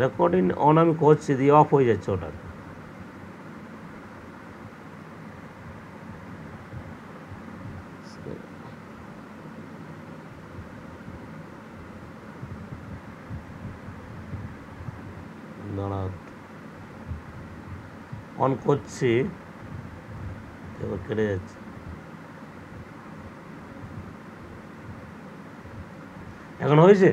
Recording on আমি করছি দিয়ে অফ হয়ে যাচ্ছে ওটা অন করছি এবার কেটে যাচ্ছে এখন হয়েছে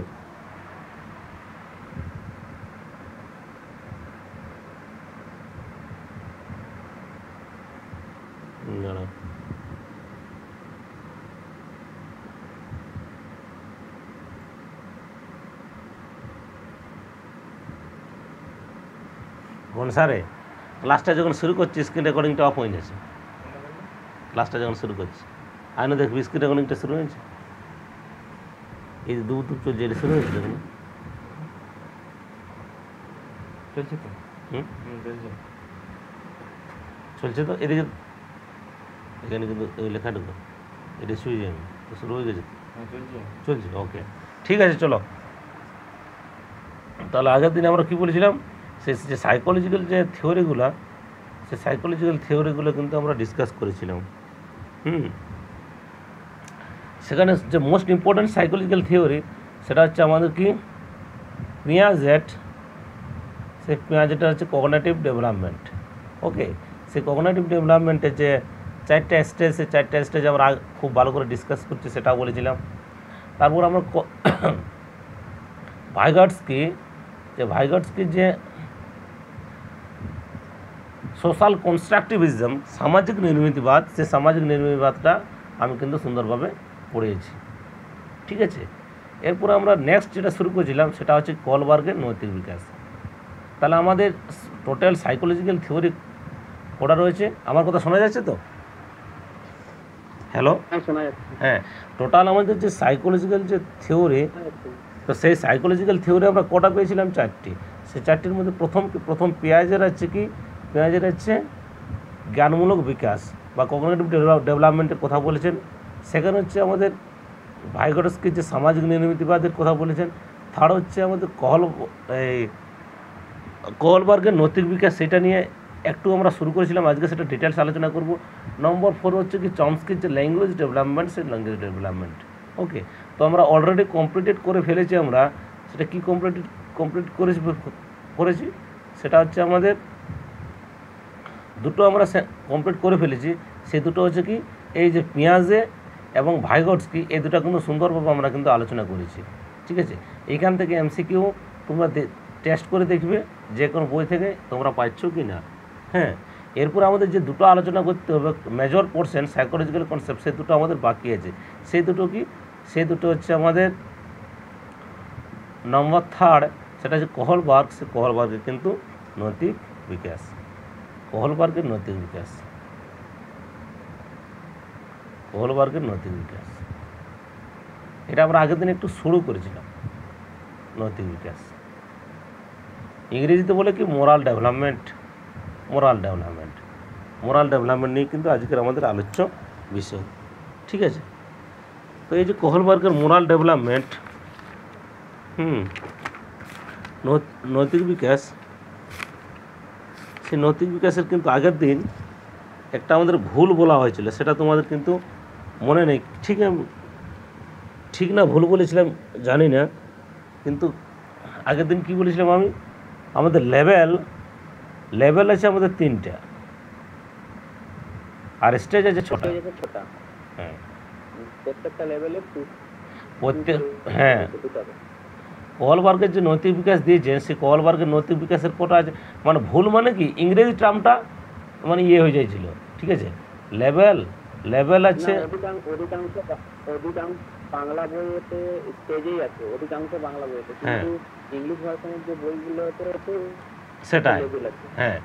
আনসারে ক্লাসটা যখন শুরু করছি স্ক্রিন রেকর্ডিংটা অফ হয়ে গেছে ক্লাসটা যখন শুরু করছি না দেখবি স্ক্রিন রেকর্ডিংটা শুরু হয়েছে এই যে দুব দুব চলছে এটা শুরু হয়েছে দেখুন চলছে তো চলছে তো এদিকে এখানে কিন্তু লেখা ঢুকো এটা শুয়ে যাবে শুরু হয়ে গেছে হ্যাঁ, চলছে ওকে ঠিক আছে চলো তাহলে আগের দিন আমরা কি বলেছিলাম সেই যে সাইকোলজিক্যাল যে থিওরিগুলো সে সাইকোলজিক্যাল থিওরিগুলো কিন্তু আমরা ডিসকাস করেছিলাম হুম সেখানে যে মোস্ট ইম্পর্ট্যান্ট সাইকোলজিক্যাল থিওরি সেটা হচ্ছে আমাদের কি পিঁয়াজেট সেই পিঁয়াজেটা হচ্ছে কগনেটিভ ডেভেলপমেন্ট ওকে সেই কগনেটিভ ডেভেলপমেন্টে যে চারটা স্টেজ সেই চারটা স্টেজ আমরা খুব ভালো করে ডিসকাস করছি সেটা বলেছিলাম তারপর আমরা কি যে কি যে সোশ্যাল কনস্ট্রাকটিভিজম সামাজিক নির্মিতিবাদ সে সামাজিক নির্মিতিবাদটা আমি কিন্তু সুন্দরভাবে পড়িয়েছি ঠিক আছে এরপর আমরা নেক্সট যেটা শুরু করেছিলাম সেটা হচ্ছে কলবার্গের নৈতিক বিকাশ তাহলে আমাদের টোটাল সাইকোলজিক্যাল থিওরি কটা রয়েছে আমার কথা শোনা যাচ্ছে তো হ্যালো হ্যাঁ টোটাল হ্যাঁ, আমাদের যে সাইকোলজিক্যাল যে থিওরি তো সেই সাইকোলজিক্যাল থিওরি আমরা কটা পেয়েছিলাম চারটি সেই চারটির মধ্যে প্রথম প্রথম পেঁয়াজের আছে কি পেঁয়াজের হচ্ছে জ্ঞানমূলক বিকাশ বা কমিউনিটিভ ডেভেলপমেন্টের কথা বলেছেন সেখানে হচ্ছে আমাদের ভাইগরসকে যে সামাজিক নির্মিতিবাদের কথা বলেছেন থার্ড হচ্ছে আমাদের কহল এই কহলবার্গের নৈতিক বিকাশ সেটা নিয়ে একটু আমরা শুরু করেছিলাম আজকে সেটা ডিটেলস আলোচনা করব নম্বর ফোর হচ্ছে কি চমস্কির যে ল্যাঙ্গুয়েজ ডেভেলপমেন্ট সেই ল্যাঙ্গুয়েজ ডেভেলপমেন্ট ওকে তো আমরা অলরেডি কমপ্লিটেড করে ফেলেছি আমরা সেটা কি কমপ্লিটেড কমপ্লিট করেছি করেছি সেটা হচ্ছে আমাদের দুটো আমরা কমপ্লিট করে ফেলেছি সেই দুটো হচ্ছে কি এই যে পেঁয়াজে এবং ভাইগটস কি এই দুটো কিন্তু সুন্দরভাবে আমরা কিন্তু আলোচনা করেছি ঠিক আছে এইখান থেকে এমসিকিউ তোমরা টেস্ট করে দেখবে যে কোনো বই থেকে তোমরা পাচ্ছ কি না হ্যাঁ এরপর আমাদের যে দুটো আলোচনা করতে হবে মেজর পোর্শন সাইকোলজিক্যাল কনসেপ্ট সেই দুটো আমাদের বাকি আছে সেই দুটো কি সেই দুটো হচ্ছে আমাদের নম্বর থার্ড সেটা হচ্ছে কহলবার্গ বার্গ সে কহলবার্গের বার্গের কিন্তু নৈতিক বিকাশ কোহলবার্গের নৈতিক বিকাশ কোহলবার্গের নৈতিক বিকাশ এটা আমরা আগের দিন একটু শুরু করেছিলাম নৈতিক বিকাশ ইংরেজিতে বলে কি moral development moral development moral development নিয়ে কিন্তু আজকের আমাদের আলোচ্য বিষয় ঠিক আছে তো এই যে কোহলবার্গের মোরাল ডেভেলপমেন্ট হুম নৈতিক বিকাশ সেই নৈতিক বিকাশের কিন্তু আগের দিন একটা আমাদের ভুল বলা হয়েছিল সেটা তোমাদের কিন্তু মনে নেই ঠিক ঠিক না ভুল বলেছিলাম জানি না কিন্তু আগের দিন কি বলেছিলাম আমি আমাদের লেভেল লেভেল আছে আমাদের তিনটা আর স্টেজ আছে ছোট হ্যাঁ প্রত্যেকটা লেভেলে প্রত্যেক হ্যাঁ কলবার্গের যে নৈতিক বিকাশ দিয়েছেন সেই বার্গের নৈতিক বিকাশের কোটা মানে ভুল মানে কি ইংরেজি টার্মটা মানে ইয়ে হয়ে যাইছিল ঠিক আছে লেভেল লেভেল আছে বাংলা বইতে স্টেজেই আছে বাংলা বইতে ইংলিশ হ্যাঁ। যে সেটাই হ্যাঁ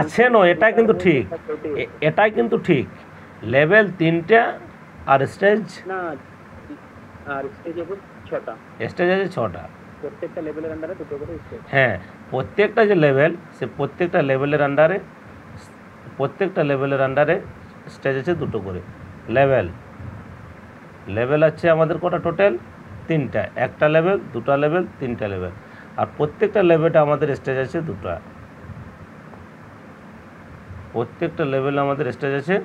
আছে না এটা কিন্তু ঠিক এটাই কিন্তু ঠিক লেভেল তিনটা আর স্টেজ না আর স্টেজ ছটা স্টেজ আছে ছটা প্রত্যেকটা লেভেলের আন্ডারে দুটো করে স্টেজ হ্যাঁ প্রত্যেকটা যে লেভেল সে প্রত্যেকটা লেভেলের আন্ডারে প্রত্যেকটা লেভেলের আন্ডারে স্টেজ আছে দুটো করে লেভেল লেভেল আছে আমাদের কটা টোটাল তিনটা একটা লেভেল দুটো লেভেল তিনটা লেভেল আর প্রত্যেকটা লেভেলটা আমাদের স্টেজ আছে দুটো প্রত্যেকটা লেভেল আমাদের স্টেজ আছে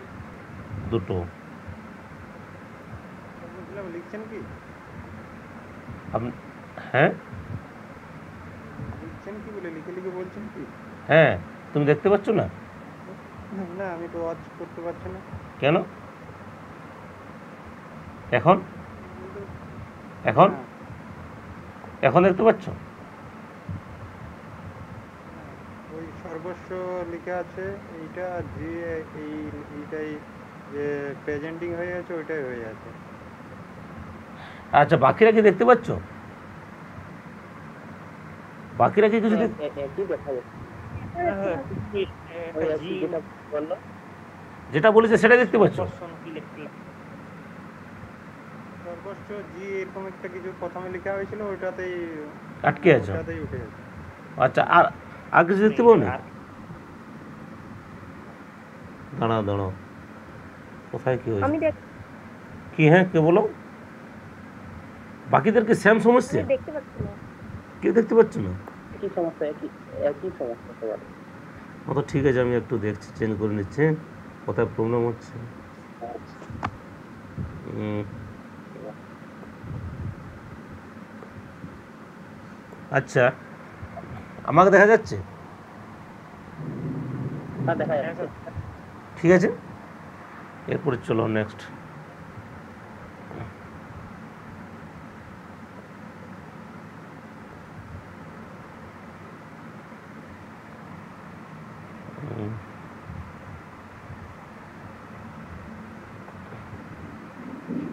দুটো হ্যাঁ হ্যাঁ তুমি দেখতে পাচ্ছ না না আমি তো ওয়াচ করতে পারছি না কেন এখন এখন হ্যাঁ। এখন দেখতে পাচ্ছ হ্যাঁ, ওই সর্বস্ব লেখা আছে এইটা যে এই এইটাই যে প্রেজেন্টিং হয়ে আছে ওইটাই হয়ে আছে আচ্ছা বাকিরা কি দেখতে পাচ্ছ বাকিরা কি কিছু হ্যাঁ, হ্যাঁ, হ্যাঁ, যেটা বলেছে সেটা দেখতে পাচ্ছ ওটাতেই আচ্ছা আর আর কিছু দেখতে না দাঁড়াও কোথায় কি হয়েছে কি হ্যাঁ কে বলো বাকিদের কি সেম সমস্যা কেউ দেখতে পাচ্ছ না তো ঠিক আছে আমি একটু দেখছি চেঞ্জ করে নিচ্ছি কোথায় প্রবলেম হচ্ছে আচ্ছা আমাকে হ্যাঁ, দেখা যাচ্ছে ঠিক আছে এরপরে চলো নেক্সট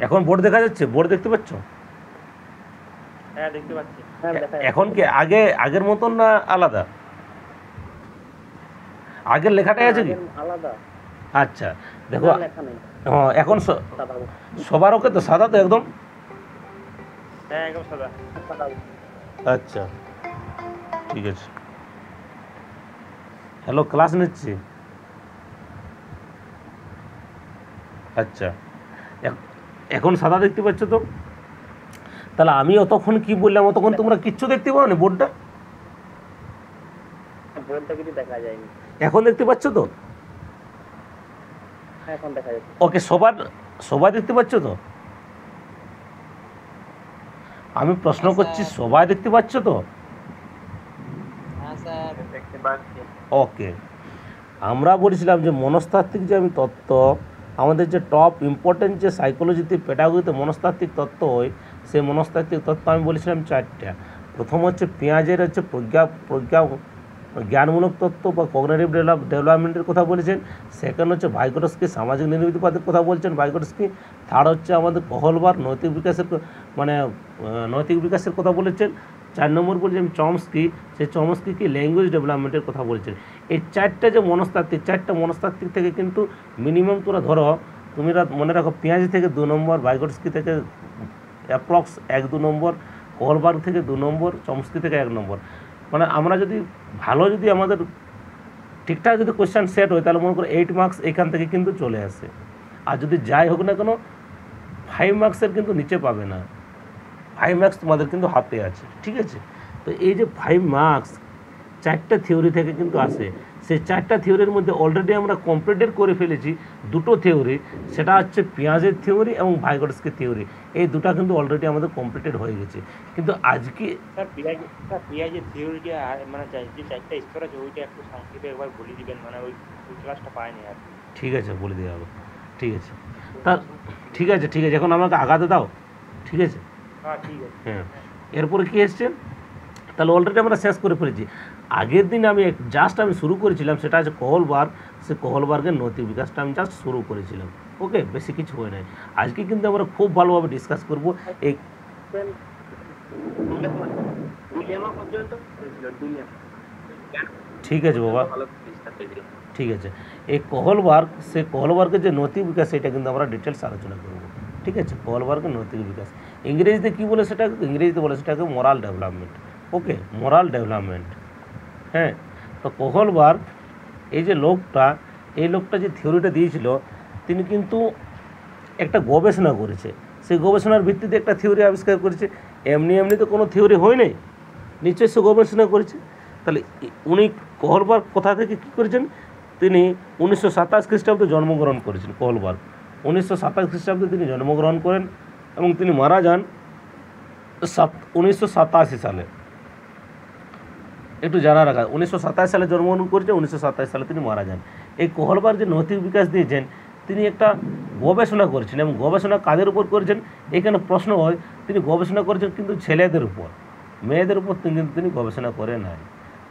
এখন বোর্ড দেখা যাচ্ছে বোর্ড দেখতে পাচ্ছ হ্যাঁ, দেখতে পাচ্ছি হ্যাঁ, এখন কি আগে আগের মতন না আলাদা আগের লেখাটাই আছে কি আলাদা আচ্ছা দেখো হ্যাঁ, এখন সবার ওকে তো সাদা তো একদম হ্যাঁ একদম সাদা আচ্ছা ঠিক আছে হ্যালো ক্লাস নিচ্ছি আচ্ছা এখন সাদা দেখতে পাচ্ছ তো তাহলে আমি অতক্ষণ কি বললাম অতক্ষণ তোমরা কিচ্ছু দেখতে পাও না বোর্ডটা এখন দেখতে পাচ্ছ তো হ্যাঁ, ওকে সবার সবাই দেখতে পাচ্ছ তো আমি প্রশ্ন হ্যাঁ, করছি সবাই দেখতে পাচ্ছ তো হ্যাঁ, দেখতে পাচ্ছি ওকে আমরা বলেছিলাম যে মনস্তাত্ত্বিক যে আমি তত্ত্ব আমাদের যে টপ ইম্পর্টেন্ট যে সাইকোলজিতে পেটাগুলিতে মনস্তাত্ত্বিক তত্ত্ব হয় সেই মনস্তাত্ত্বিক তত্ত্ব আমি বলেছিলাম চারটা প্রথম হচ্ছে পেঁয়াজের হচ্ছে প্রজ্ঞা প্রজ্ঞা জ্ঞানমূলক তত্ত্ব বা কগনেটিভ ডেভেলপ ডেভেলপমেন্টের কথা বলেছেন সেকেন্ড হচ্ছে ভাইকোটসকে সামাজিক নির্মিতবাদের কথা বলছেন ভাইকোটসকে থার্ড হচ্ছে আমাদের কহলবার নৈতিক বিকাশের মানে নৈতিক বিকাশের কথা বলেছেন চার নম্বর বলছেন চমস্কি সে চমস্কি কি ল্যাঙ্গুয়েজ ডেভেলপমেন্টের কথা বলছেন এই চারটা যে মনস্তাত্ত্বিক চারটা মনস্তাত্ত্বিক থেকে কিন্তু মিনিমাম তোরা ধরো তুমি মনে রাখো পেঁয়াজি থেকে দু নম্বর বাইগটস্কি থেকে অ্যাপ্রক্স এক দু নম্বর কলবার থেকে দু নম্বর চমস্কি থেকে এক নম্বর মানে আমরা যদি ভালো যদি আমাদের ঠিকঠাক যদি কোয়েশ্চেন সেট হয় তাহলে মনে করো এইট মার্কস এখান থেকে কিন্তু চলে আসে আর যদি যাই হোক না কেন ফাইভ মার্কসের কিন্তু নিচে পাবে না ফাইভ মার্কস তোমাদের কিন্তু হাতে আছে ঠিক আছে তো এই যে ফাইভ মার্কস চারটা থিওরি থেকে কিন্তু আসে সেই চারটা থিওরির মধ্যে অলরেডি আমরা কমপ্লিটেড করে ফেলেছি দুটো থিওরি সেটা হচ্ছে পেঁয়াজের থিওরি এবং ভাইগরসকে থিওরি এই দুটা কিন্তু অলরেডি আমাদের কমপ্লিটেড হয়ে গেছে কিন্তু আজকে পেঁয়াজের থিওরিটা মানে যে চারটা স্তর আছে ওইটা একটু একবার বলে দিবেন মানে ওই ক্লাসটা আর ঠিক আছে বলে দেওয়া হবে ঠিক আছে তার ঠিক আছে ঠিক আছে এখন আমাকে আগাতে দাও ঠিক আছে হ্যাঁ, হ্যাঁ এরপরে কি এসছেন তাহলে অলরেডি আমরা শেষ করে ফেলেছি আগের দিন আমি জাস্ট আমি শুরু করেছিলাম সেটা আছে কহলবার্গ সে কহলবার্গের নৈতিক বিকাশটা আমি জাস্ট শুরু করেছিলাম ওকে বেশি কিছু হয় নাই আজকে কিন্তু আমরা খুব ভালোভাবে ডিসকাস করব এই ঠিক আছে বাবা ঠিক আছে এই কহলবার্গ সে কহলবার্গের যে নৈতিক বিকাশ সেটা কিন্তু আমরা ডিটেলস আলোচনা করব ঠিক আছে কহলবার্গের নৈতিক বিকাশ ইংরেজিতে কী বলে সেটা ইংরেজিতে বলে সেটাকে মরাল ডেভেলপমেন্ট ওকে মরাল ডেভেলপমেন্ট হ্যাঁ তো কোহলবার এই যে লোকটা এই লোকটা যে থিওরিটা দিয়েছিল তিনি কিন্তু একটা গবেষণা করেছে সেই গবেষণার ভিত্তিতে একটা থিওরি আবিষ্কার করেছে এমনি এমনি তো কোনো থিওরি হয় নাই নিশ্চয়ই সে গবেষণা করেছে তাহলে উনি কোহলবার কোথা থেকে কী করেছেন তিনি উনিশশো সাতাশ খ্রিস্টাব্দে জন্মগ্রহণ করেছেন কোহলবার উনিশশো সাতাশ খ্রিস্টাব্দে তিনি জন্মগ্রহণ করেন এবং তিনি মারা যান সাত উনিশশো সালে একটু জানা রাখা উনিশশো সালে জন্মগ্রহণ করেছে উনিশশো সালে তিনি মারা যান এই কোহলবার যে নৈতিক বিকাশ দিয়েছেন তিনি একটা গবেষণা করেছেন এবং গবেষণা কাদের উপর করেছেন এখানে প্রশ্ন হয় তিনি গবেষণা করেছেন কিন্তু ছেলেদের উপর মেয়েদের উপর তিনি কিন্তু তিনি গবেষণা করে নাই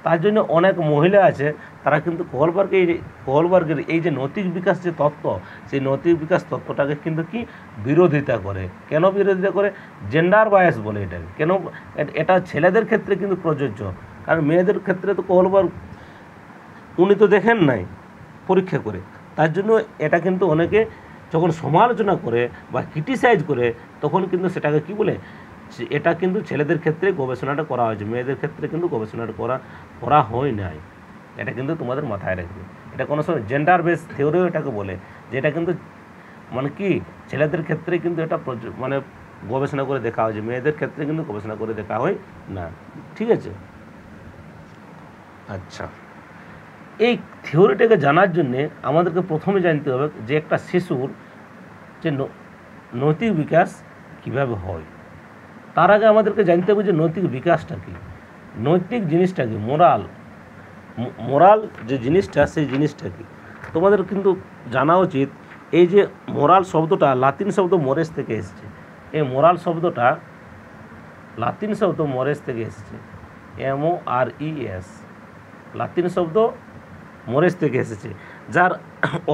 তার জন্য অনেক মহিলা আছে তারা কিন্তু কোহলবার্গের কোহলবার্গের এই যে নৈতিক বিকাশ যে তত্ত্ব সেই নৈতিক বিকাশ তত্ত্বটাকে কিন্তু কি বিরোধিতা করে কেন বিরোধিতা করে জেন্ডার বায়াস বলে এটাকে কেন এটা ছেলেদের ক্ষেত্রে কিন্তু প্রযোজ্য কারণ মেয়েদের ক্ষেত্রে তো কোহলবার্গ উনি তো দেখেন নাই পরীক্ষা করে তার জন্য এটা কিন্তু অনেকে যখন সমালোচনা করে বা ক্রিটিসাইজ করে তখন কিন্তু সেটাকে কি বলে এটা কিন্তু ছেলেদের ক্ষেত্রে গবেষণাটা করা হয়েছে মেয়েদের ক্ষেত্রে কিন্তু গবেষণাটা করা করা হয় নাই এটা কিন্তু তোমাদের মাথায় রাখবে এটা কোনো সময় জেন্ডার বেস থিওরিও এটাকে বলে যে এটা কিন্তু মানে কি ছেলেদের ক্ষেত্রে কিন্তু এটা মানে গবেষণা করে দেখা হয়েছে মেয়েদের ক্ষেত্রে কিন্তু গবেষণা করে দেখা হয় না ঠিক আছে আচ্ছা এই থিওরিটাকে জানার জন্যে আমাদেরকে প্রথমে জানতে হবে যে একটা শিশুর যে নৈতিক বিকাশ কিভাবে হয় তার আগে আমাদেরকে জানতে হবে যে নৈতিক বিকাশটা কী নৈতিক জিনিসটা কী মোরাল মোরাল যে জিনিসটা সেই জিনিসটা কী তোমাদের কিন্তু জানা উচিত এই যে মোরাল শব্দটা লাতিন শব্দ মরেস থেকে এসেছে এই মোরাল শব্দটা লাতিন শব্দ মরেস থেকে এসেছে এমও আর ই এস লাতিন শব্দ মরেস থেকে এসেছে যার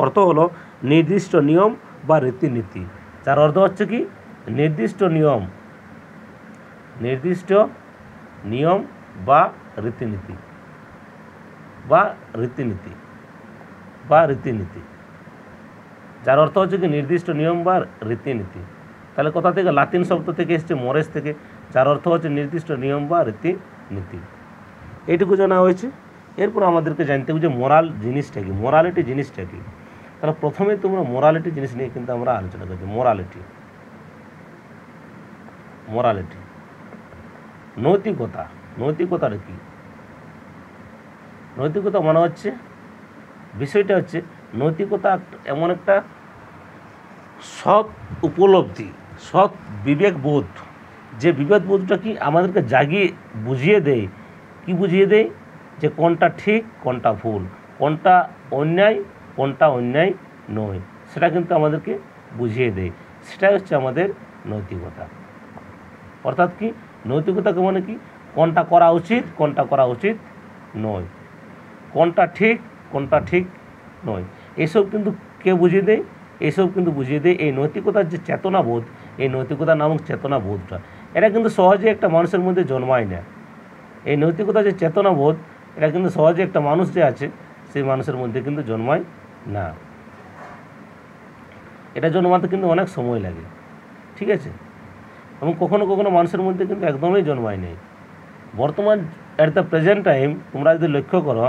অর্থ হলো নির্দিষ্ট নিয়ম বা রীতিনীতি যার অর্থ হচ্ছে কি নির্দিষ্ট নিয়ম নির্দিষ্ট নিয়ম বা রীতিনীতি বা রীতিনীতি বা রীতিনীতি যার অর্থ হচ্ছে কি নির্দিষ্ট নিয়ম বা রীতিনীতি তাহলে কোথা থেকে লাতিন শব্দ থেকে এসছে মরেস থেকে যার অর্থ হচ্ছে নির্দিষ্ট নিয়ম বা রীতিনীতি এইটুকু জানা হয়েছে এরপর আমাদেরকে জানতে হবে যে মোরাল জিনিসটা কি মোরালিটি জিনিসটা কি তাহলে প্রথমে তোমরা মোরালিটি জিনিস নিয়ে কিন্তু আমরা আলোচনা করছি মোরালিটি মোরালিটি নৈতিকতা নৈতিকতাটা কি নৈতিকতা মনে হচ্ছে বিষয়টা হচ্ছে নৈতিকতা এমন একটা সৎ উপলব্ধি সৎ বিবেকবোধ যে বিবেকবোধটা কি আমাদেরকে জাগিয়ে বুঝিয়ে দেয় কি বুঝিয়ে দেয় যে কোনটা ঠিক কোনটা ভুল কোনটা অন্যায় কোনটা অন্যায় নয় সেটা কিন্তু আমাদেরকে বুঝিয়ে দেয় সেটাই হচ্ছে আমাদের নৈতিকতা অর্থাৎ কি নৈতিকতাকে মানে কি কোনটা করা উচিত কোনটা করা উচিত নয় কোনটা ঠিক কোনটা ঠিক নয় এসব কিন্তু কে বুঝিয়ে দেয় এসব কিন্তু বুঝিয়ে দেয় এই নৈতিকতার যে চেতনাবোধ এই নৈতিকতা নামক চেতনাবোধটা এটা কিন্তু সহজে একটা মানুষের মধ্যে জন্মায় না এই নৈতিকতা যে চেতনাবোধ এটা কিন্তু সহজে একটা মানুষ যে আছে সেই মানুষের মধ্যে কিন্তু জন্মায় না এটা জন্মাতে কিন্তু অনেক সময় লাগে ঠিক আছে এবং কখনো কখনো মানুষের মধ্যে কিন্তু একদমই জন্মায় নেই বর্তমান অ্যাট দ্য প্রেজেন্ট টাইম তোমরা যদি লক্ষ্য করো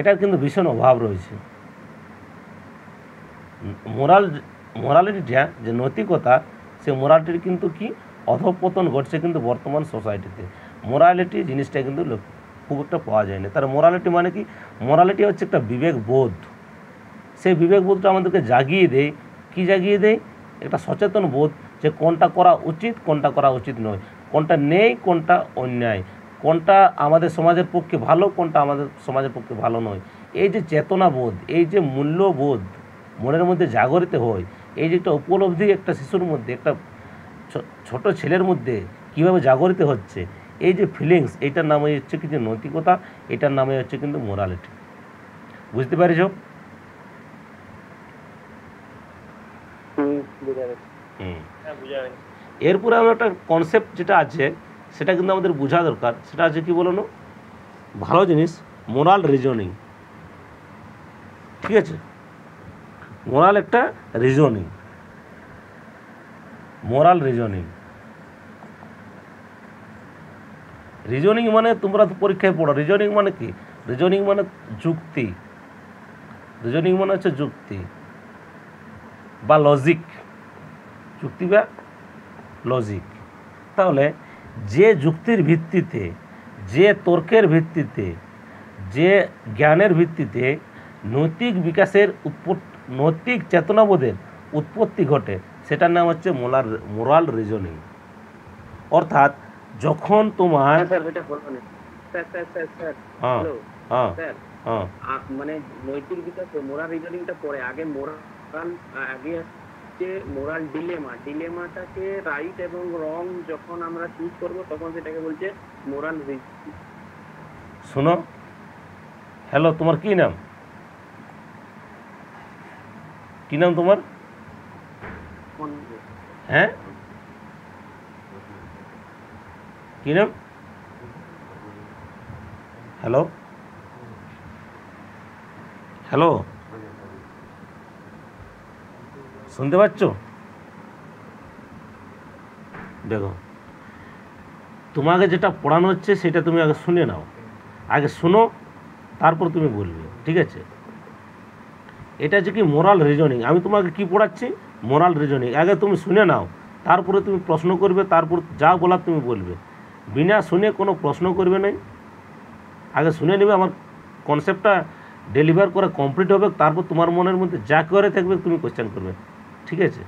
এটার কিন্তু ভীষণ অভাব রয়েছে মোরাল মোরালিটিটা যে নৈতিকতা সে মোরালিটির কিন্তু কি অধপতন ঘটছে কিন্তু বর্তমান সোসাইটিতে মোরালিটি জিনিসটা কিন্তু খুব একটা পাওয়া যায় না তার মোরালিটি মানে কি মোরালিটি হচ্ছে একটা বিবেকবোধ সেই বিবেকবোধটা আমাদেরকে জাগিয়ে দেয় কি জাগিয়ে দেয় একটা সচেতন বোধ যে কোনটা করা উচিত কোনটা করা উচিত নয় কোনটা নেই কোনটা অন্যায় কোনটা আমাদের সমাজের পক্ষে ভালো কোনটা আমাদের সমাজের পক্ষে ভালো নয় এই যে চেতনাবোধ এই যে মূল্যবোধ মনের মধ্যে জাগরিত হয় এই যে একটা উপলব্ধি একটা শিশুর মধ্যে একটা ছোট ছেলের মধ্যে কীভাবে জাগরিত হচ্ছে এই যে ফিলিংস এটার নামে হচ্ছে কিন্তু নৈতিকতা এটার নামে হচ্ছে কিন্তু মোরালিটি বুঝতে পারিছো এরপরে আমার একটা কনসেপ্ট যেটা আছে সেটা কিন্তু আমাদের বোঝা দরকার সেটা আছে কী বলুন ভালো জিনিস মোরাল রিজনিং ঠিক আছে মোরাল একটা রিজনিং মোরাল রিজনিং রিজনিং মানে তোমরা পরীক্ষায় পড়ো রিজনিং মানে কি রিজনিং মানে যুক্তি রিজনিং মানে হচ্ছে যুক্তি বা লজিক যুক্তি বা লজিক তাহলে যে যুক্তির ভিত্তিতে যে তর্কের ভিত্তিতে যে জ্ঞানের ভিত্তিতে নৈতিক বিকাশের নৈতিক চেতনাবোধের উৎপত্তি ঘটে সেটার নাম হচ্ছে মোলার মোরাল রিজনিং অর্থাৎ যখন তোমার মানে নৈতিক বিকাশে মোরাল রিজনিংটা পরে আগে মোরাল আগে যে মোরাল ডিলেমা ডিলেমাটাকে রাইট এবং রং যখন আমরা চুজ করব তখন সেটাকে বলছে মোরাল রিস্ক শোনো হ্যালো তোমার কি নাম কি নাম তোমার হ্যাঁ কি নাম হ্যালো হ্যালো শুনতে পাচ্ছ দেখো তোমাকে যেটা পড়ানো হচ্ছে সেটা তুমি আগে শুনে নাও আগে শোনো তারপর তুমি বলবে ঠিক আছে এটা হচ্ছে কি মোরাল রিজনিং আমি তোমাকে কি পড়াচ্ছি মোরাল রিজনিং আগে তুমি শুনে নাও তারপরে তুমি প্রশ্ন করবে তারপর যা বলার তুমি বলবে বিনা শুনে কোনো প্রশ্ন করবে নাই আগে শুনে নেবে আমার কনসেপ্টটা ডেলিভার করে কমপ্লিট হবে তারপর তোমার মনের মধ্যে যা করে থাকবে তুমি কোয়েশ্চেন করবে ঠিক আছে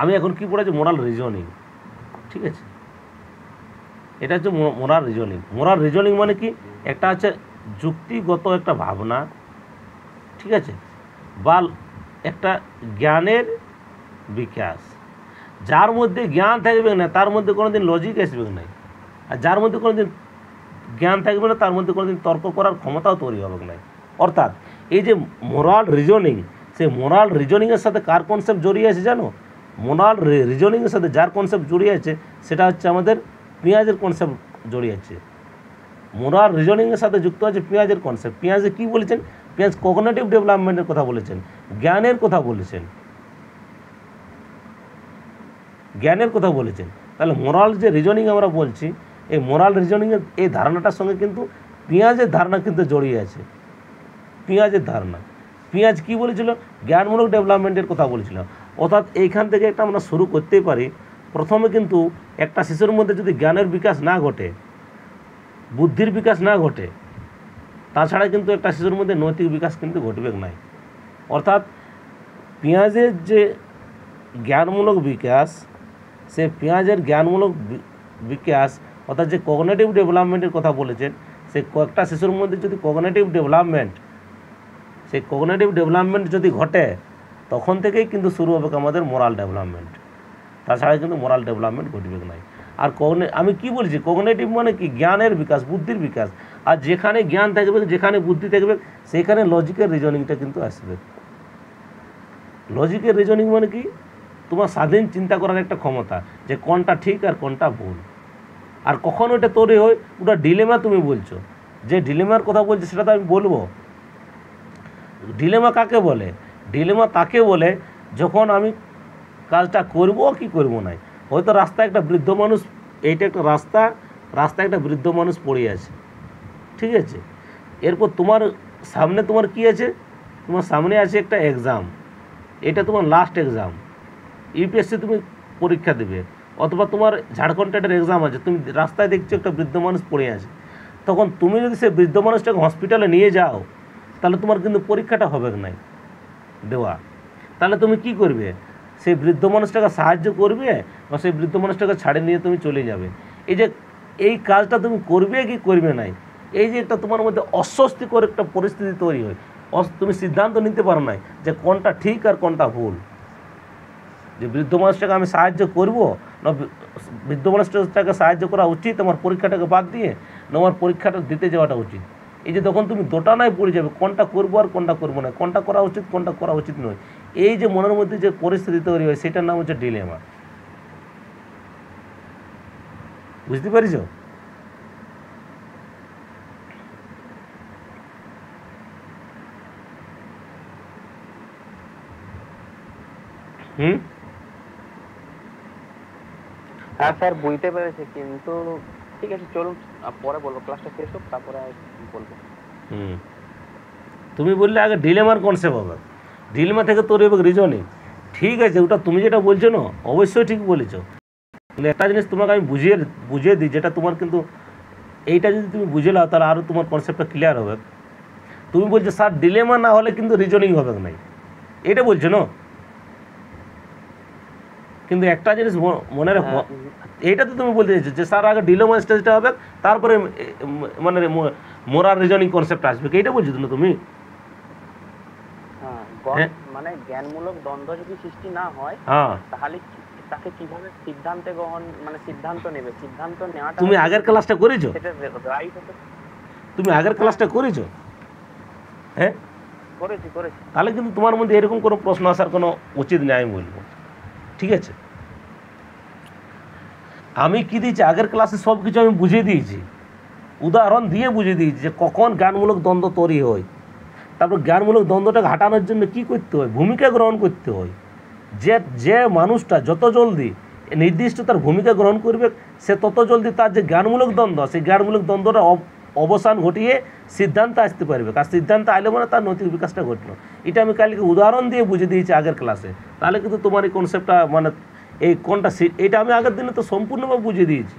আমি এখন কী পড়েছি মোরাল রিজনিং ঠিক আছে এটা হচ্ছে মোরাল রিজনিং মোরাল রিজনিং মানে কি একটা হচ্ছে যুক্তিগত একটা ভাবনা ঠিক আছে বা একটা জ্ঞানের বিকাশ যার মধ্যে জ্ঞান থাকবে না তার মধ্যে কোনো দিন লজিক আসবে না আর যার মধ্যে কোনো দিন জ্ঞান থাকবে না তার মধ্যে কোনো দিন তর্ক করার ক্ষমতাও তৈরি হবে না অর্থাৎ এই যে মোরাল রিজনিং সেই মোরাল রিজনিংয়ের সাথে কার কনসেপ্ট জড়িয়ে আছে জানো মোরাল রিজনিংয়ের সাথে যার কনসেপ্ট জড়িয়ে আছে সেটা হচ্ছে আমাদের পেঁয়াজের কনসেপ্ট জড়িয়ে আছে মোরাল রিজনিংয়ের সাথে যুক্ত আছে পেঁয়াজের কনসেপ্ট পেঁয়াজে কী বলেছেন পেঁয়াজ কগনেটিভ ডেভেলপমেন্টের কথা বলেছেন জ্ঞানের কথা বলেছেন জ্ঞানের কথা বলেছেন তাহলে মোরাল যে রিজনিং আমরা বলছি এই মোরাল রিজনিংয়ের এই ধারণাটার সঙ্গে কিন্তু পেঁয়াজের ধারণা কিন্তু জড়িয়ে আছে পেঁয়াজের ধারণা পিঁয়াজ কী বলেছিল জ্ঞানমূলক ডেভেলপমেন্টের কথা বলেছিল অর্থাৎ এইখান থেকে একটা আমরা শুরু করতে পারি প্রথমে কিন্তু একটা শিশুর মধ্যে যদি জ্ঞানের বিকাশ না ঘটে বুদ্ধির বিকাশ না ঘটে তাছাড়া কিন্তু একটা শিশুর মধ্যে নৈতিক বিকাশ কিন্তু ঘটবে নাই অর্থাৎ পেঁয়াজের যে জ্ঞানমূলক বিকাশ সে পেঁয়াজের জ্ঞানমূলক বিকাশ অর্থাৎ যে কগনেটিভ ডেভেলপমেন্টের কথা বলেছেন সে কয়েকটা শিশুর মধ্যে যদি কগনেটিভ ডেভেলপমেন্ট সেই কগনেটিভ ডেভেলপমেন্ট যদি ঘটে তখন থেকেই কিন্তু শুরু হবে আমাদের মোরাল ডেভেলপমেন্ট তাছাড়া কিন্তু মোরাল ডেভেলপমেন্ট ঘটবে নাই আর কগনে আমি কি বলছি কগনেটিভ মানে কি জ্ঞানের বিকাশ বুদ্ধির বিকাশ আর যেখানে জ্ঞান থাকবে যেখানে বুদ্ধি থাকবে সেখানে লজিক্যাল রিজনিংটা কিন্তু আসবে লজিক্যাল রিজনিং মানে কি তোমার স্বাধীন চিন্তা করার একটা ক্ষমতা যে কোনটা ঠিক আর কোনটা ভুল আর কখন ওটা তৈরি হয় ওটা ডিলেমা তুমি বলছো যে ডিলেমার কথা বলছো সেটা তো আমি বলবো ডিলেমা কাকে বলে ডিলেমা তাকে বলে যখন আমি কাজটা করব কি করব না হয়তো রাস্তায় একটা বৃদ্ধ মানুষ এইটা একটা রাস্তা রাস্তায় একটা বৃদ্ধ মানুষ পড়ে আছে ঠিক আছে এরপর তোমার সামনে তোমার কি আছে তোমার সামনে আছে একটা এক্সাম এটা তোমার লাস্ট এক্সাম ইউপিএসসি তুমি পরীক্ষা দেবে অথবা তোমার ঝাড়খণ্ড এক্সাম আছে তুমি রাস্তায় দেখছো একটা বৃদ্ধ মানুষ পড়ে আছে তখন তুমি যদি সে বৃদ্ধ মানুষটাকে হসপিটালে নিয়ে যাও তাহলে তোমার কিন্তু পরীক্ষাটা হবে নাই দেওয়া তাহলে তুমি কি করবে সেই বৃদ্ধ মানুষটাকে সাহায্য করবে বা সেই বৃদ্ধ মানুষটাকে ছাড়ে নিয়ে তুমি চলে যাবে এই যে এই কাজটা তুমি করবে কি করবে নাই এই যে একটা তোমার মধ্যে অস্বস্তিকর একটা পরিস্থিতি তৈরি হয় তুমি সিদ্ধান্ত নিতে পারো নাই যে কোনটা ঠিক আর কোনটা ভুল যে বৃদ্ধ মানুষটাকে আমি সাহায্য করব না বৃদ্ধ মানুষটাকে সাহায্য করা উচিত আমার পরীক্ষাটাকে বাদ দিয়ে না আমার পরীক্ষাটা দিতে যাওয়াটা উচিত এই যে তখন তুমি দোটানায় পড়ে যাবে কোনটা করবো আর কোনটা করবো না কোনটা করা উচিত কোনটা করা উচিত নয় এই যে মনের মধ্যে যে পরিস্থিতি তৈরি হয় সেটার নাম হচ্ছে ডিলেমা বুঝতে পারিস হ্যাঁ স্যার বুঝতে পেরেছি কিন্তু ঠিক আছে চলুন পরে বলবো ক্লাসটা শেষ হোক তারপরে করবো তুমি বললে আগে ডিলেমার কনসেপ্ট হবে ডিলেমা থেকে তোর এবার রিজনিং ঠিক আছে ওটা তুমি যেটা বলছো না অবশ্যই ঠিক বলেছো একটা জিনিস তোমাকে আমি বুঝিয়ে বুঝিয়ে দিই যেটা তোমার কিন্তু এইটা যদি তুমি বুঝে নাও তাহলে আরও তোমার কনসেপ্টটা ক্লিয়ার হবে তুমি বলছো স্যার ডিলেমা না হলে কিন্তু রিজনিং হবে নাই এটা বলছো না কিন্তু একটা জিনিস মনে রাখো হ্যাঁ, এইটা তো তুমি বলতে চাইছো যে স্যার আগে ডিলোমা স্টেজটা হবে তারপরে মানে মোরাল রিজনিং কনসেপ্ট আসবে এইটা বলছো না তুমি হ্যাঁ, হ্যাঁ। মানে জ্ঞানমূলক দ্বন্দ্ব যদি সৃষ্টি না হয় তাহলে তাকে কিভাবে সিদ্ধান্ত গ্রহণ মানে সিদ্ধান্ত নেবে সিদ্ধান্ত নেওয়া তুমি আগের ক্লাসটা করেছো তুমি আগের ক্লাসটা করেছো হ্যাঁ করেছি করেছি তাহলে কিন্তু তোমার মধ্যে এরকম কোনো প্রশ্ন আসার কোনো উচিত নেই আমি বলবো ঠিক আছে আমি কি দিয়েছি আগের ক্লাসে সব কিছু আমি বুঝিয়ে দিয়েছি উদাহরণ দিয়ে বুঝিয়ে দিয়েছি যে কখন জ্ঞানমূলক দ্বন্দ্ব তৈরি হয় তারপর জ্ঞানমূলক দ্বন্দ্বটাকে ঘাটানোর জন্য কি করতে হয় ভূমিকা গ্রহণ করতে হয় যে যে মানুষটা যত জলদি নির্দিষ্ট তার ভূমিকা গ্রহণ করবে সে তত জলদি তার যে জ্ঞানমূলক দ্বন্দ্ব সেই জ্ঞানমূলক দ্বন্দ্বটা অবসান ঘটিয়ে সিদ্ধান্ত আসতে পারবে কারণ সিদ্ধান্ত আইলে মানে তার নৈতিক বিকাশটা ঘটলো এটা আমি কালকে উদাহরণ দিয়ে বুঝে দিয়েছি আগের ক্লাসে তাহলে কিন্তু তোমার এই কনসেপ্টটা মানে এই কোনটা এটা আমি আগের দিনে তো সম্পূর্ণভাবে বুঝে দিয়েছি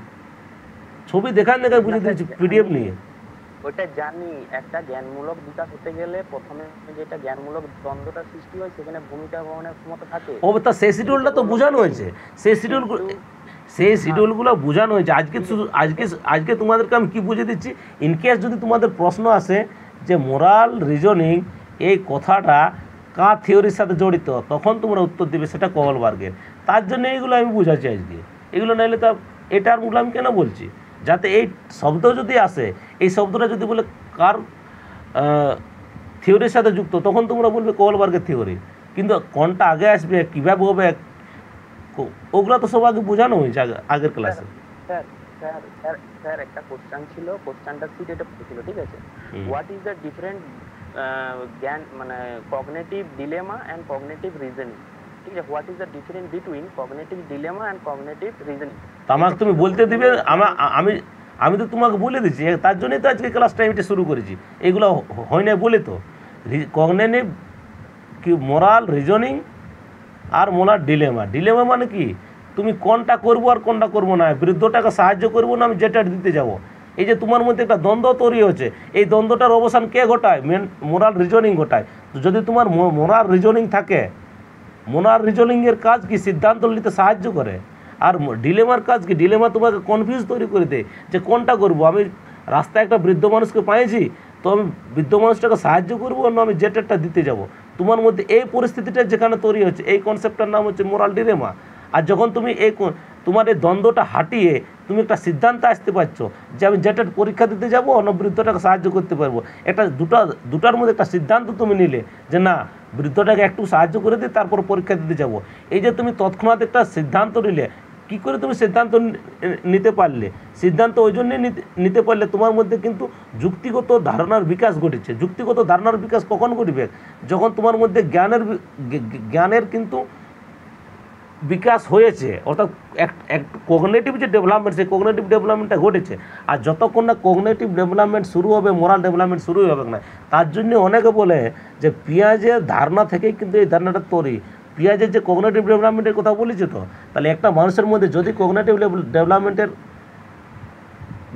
ছবি দেখান দেখায় বুঝে দিয়েছি পিডিএফ নিয়ে ওটা জানি একটা জ্ঞানমূলক বিকাশ হতে গেলে প্রথমে যেটা জ্ঞানমূলক দ্বন্দ্বটা সৃষ্টি হয় সেখানে ভূমিকা গ্রহণের ক্ষমতা থাকে ও তা সেই শিডিউলটা তো বোঝানো হয়েছে সেই শিডিউল সেই শিডিউলগুলো বোঝানো হয়েছে আজকে শুধু আজকে আজকে তোমাদেরকে আমি কী বুঝে দিচ্ছি ইনকেস যদি তোমাদের প্রশ্ন আসে যে মোরাল রিজনিং এই কথাটা কা থিওরির সাথে জড়িত তখন তোমরা উত্তর দেবে সেটা বার্গের তার জন্য এইগুলো আমি বুঝাচ্ছি আজকে এগুলো নাইলে তো এটার মূল আমি কেন বলছি যাতে এই শব্দ যদি আসে এই শব্দটা যদি বলে কার থিওরির সাথে যুক্ত তখন তোমরা বলবে বার্গের থিওরি কিন্তু কোনটা আগে আসবে কীভাবে হবে ওগুলো তো সব আগে বোঝানো হয়েছে আগের ক্লাসে স্যার স্যার স্যার স্যার একটা কোশ্চেন ছিল কোশ্চেনটা সিটে ছিল ঠিক আছে হোয়াট ইজ দ্য ডিফারেন্ট জ্ঞান মানে cognitive dilemma and cognitive reasoning ঠিক আছে what is the different between cognitive dilemma and cognitive reasoning তামাক তুমি বলতে দিবে আমি আমি তো তোমাকে বলে দিচ্ছি তার জন্যই তো আজকে ক্লাস টাইমটা শুরু করেছি এগুলো হয় না বলে তো কগনেটিভ কি মোরাল রিজনিং আর মোলার ডিলেমা ডিলেমা মানে কি তুমি কোনটা করবো আর কোনটা করবো না বৃদ্ধটাকে সাহায্য করবো না আমি যেটা দিতে যাব। এই যে তোমার মধ্যে একটা দ্বন্দ্ব তৈরি হচ্ছে এই দ্বন্দ্বটার অবসান কে ঘটায় মেন মোরাল রিজনিং ঘটায় যদি তোমার মোরাল রিজনিং থাকে মোরাল রিজনিংয়ের কাজ কি সিদ্ধান্ত নিতে সাহায্য করে আর ডিলেমার কাজ কি ডিলেমা তোমাকে কনফিউজ তৈরি করে দেয় যে কোনটা করব আমি রাস্তায় একটা বৃদ্ধ মানুষকে পাইছি তো আমি বৃদ্ধ মানুষটাকে সাহায্য করবো না আমি জেটারটা দিতে যাব তোমার মধ্যে এই পরিস্থিতিটা যেখানে তৈরি হচ্ছে এই কনসেপ্টটার নাম হচ্ছে মোরাল ডিলেমা আর যখন তুমি এই তোমার এই দ্বন্দ্বটা হাঁটিয়ে তুমি একটা সিদ্ধান্ত আসতে পারছো যে আমি জেটের পরীক্ষা দিতে যাবো অনবৃদ্ধটাকে সাহায্য করতে পারবো একটা দুটা দুটার মধ্যে একটা সিদ্ধান্ত তুমি নিলে যে না বৃদ্ধটাকে একটু সাহায্য করে দিয়ে তারপর পরীক্ষা দিতে যাব এই যে তুমি তৎক্ষণাৎ একটা সিদ্ধান্ত নিলে কি করে তুমি সিদ্ধান্ত নিতে পারলে সিদ্ধান্ত ওই জন্যে নিতে পারলে তোমার মধ্যে কিন্তু যুক্তিগত ধারণার বিকাশ ঘটেছে যুক্তিগত ধারণার বিকাশ কখন ঘটবে যখন তোমার মধ্যে জ্ঞানের জ্ঞানের কিন্তু বিকাশ হয়েছে অর্থাৎ এক কগনেটিভ যে ডেভেলপমেন্ট সেই কগনেটিভ ডেভেলপমেন্টটা ঘটেছে আর যতক্ষণ না কগনেটিভ ডেভেলপমেন্ট শুরু হবে মোরাল ডেভেলপমেন্ট শুরুই হবে না তার জন্য অনেকে বলে যে পেঁয়াজের ধারণা থেকেই কিন্তু এই ধারণাটা তৈরি পিঁয়াজের যে কগনেটিভ ডেভেলপমেন্টের কথা বলেছি তো তাহলে একটা মানুষের মধ্যে যদি কগনেটিভ ডেভেলপমেন্টের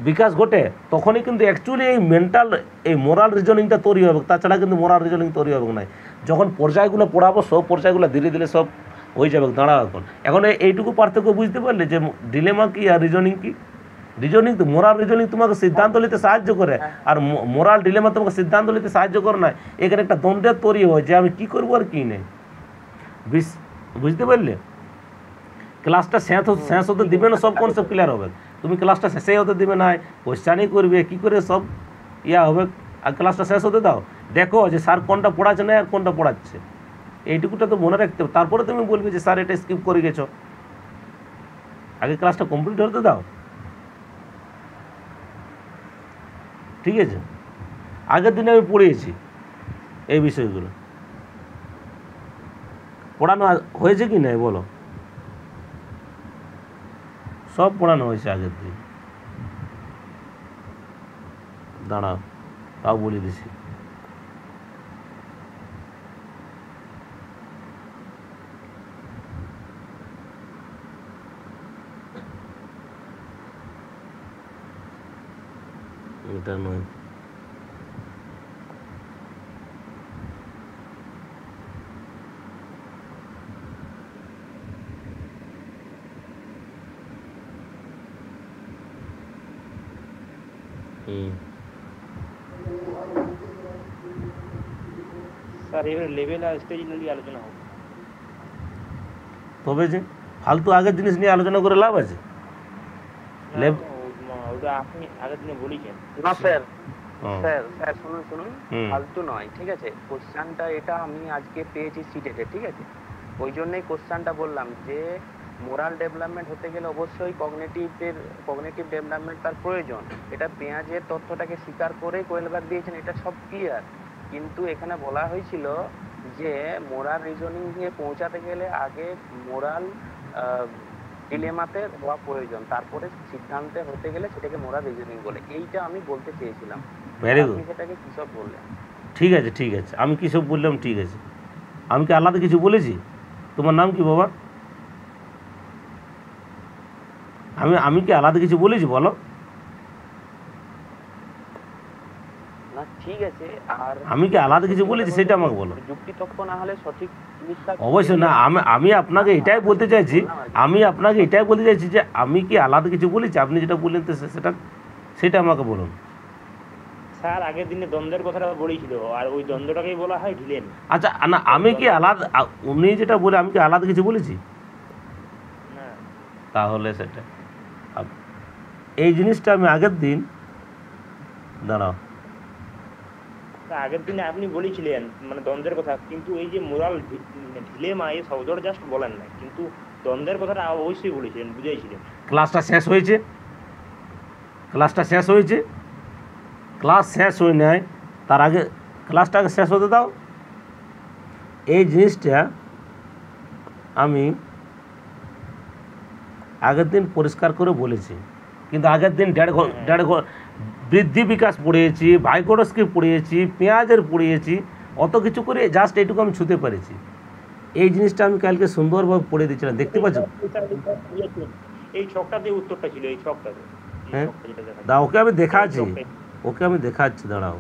বিকাশ ঘটে তখনই কিন্তু অ্যাকচুয়ালি এই মেন্টাল এই মোরাল রিজনিংটা তৈরি হবে তাছাড়া কিন্তু মোরাল রিজনিং তৈরি হবে না যখন পর্যায়গুলো পড়াবো সব পর্যায়গুলো ধীরে ধীরে সব হয়ে যাবে দাঁড়া এখন এখন এইটুকু পার্থক্য বুঝতে পারলে যে ডিলেমা কি আর রিজনিং কি রিজনিং তো মোরাল রিজনিং তোমাকে সিদ্ধান্ত নিতে সাহায্য করে হ্যাঁ। আর মোরাল ডিলেমা তোমাকে সিদ্ধান্ত নিতে সাহায্য করে না এখানে একটা দ্বন্দ্বের তৈরি হয় যে আমি কী করবো আর কী নেই বিশ বুঝতে পারলে ক্লাসটা শেষ শেষ হতে দিবে না সব কনসেপ্ট ক্লিয়ার হবে তুমি ক্লাসটা শেষে হতে দিবে না কোশ্চানই করবে কি করে সব ইয়া হবে আর ক্লাসটা শেষ হতে দাও দেখো যে স্যার কোনটা পড়াচ্ছে না আর কোনটা পড়াচ্ছে এইটুকুটা তো মনে রাখতে হবে তারপরে তুমি বলবে যে স্যার এটা স্কিপ করে গেছো আগে ক্লাসটা কমপ্লিট হতে দাও ঠিক আছে আগের দিনে আমি পড়িয়েছি এই বিষয়গুলো পড়ানো হয়েছে কি নাই বলো সব পড়ানো হয়েছে আগের দিন দাঁড়াও তাও বলে দিছি এটা নয় Hmm. তবে যে ফালতু আগের জিনিস নিয়ে আলোচনা করে লাভ আছে না স্যার স্যার স্যার শুনুন শুনুন ফালতু নয় ঠিক আছে কোশ্চেনটা এটা আমি আজকে পেয়েছি ঠিক আছে ওই জন্যই কোশ্চানটা বললাম যে মোরাল ডেভেলপমেন্ট হতে গেলে অবশ্যই কগনেটিভের কগনেটিভ ডেভেলপমেন্ট তার প্রয়োজন এটা পেঁয়াজের তথ্যটাকে স্বীকার করে কোয়েলবার দিয়েছেন এটা সব ক্লিয়ার কিন্তু এখানে বলা হয়েছিল যে মোরাল দিয়ে পৌঁছাতে গেলে আগে মোরাল ডিলেমাতে হওয়া প্রয়োজন তারপরে সিদ্ধান্তে হতে গেলে সেটাকে মোরাল রিজনিং বলে এইটা আমি বলতে চেয়েছিলাম আপনি সেটাকে কিসব বললেন ঠিক আছে ঠিক আছে আমি কিসব বললাম ঠিক আছে আমি কি আলাদা কিছু বলেছি তোমার নাম কি বাবা আমি আমি কি আলাদা কিছু বলেছি বলো আমি কি আলাদা কিছু বলেছি সেটা আমাকে বলো অবশ্যই না আমি আমি আপনাকে এটাই বলতে চাইছি আমি আপনাকে এটাই বলতে চাইছি যে আমি কি আলাদা কিছু বলেছি আপনি যেটা বললেন সেটা সেটা আমাকে বলুন স্যার আগের দিনে দ্বন্দ্বের কথাটা বলেছিল আর ওই দ্বন্দ্বটাকেই বলা হয় ভিলেন আচ্ছা না আমি কি আলাদা উনি যেটা বলে আমি কি আলাদা কিছু বলেছি তাহলে সেটা এই জিনিসটা আমি আগের দিন দাঁড়াও আগের দিনে আপনি বলেছিলেন মানে দ্বন্দ্বের কথা কিন্তু এই যে মোরাল ঢিলেমা মানে এই শব্দটা জাস্ট বলেন না কিন্তু দ্বন্দ্বের কথাটা অবশ্যই বলেছিলেন বুঝাইছিলেন ক্লাসটা শেষ হয়েছে ক্লাসটা শেষ হয়েছে ক্লাস শেষ হয়ে নাই তার আগে ক্লাসটা আগে শেষ হতে দাও এই জিনিসটা আমি আগের দিন পরিষ্কার করে বলেছি কিন্তু আগের দিন দেড় দেড় বৃদ্ধি বিকাশ পড়িয়েছি ভাইকোরসকে পড়িয়েছি পেঁয়াজের পড়িয়েছি অত কিছু করে জাস্ট এইটুকু আমি ছুতে পেরেছি এই জিনিসটা আমি কালকে সুন্দরভাবে পড়ে দিয়েছিলাম দেখতে পাচ্ছ হ্যাঁ? দা ওকে আমি দেখাচ্ছি ওকে আমি দেখাচ্ছি দাঁড়াও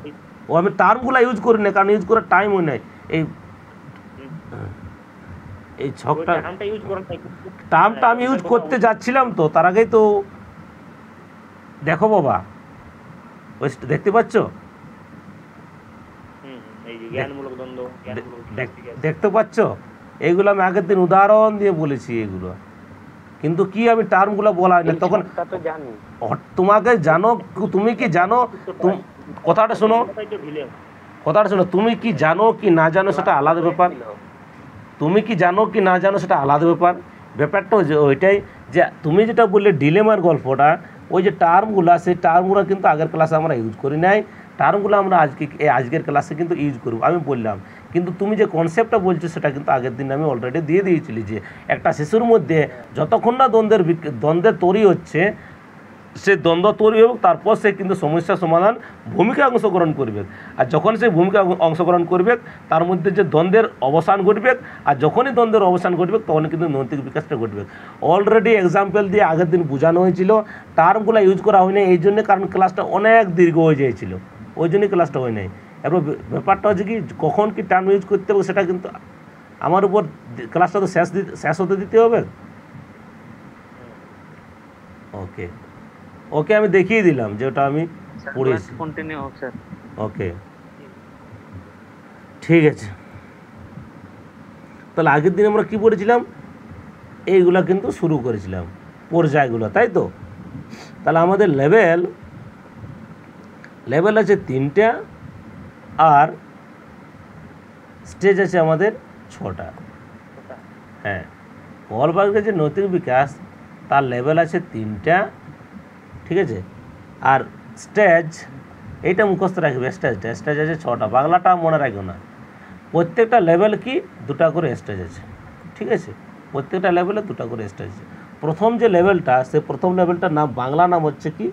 ও আমি টার্মগুলো ইউজ করি না কারণ ইউজ করার টাইমও নেই এই এই ছকটা টার্মটা আমি ইউজ করতে যাচ্ছিলাম তো তার আগেই তো দেখো বাবা ওয়েস্ট দেখতে পাচ্ছ দেখতে পাচ্ছ এইগুলো আমি আগের দিন উদাহরণ দিয়ে বলেছি এগুলো কিন্তু কি আমি টার্মগুলো বলা হয় না তখন তোমাকে জানো তুমি কি জানো কথাটা শোনো কথাটা শোনো তুমি কি জানো কি না জানো সেটা আলাদা ব্যাপার তুমি কি জানো কি না জানো সেটা আলাদা ব্যাপার ব্যাপারটা ওইটাই যে তুমি যেটা বললে ডিলেমার গল্পটা ওই যে টার্মগুলো সেই টার্মগুলো কিন্তু আগের ক্লাসে আমরা ইউজ করি নাই টার্মগুলো আমরা আজকে আজকের ক্লাসে কিন্তু ইউজ করব আমি বললাম কিন্তু তুমি যে কনসেপ্টটা বলছো সেটা কিন্তু আগের দিন আমি অলরেডি দিয়ে দিয়েছিলি যে একটা শিশুর মধ্যে যতক্ষণ না দ্বন্দ্বের দ্বন্দ্বের তৈরি হচ্ছে সে দ্বন্দ্ব তৈরি হোক তারপর সে কিন্তু সমস্যা সমাধান ভূমিকা অংশগ্রহণ করবে আর যখন সে ভূমিকা অংশগ্রহণ করবে তার মধ্যে যে দ্বন্দ্বের অবসান ঘটবে আর যখনই দ্বন্দ্বের অবসান ঘটবে তখন কিন্তু নৈতিক বিকাশটা ঘটবে অলরেডি এক্সাম্পল দিয়ে আগের দিন বোঝানো হয়েছিল টার্মগুলো ইউজ করা হয়নি এই জন্য কারণ ক্লাসটা অনেক দীর্ঘ হয়ে যাইছিল ওই জন্যই ক্লাসটা হয় নাই এবার ব্যাপারটা হচ্ছে কি কখন কি টার্ম ইউজ করতে হবে সেটা কিন্তু আমার উপর ক্লাসটা তো শেষ শেষ হতে দিতে হবে ওকে ওকে আমি দেখিয়ে দিলাম যে ওটা আমি পড়েছি ওকে ঠিক আছে তাহলে আগের দিন আমরা কি পড়েছিলাম এইগুলা কিন্তু শুরু করেছিলাম পর্যায়গুলো তাই তো তাহলে আমাদের লেভেল লেভেল আছে তিনটা আর স্টেজ আছে আমাদের ছটা হ্যাঁ পলবাগের যে নৈতিক বিকাশ তার লেভেল আছে তিনটা ঠিক আছে আর স্টেজ এইটা মুখস্থ রাখবে স্টেজটা স্টেজ আছে ছটা বাংলাটা মনে রাখবে না প্রত্যেকটা লেভেল কি দুটা করে স্টেজ আছে ঠিক আছে প্রত্যেকটা লেভেলে দুটা করে স্টেজ আছে প্রথম যে লেভেলটা সে প্রথম লেভেলটার নাম বাংলা নাম হচ্ছে কি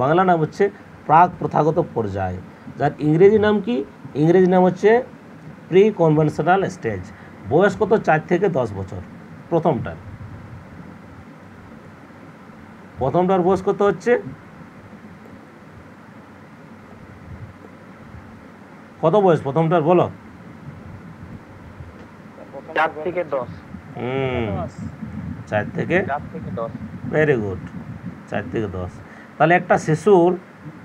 বাংলা নাম হচ্ছে প্রাক প্রথাগত পর্যায় যার ইংরেজি নাম কি ইংরেজি নাম হচ্ছে প্রি কনভেনশনাল স্টেজ বয়স্ক তো চার থেকে দশ বছর প্রথমটার প্রথমটার বোস কত করতে হচ্ছে কত বয়স প্রথমটার বলো চার থেকে দশ হুম চার থেকে ভেরি গুড চার থেকে দশ তাহলে একটা শিশুর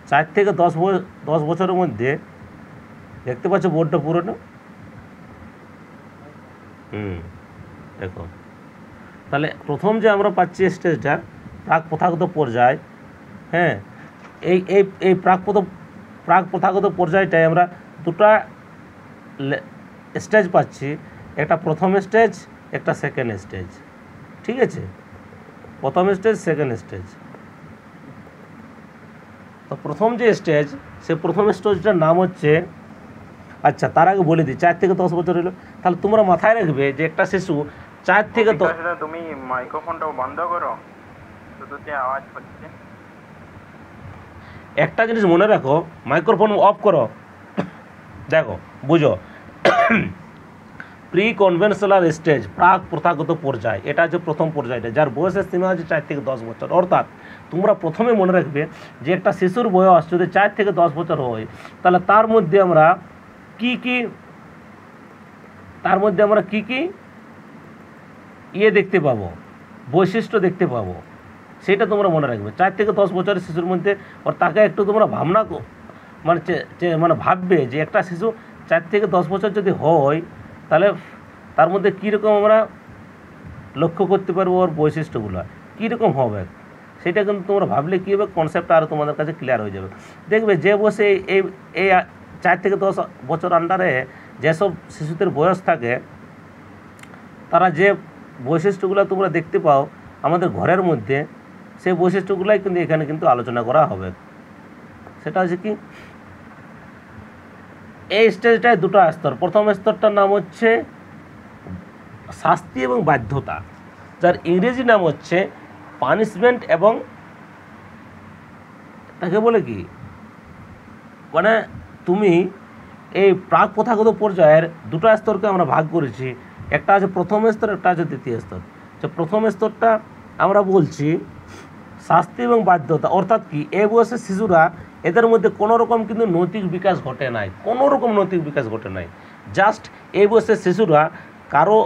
চার থেকে দশ দশ বছরের মধ্যে দেখতে পাচ্ছ বোর্ডটা পুরোনো হুম দেখো তাহলে প্রথম যে আমরা পাচ্ছি স্টেজটা প্রাক প্রথাগত পর্যায় হ্যাঁ এই এই এই প্রাক প্রাক প্রথাগত পর্যায়টায় আমরা দুটা স্টেজ পাচ্ছি একটা প্রথম স্টেজ একটা সেকেন্ড স্টেজ ঠিক আছে প্রথম স্টেজ সেকেন্ড স্টেজ তো প্রথম যে স্টেজ সে প্রথম স্টেজটার নাম হচ্ছে আচ্ছা তার আগে বলে দিই চার থেকে দশ বছর হলো তাহলে তোমরা মাথায় রাখবে যে একটা শিশু চার থেকে তুমি মাইক্রোফোনটা বন্ধ করো ব্লুটুথে আওয়াজ হচ্ছে একটা জিনিস মনে রাখো মাইক্রোফোন অফ করো দেখো বুঝো প্রি কনভেনশনাল স্টেজ প্রাক প্রথাগত পর্যায় এটা হচ্ছে প্রথম পর্যায়টা যার বয়সের সীমা হচ্ছে চার থেকে দশ বছর অর্থাৎ তোমরা প্রথমে মনে রাখবে যে একটা শিশুর বয়স যদি চার থেকে দশ বছর হয় তাহলে তার মধ্যে আমরা কি কি তার মধ্যে আমরা কি কি ইয়ে দেখতে পাবো বৈশিষ্ট্য দেখতে পাবো সেটা তোমরা মনে রাখবে চার থেকে দশ বছরের শিশুর মধ্যে ওর তাকে একটু তোমরা ভাবনা মানে মানে ভাববে যে একটা শিশু চার থেকে দশ বছর যদি হয় তাহলে তার মধ্যে কীরকম আমরা লক্ষ্য করতে পারবো ওর বৈশিষ্ট্যগুলো কীরকম হবে সেটা কিন্তু তোমরা ভাবলে কী হবে কনসেপ্ট আরও তোমাদের কাছে ক্লিয়ার হয়ে যাবে দেখবে যে বসে এই এই চার থেকে দশ বছর আন্ডারে যেসব শিশুদের বয়স থাকে তারা যে বৈশিষ্ট্যগুলো তোমরা দেখতে পাও আমাদের ঘরের মধ্যে সেই বৈশিষ্ট্যগুলাই কিন্তু এখানে কিন্তু আলোচনা করা হবে সেটা হচ্ছে কি এই স্টেজটায় দুটো স্তর প্রথম স্তরটার নাম হচ্ছে শাস্তি এবং বাধ্যতা যার ইংরেজি নাম হচ্ছে পানিশমেন্ট এবং তাকে বলে কি মানে তুমি এই প্রাক প্রথাগত পর্যায়ের দুটো স্তরকে আমরা ভাগ করেছি একটা আছে প্রথম স্তর একটা আছে দ্বিতীয় স্তর তো প্রথম স্তরটা আমরা বলছি শাস্তি এবং বাধ্যতা অর্থাৎ কি এ বয়সের শিশুরা এদের মধ্যে কোনো রকম কিন্তু নৈতিক বিকাশ ঘটে নাই কোনো রকম নৈতিক বিকাশ ঘটে নাই জাস্ট এ বয়সের শিশুরা কারো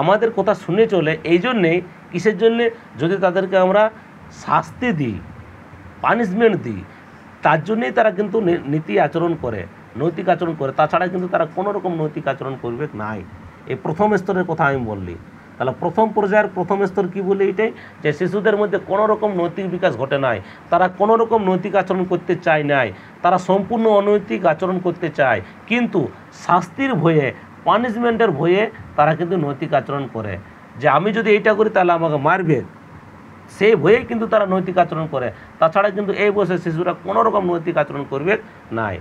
আমাদের কথা শুনে চলে এই জন্যেই কিসের জন্যে যদি তাদেরকে আমরা শাস্তি দিই পানিশমেন্ট দিই তার জন্যেই তারা কিন্তু নীতি আচরণ করে নৈতিক আচরণ করে তাছাড়া কিন্তু তারা কোনো রকম নৈতিক আচরণ করবে নাই এই প্রথম স্তরের কথা আমি বললি তাহলে প্রথম পর্যায়ের প্রথম স্তর কি বলে এটাই যে শিশুদের মধ্যে কোনো রকম নৈতিক বিকাশ ঘটে নাই তারা কোনো রকম নৈতিক আচরণ করতে চায় নাই তারা সম্পূর্ণ অনৈতিক আচরণ করতে চায় কিন্তু শাস্তির ভয়ে পানিশমেন্টের ভয়ে তারা কিন্তু নৈতিক আচরণ করে যে আমি যদি এইটা করি তাহলে আমাকে মারবে সেই ভয়ে কিন্তু তারা নৈতিক আচরণ করে তাছাড়া কিন্তু এই বয়সে শিশুরা কোনো রকম নৈতিক আচরণ করবে নাই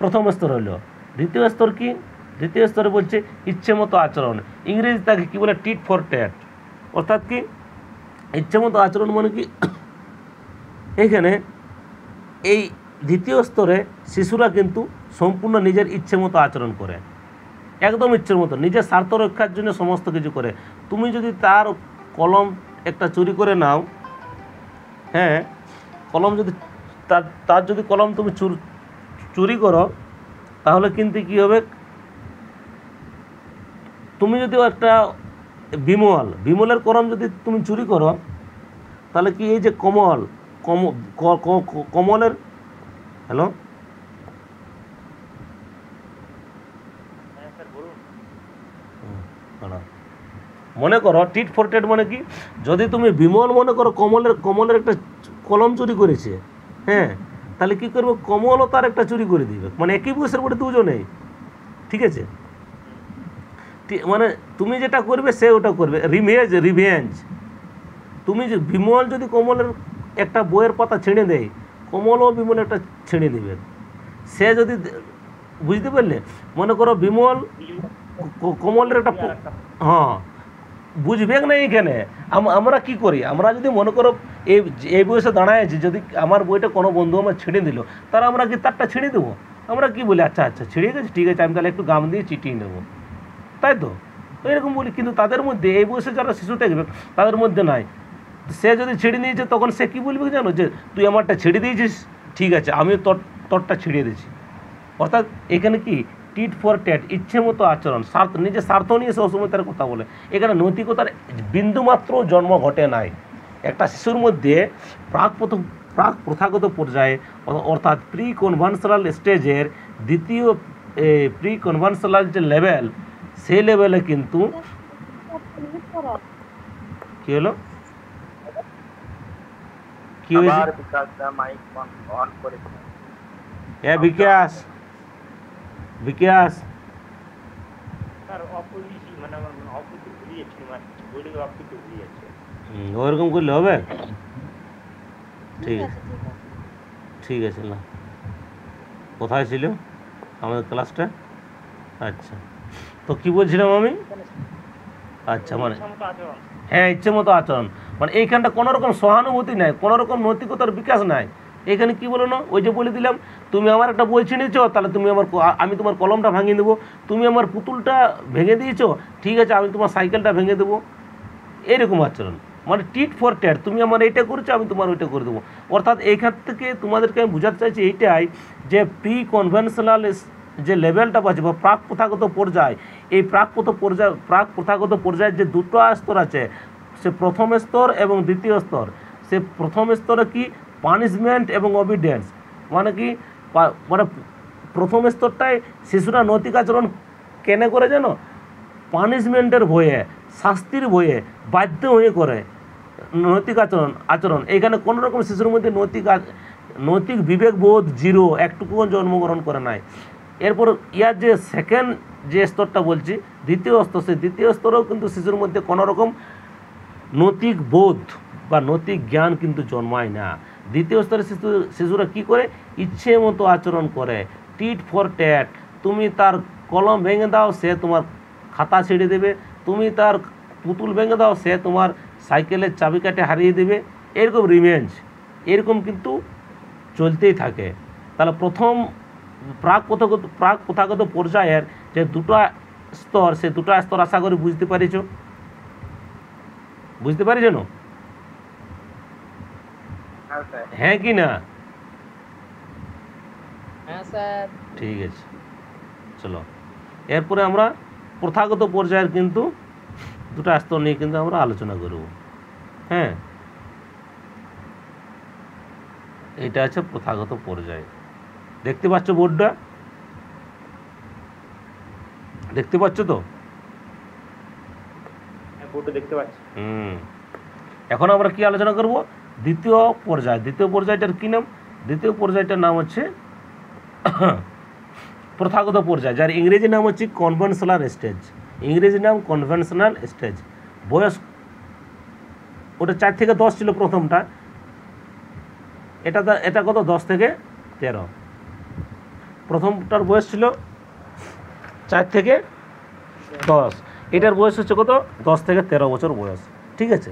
প্রথম স্তর হলো দ্বিতীয় স্তর কি দ্বিতীয় স্তরে বলছে ইচ্ছে মতো আচরণ ইংরেজি তাকে কী বলে টিট ফর ট্যাট অর্থাৎ কি ইচ্ছে মতো আচরণ মানে কি এখানে এই দ্বিতীয় স্তরে শিশুরা কিন্তু সম্পূর্ণ নিজের ইচ্ছে মতো আচরণ করে একদম ইচ্ছের মতো নিজের স্বার্থ রক্ষার জন্য সমস্ত কিছু করে তুমি যদি তার কলম একটা চুরি করে নাও হ্যাঁ কলম যদি তার তার যদি কলম তুমি চুরি করো তাহলে কিন্তু কী হবে তুমি যদি একটা বিমল বিমলের করম যদি তুমি চুরি করো তাহলে কি এই যে কমল কমলের হ্যালো মনে করো টিট ফর টেট মানে কি যদি তুমি বিমল মনে করো কমলের কমলের একটা কলম চুরি করেছে হ্যাঁ তাহলে কি করবে কমলও তার একটা চুরি করে দিবে মানে একই বয়সের পরে দুজনেই ঠিক আছে মানে তুমি যেটা করবে সে ওটা করবে রিমেজ রিভেঞ্জ তুমি যে বিমল যদি কমলের একটা বইয়ের পাতা ছিঁড়ে দেয় কমলও বিমল একটা ছিঁড়ে দেবে সে যদি বুঝতে পারলে মনে করো বিমল কমলের একটা হ্যাঁ বুঝবেক না এইখানে আমরা কি করি আমরা যদি মনে করো এই এই বয়সে দাঁড়ায়ছি যদি আমার বইটা কোনো বন্ধু আমার ছেড়ে দিল তারা আমরা কি তারটা ছেড়ে দেবো আমরা কি বলি আচ্ছা আচ্ছা ছেড়ে গেছে ঠিক আছে আমি তাহলে একটু গাম দিয়ে চিটিয়ে নেবো তাই তো তো এরকম বলি কিন্তু তাদের মধ্যে এই বয়সে যারা শিশু থাকবে তাদের মধ্যে নাই সে যদি ছেড়ে নিয়েছে তখন সে কী বলবে জানো যে তুই আমারটা ছেড়ে দিয়েছিস ঠিক আছে আমিও তোর তোরটা ছেড়ে দিয়েছি অর্থাৎ এখানে কি টিট ফর ট্যাট ইচ্ছে মতো আচরণ স্বার্থ নিজের স্বার্থ নিয়ে সে অসময় তার কথা বলে এখানে নৈতিকতার বিন্দুমাত্র জন্ম ঘটে নাই একটা শিশুর মধ্যে প্রাক প্রথম প্রাক প্রথাগত পর্যায়ে অর্থাৎ প্রি কনভেনশনাল স্টেজের দ্বিতীয় প্রি কনভেনশনাল যে লেভেল সেই লেভেলে কিন্তু কি হলো কি হয়েছে এ বিকাশ বিকাশ মানে মানে ওরকম করলে হবে ঠিক আছে ঠিক আছে না কোথায় ছিল আমাদের ক্লাসটা আচ্ছা তো কি বলছিলাম আমি আচ্ছা মানে হ্যাঁ ইচ্ছে মতো আচরণ মানে এইখানটা কোনো রকম সহানুভূতি নাই কোনো রকম নৈতিকতার বিকাশ নাই এখানে কি বলো না ওই যে বলে দিলাম তুমি আমার একটা বই ছিনেছো তাহলে তুমি আমার আমি তোমার কলমটা ভাঙিয়ে দেবো তুমি আমার পুতুলটা ভেঙে দিয়েছো ঠিক আছে আমি তোমার সাইকেলটা ভেঙে দেবো এরকম আচরণ মানে টিট ফর ট্যাট তুমি আমার এইটা করেছো আমি তোমার ওইটা করে দেবো অর্থাৎ এইখান থেকে তোমাদেরকে আমি বোঝাতে চাইছি এইটাই যে প্রি কনভেনশনাল যে লেভেলটা আছে বা প্রাক প্রথাগত পর্যায় এই প্রাক প্রথ পর্যায় প্রাক প্রথাগত পর্যায়ের যে দুটো স্তর আছে সে প্রথম স্তর এবং দ্বিতীয় স্তর সে প্রথম স্তরে কি পানিশমেন্ট এবং অবিডেন্স মানে কি মানে প্রথম স্তরটায় শিশুরা নৈতিক আচরণ কেনে করে যেন পানিশমেন্টের ভয়ে শাস্তির ভয়ে বাধ্য হয়ে করে নৈতিক আচরণ আচরণ এখানে কোনো রকম শিশুর মধ্যে নৈতিক নৈতিক বিবেকবোধ জিরো একটুকুও জন্মগ্রহণ করে নাই এরপর ইয়ার যে সেকেন্ড যে স্তরটা বলছি দ্বিতীয় স্তর সেই দ্বিতীয় স্তরেও কিন্তু শিশুর মধ্যে কোনো রকম নৈতিক বোধ বা নৈতিক জ্ঞান কিন্তু জন্মায় না দ্বিতীয় স্তরে শিশু শিশুরা কী করে ইচ্ছে মতো আচরণ করে টিট ফর ট্যাট তুমি তার কলম ভেঙে দাও সে তোমার খাতা ছিঁড়ে দেবে তুমি তার পুতুল ভেঙে দাও সে তোমার সাইকেলের চাবিকাঠে হারিয়ে দেবে এরকম রিমেঞ্জ এরকম কিন্তু চলতেই থাকে তাহলে প্রথম প্রাক প্রথাগত প্রাক প্রথাগত পর্যায়ের যে দুটা স্তর সে দুটা স্তর আশা করি বুঝতে পারিছ বুঝতে পারিছ না হ্যাঁ, হ্যাঁ কি না হ্যাঁ ঠিক আছে চলো এরপরে আমরা প্রথাগত পর্যায়ের কিন্তু দুটো স্তর নিয়ে কিন্তু আমরা আলোচনা করব হ্যাঁ এটা আছে প্রথাগত পর্যায় দেখতে পাচ্ছ বোর্ডটা দেখতে পাচ্ছ তো হ্যাঁ, এখন আমরা কি আলোচনা করব দ্বিতীয় পর্যায় দ্বিতীয় পর্যায়টার কী নাম দ্বিতীয় পর্যায়টার নাম হচ্ছে প্রথাগত পর্যায় যার ইংরেজি নাম হচ্ছে কনভেনশনাল স্টেজ ইংরেজি নাম কনভেনশনাল স্টেজ বয়স ওটা চার থেকে দশ ছিল প্রথমটা এটা এটা কত দশ থেকে তেরো প্রথমটার বয়স ছিল চার থেকে দশ এটার বয়স হচ্ছে কত দশ থেকে তেরো বছর বয়স ঠিক আছে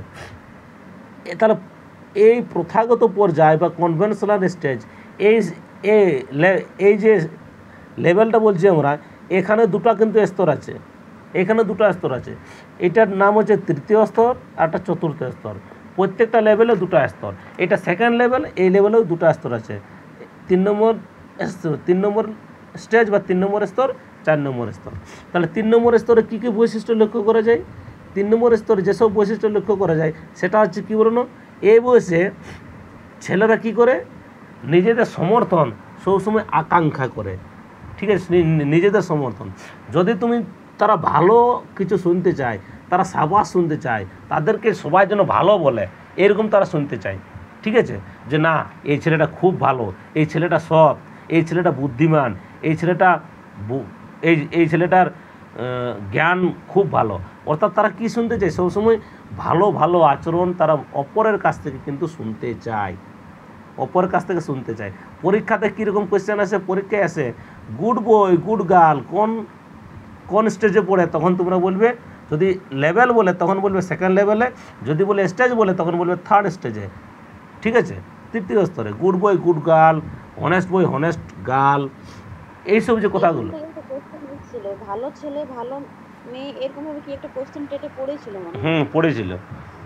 তাহলে এই প্রথাগত পর্যায় বা কনভেনশনাল স্টেজ এই এই যে লেভেলটা বলছি আমরা এখানে দুটো কিন্তু স্তর আছে এখানে দুটো স্তর আছে এটার নাম হচ্ছে তৃতীয় স্তর আর একটা চতুর্থ স্তর প্রত্যেকটা লেভেলে দুটো স্তর এটা সেকেন্ড লেভেল এই লেভেলেও দুটো স্তর আছে তিন নম্বর তিন নম্বর স্টেজ বা তিন নম্বর স্তর চার নম্বর স্তর তাহলে তিন নম্বর স্তরে কী কী বৈশিষ্ট্য লক্ষ্য করা যায় তিন নম্বর স্তরে যেসব বৈশিষ্ট্য লক্ষ্য করা যায় সেটা হচ্ছে কী বলুন এই বয়সে ছেলেরা কি করে নিজেদের সমর্থন সবসময় আকাঙ্ক্ষা করে ঠিক আছে নিজেদের সমর্থন যদি তুমি তারা ভালো কিছু শুনতে চায় তারা সাবাস শুনতে চায় তাদেরকে সবাই যেন ভালো বলে এরকম তারা শুনতে চায় ঠিক আছে যে না এই ছেলেটা খুব ভালো এই ছেলেটা সব এই ছেলেটা বুদ্ধিমান এই ছেলেটা এই এই ছেলেটার জ্ঞান খুব ভালো অর্থাৎ তারা কি শুনতে চায় সবসময় ভালো ভালো আচরণ তারা অপরের কাছ থেকে কিন্তু শুনতে চায় অপরের কাছ থেকে শুনতে চায় পরীক্ষাতে কীরকম কোয়েশ্চেন আসে পরীক্ষায় আসে গুড বয় গুড গার্ল কোন কোন স্টেজে পড়ে তখন তোমরা বলবে যদি লেভেল বলে তখন বলবে সেকেন্ড লেভেলে যদি বলে স্টেজ বলে তখন বলবে থার্ড স্টেজে ঠিক আছে তৃতীয় স্তরে good boy good girl honest boy honest girl এইসব যে কথাগুলো ভালো ছেলে ভালো মেয়ে এরকম কি একটা কোশ্চেন টেটে পড়েছিল হুম পড়েছিল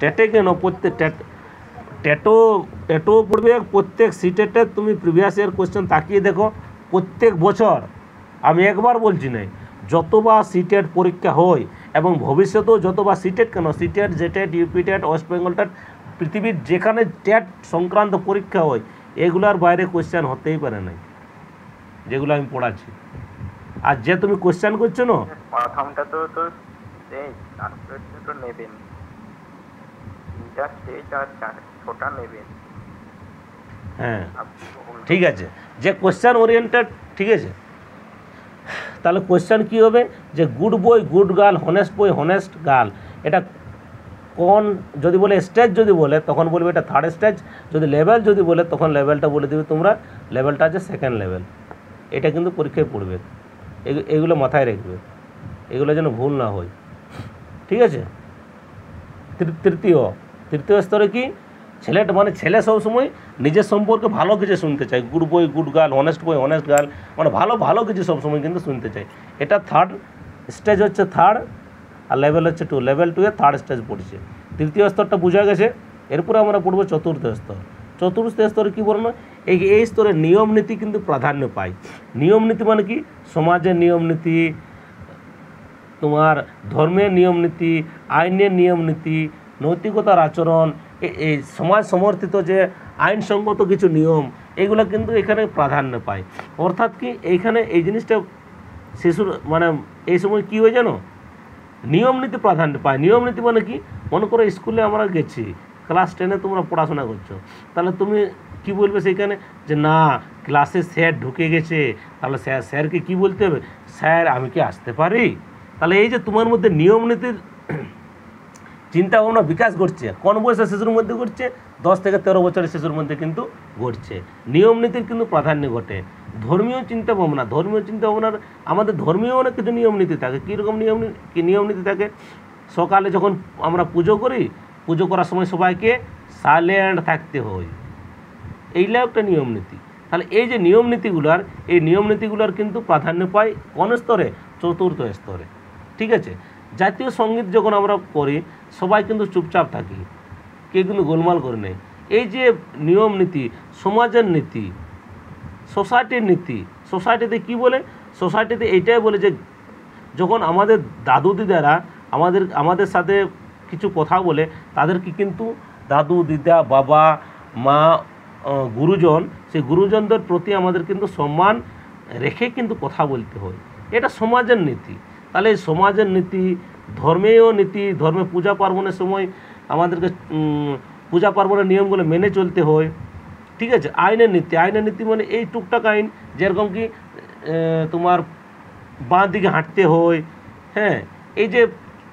টেটে কেন প্রত্যেক টেট টেটো টেটো পড়বে প্রত্যেক সিটেটে তুমি প্রিভিয়াস ইয়ার কোশ্চেন তাকিয়ে দেখো প্রত্যেক বছর আমি একবার বলছি নাই যতবার সিটেট পরীক্ষা হয় এবং ভবিষ্যতেও যতবার সিটেট কেন সিটেট জেটেট ইউপিটেট ওয়েস্ট বেঙ্গলটেট পৃথিবীর যেখানে টেট সংক্রান্ত পরীক্ষা হয় এগুলার বাইরে কোয়েশ্চেন হতেই পারে নাই যেগুলো আমি পড়াচ্ছি আর যে তুমি কোয়েশ্চেন করছো না হ্যাঁ, প্রথমটা তো তো এই তো নেবেন হ্যাঁ ঠিক আছে যে কোয়েশ্চেন ওরিয়েন্টেড ঠিক আছে তাহলে কোয়েশ্চেন কি হবে যে good boy good girl honest boy honest girl এটা কোন যদি বলে স্টেজ যদি বলে তখন বলবে এটা থার্ড স্টেজ যদি লেভেল যদি বলে তখন লেভেলটা বলে দেবে তোমরা লেভেলটা আছে সেকেন্ড লেভেল এটা কিন্তু পরীক্ষায় পড়বে এগুলো মাথায় রাখবে এগুলো যেন ভুল না হয় ঠিক আছে তৃতীয় তৃতীয় স্তরে কি ছেলেটা মানে ছেলে সবসময় নিজের সম্পর্কে ভালো কিছু শুনতে চায় good boy good girl honest boy honest girl মানে ভালো ভালো কিছু সবসময় কিন্তু শুনতে চাই এটা থার্ড স্টেজ হচ্ছে থার্ড আর লেভেল হচ্ছে টু লেভেল টুয়ে থার্ড স্টেজ পড়ছে তৃতীয় স্তরটা বোঝা গেছে এরপরে আমরা পড়বো চতুর্থ স্তর চতুর্থ স্তরে কী বলবো এই এই স্তরে নিয়ম নীতি কিন্তু প্রাধান্য পায় নিয়ম নীতি মানে কি সমাজের নিয়ম নীতি তোমার ধর্মের নিয়ম নীতি আইনের নিয়ম নীতি নৈতিকতার আচরণ এই সমাজ সমর্থিত যে আইনসঙ্গত কিছু নিয়ম এগুলো কিন্তু এখানে প্রাধান্য পায় অর্থাৎ কি এইখানে এই জিনিসটা শিশুর মানে এই সময় কী হয় জানো নিয়ম নীতি প্রাধান্য পায় নিয়ম নীতি মানে কি মনে করো স্কুলে আমরা গেছি ক্লাস টেনে তোমরা পড়াশোনা করছো তাহলে তুমি কি বলবে সেখানে যে না ক্লাসে স্যার ঢুকে গেছে তাহলে স্যার স্যারকে কী বলতে হবে স্যার আমি কি আসতে পারি তাহলে এই যে তোমার মধ্যে নিয়ম নীতির চিন্তা ভাবনা বিকাশ ঘটছে কোন বয়সে শিশুর মধ্যে ঘটছে দশ থেকে তেরো বছরের শিশুর মধ্যে কিন্তু ঘটছে নিয়ম নীতির কিন্তু প্রাধান্য ঘটে ধর্মীয় চিন্তা ভাবনা ধর্মীয় চিন্তা ভাবনার আমাদের ধর্মীয় অনেক কিছু নিয়ম নীতি থাকে কীরকম নিয়ম কী নিয়ম নীতি থাকে সকালে যখন আমরা পুজো করি পুজো করার সময় সবাইকে সাইলেন্ট থাকতে হয় এইটা একটা নিয়ম নীতি তাহলে এই যে নিয়ম নীতিগুলোর এই নিয়ম নীতিগুলোর কিন্তু প্রাধান্য পায় কোন স্তরে চতুর্থ স্তরে ঠিক আছে জাতীয় সঙ্গীত যখন আমরা করি সবাই কিন্তু চুপচাপ থাকি কে কিন্তু গোলমাল করে নেয় এই যে নিয়ম নীতি সমাজের নীতি সোসাইটির নীতি সোসাইটিতে কি বলে সোসাইটিতে এইটাই বলে যে যখন আমাদের দাদু দিদারা আমাদের আমাদের সাথে কিছু কথা বলে তাদেরকে কিন্তু দাদু দিদা বাবা মা গুরুজন সেই গুরুজনদের প্রতি আমাদের কিন্তু সম্মান রেখে কিন্তু কথা বলতে হয় এটা সমাজের নীতি তাহলে এই সমাজের নীতি ধর্মেও নীতি ধর্মে পূজা পার্বণের সময় আমাদেরকে পূজা পার্বণের নিয়মগুলো মেনে চলতে হয় ঠিক আছে আইনের নীতি আইনের নীতি মানে এই টুকটাক আইন যেরকম কি তোমার বাঁ দিকে হাঁটতে হয় হ্যাঁ এই যে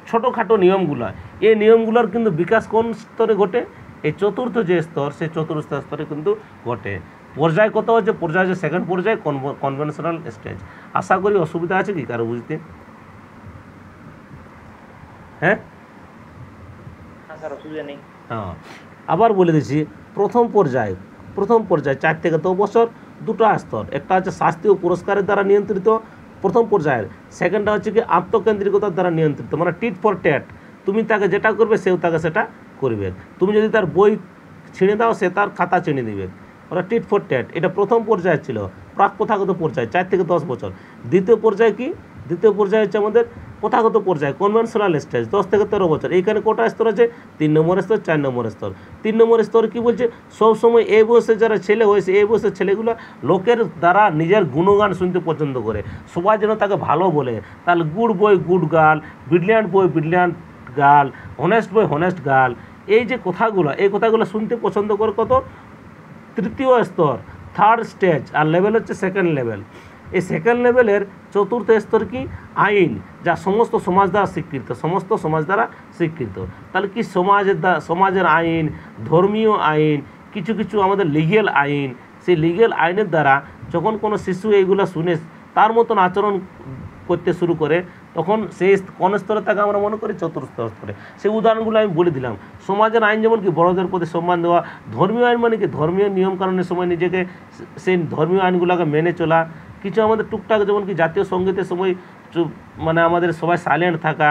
ছোটোখাটো নিয়মগুলো এই নিয়মগুলোর কিন্তু বিকাশ কোন স্তরে ঘটে এই চতুর্থ যে স্তর সেই চতুর্থ স্তরে কিন্তু ঘটে পর্যায় কত হচ্ছে পর্যায় যে সেকেন্ড পর্যায় কনভেনশনাল স্টেজ আশা করি অসুবিধা আছে কি কারো বুঝতে হ্যাঁ? আচ্ছা, হ্যাঁ আবার বলে দিচ্ছি প্রথম পর্যায়ে প্রথম পর্যায়ে চার থেকে দু বছর দুটো স্তর একটা হচ্ছে শাস্তি ও পুরস্কারের দ্বারা নিয়ন্ত্রিত প্রথম পর্যায়ের সেকেন্ডটা হচ্ছে কি আত্মকেন্দ্রিকতার দ্বারা নিয়ন্ত্রিত মানে টিট ফর ট্যাট তুমি তাকে যেটা করবে সেও তাকে সেটা করবে তুমি যদি তার বই ছিঁড়ে দাও সে তার খাতা ছিঁড়ে দিবে ওরা টিট ফর ট্যাট এটা প্রথম পর্যায়ে ছিল প্রাক প্রথাগত পর্যায়ে চার থেকে দশ বছর দ্বিতীয় পর্যায়ে কি দ্বিতীয় পর্যায়ে হচ্ছে আমাদের প্রথাগত পর্যায়ে কনভেনশনাল স্টেজ দশ থেকে তেরো বছর এইখানে কোটা স্তর আছে তিন নম্বর স্তর চার নম্বর স্তর তিন নম্বর স্তর কী বলছে সবসময় এই বয়সে যারা ছেলে হয়েছে এই বয়সের ছেলেগুলো লোকের দ্বারা নিজের গুণগান শুনতে পছন্দ করে সবাই যেন তাকে ভালো বলে তাহলে good boy good girl brilliant boy brilliant girl honest boy honest girl এই যে কথাগুলো এই কথাগুলো শুনতে পছন্দ করে কত তৃতীয় স্তর থার্ড স্টেজ আর লেভেল হচ্ছে সেকেন্ড লেভেল এই সেকেন্ড লেভেলের চতুর্থ স্তর কি আইন যা সমস্ত সমাজ দ্বারা স্বীকৃত সমস্ত সমাজ দ্বারা স্বীকৃত তাহলে কি সমাজের সমাজের আইন ধর্মীয় আইন কিছু কিছু আমাদের লিগেল আইন সেই লিগেল আইনের দ্বারা যখন কোনো শিশু এইগুলো শুনে তার মতন আচরণ করতে শুরু করে তখন সেই কোন স্তরে তাকে আমরা মনে করি চতুর্থ স্তরে সেই উদাহরণগুলো আমি বলে দিলাম সমাজের আইন যেমন কি বড়দের প্রতি সম্মান দেওয়া ধর্মীয় আইন মানে কি ধর্মীয় নিয়মকানুনের সময় নিজেকে সেই ধর্মীয় আইনগুলোকে মেনে চলা কিছু আমাদের টুকটাক যেমন কি জাতীয় সঙ্গীতের সময় চুপ মানে আমাদের সবাই সাইলেন্ট থাকা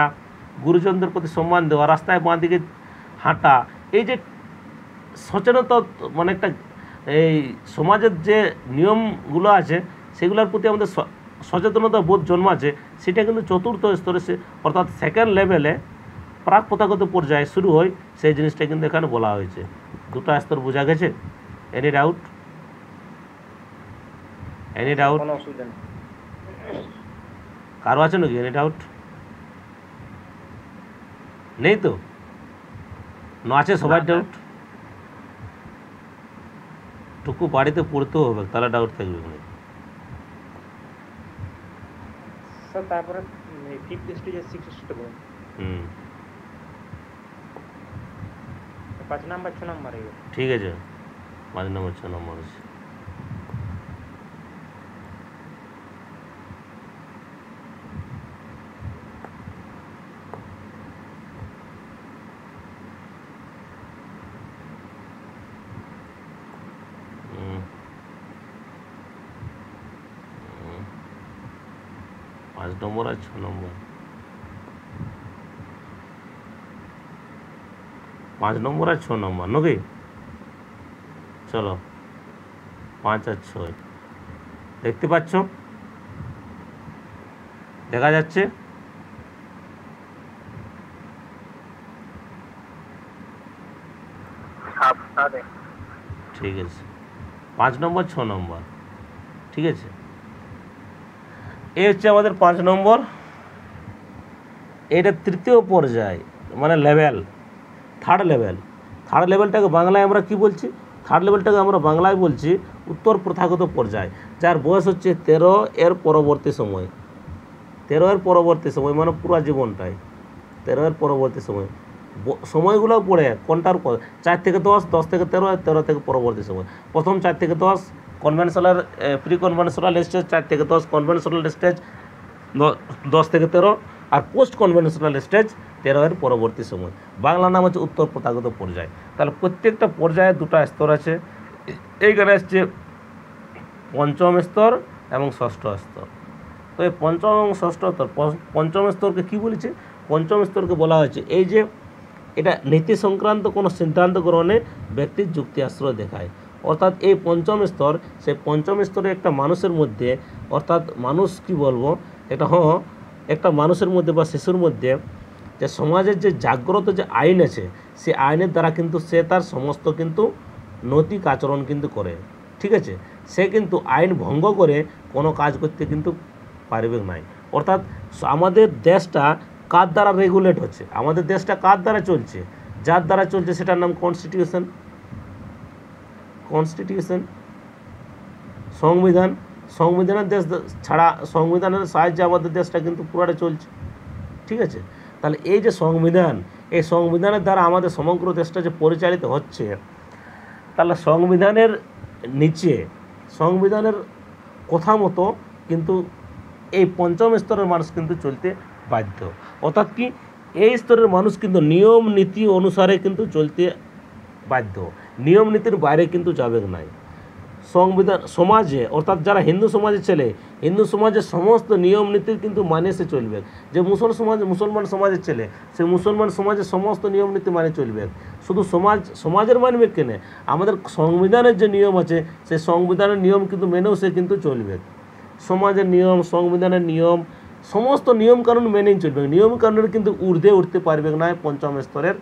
গুরুজনদের প্রতি সম্মান দেওয়া রাস্তায় বাঁ দিকে হাঁটা এই যে সচেতনতা মানে একটা এই সমাজের যে নিয়মগুলো আছে সেগুলোর প্রতি আমাদের সচেতনতা বোধ জন্মাছে সেটা কিন্তু চতুর্থ স্তরে সে অর্থাৎ সেকেন্ড লেভেলে প্রাক প্রথাগত পর্যায়ে শুরু হয় সেই জিনিসটা কিন্তু এখানে বলা হয়েছে দুটা স্তর বোঝা গেছে এনি ডাউট এনি ডাউট কোনো অসুবিধা নেই কারো আছে নাকি এনি ডাউট নেই তো ন আছে সবার ডাউট টুকু বাড়িতে পড়তেও হবে তাহলে ডাউট থাকবে ওখানে স্যার তারপরে ফিফথ স্টেজে সিক্স হুম পাঁচ নাম্বার ছ নাম্বার ঠিক আছে পাঁচ নম্বর ছ নম্বর আছে নম্বর আর ছ নম্বর পাঁচ নম্বর আর ছ নম্বর নাকি চলো পাঁচ আর ছয় দেখতে পাচ্ছ দেখা যাচ্ছে ঠিক আছে পাঁচ নম্বর ছ নম্বর ঠিক আছে এ হচ্ছে আমাদের পাঁচ নম্বর এটা তৃতীয় পর্যায় মানে লেভেল থার্ড লেভেল থার্ড লেভেলটাকে বাংলায় আমরা কি বলছি থার্ড লেভেলটাকে আমরা বাংলায় বলছি উত্তর প্রথাগত পর্যায় যার বয়স হচ্ছে তেরো এর পরবর্তী সময় তেরো এর পরবর্তী সময় মানে পুরো জীবনটাই তেরো এর পরবর্তী সময় সময়গুলো পড়ে কোনটার চার থেকে দশ দশ থেকে তেরো তেরো থেকে পরবর্তী সময় প্রথম চার থেকে দশ কনভেনশনাল প্রি কনভেনশনাল স্টেজ চার থেকে দশ কনভেনশনাল স্টেজ দশ থেকে তেরো আর পোস্ট কনভেনশনাল স্টেজ তেরোয়ের পরবর্তী সময় বাংলা নাম হচ্ছে উত্তর প্রথাগত পর্যায় তাহলে প্রত্যেকটা পর্যায়ে দুটো স্তর আছে এইখানে আসছে পঞ্চম স্তর এবং ষষ্ঠ স্তর তো এই পঞ্চম এবং ষষ্ঠ স্তর পঞ্চম স্তরকে কী বলেছে পঞ্চম স্তরকে বলা হয়েছে এই যে এটা নীতি সংক্রান্ত কোনো সিদ্ধান্ত গ্রহণে ব্যক্তির যুক্তি আশ্রয় দেখায় অর্থাৎ এই পঞ্চম স্তর সে পঞ্চম স্তরে একটা মানুষের মধ্যে অর্থাৎ মানুষ কি বলবো এটা হ একটা মানুষের মধ্যে বা শিশুর মধ্যে যে সমাজের যে জাগ্রত যে আইন আছে সে আইনের দ্বারা কিন্তু সে তার সমস্ত কিন্তু নৈতিক আচরণ কিন্তু করে ঠিক আছে সে কিন্তু আইন ভঙ্গ করে কোনো কাজ করতে কিন্তু পারবে নাই অর্থাৎ আমাদের দেশটা কার দ্বারা রেগুলেট হচ্ছে আমাদের দেশটা কার দ্বারা চলছে যার দ্বারা চলছে সেটার নাম কনস্টিটিউশন কনস্টিটিউশন সংবিধান সংবিধানের দেশ ছাড়া সংবিধানের সাহায্যে আমাদের দেশটা কিন্তু পুরাটা চলছে ঠিক আছে তাহলে এই যে সংবিধান এই সংবিধানের দ্বারা আমাদের সমগ্র দেশটা যে পরিচালিত হচ্ছে তাহলে সংবিধানের নিচে সংবিধানের কথা মতো কিন্তু এই পঞ্চম স্তরের মানুষ কিন্তু চলতে বাধ্য অর্থাৎ কি এই স্তরের মানুষ কিন্তু নিয়ম নীতি অনুসারে কিন্তু চলতে বাধ্য নিয়ম নীতির বাইরে কিন্তু যাবে নাই সংবিধান সমাজে অর্থাৎ যারা হিন্দু সমাজে ছেলে হিন্দু সমাজে সমস্ত নিয়ম নীতির কিন্তু মানে সে চলবে যে মুসল সমাজ মুসলমান সমাজের ছেলে সে মুসলমান সমাজে সমস্ত নিয়ম নীতি মানে চলবে শুধু সমাজ সমাজের মানবে কেনে আমাদের সংবিধানের যে নিয়ম আছে সেই সংবিধানের নিয়ম কিন্তু মেনেও সে কিন্তু চলবে সমাজের নিয়ম সংবিধানের নিয়ম সমস্ত নিয়মকানুন মেনেই চলবে নিয়মকানুনের কিন্তু ঊর্ধ্বে উঠতে পারবে না পঞ্চম স্তরের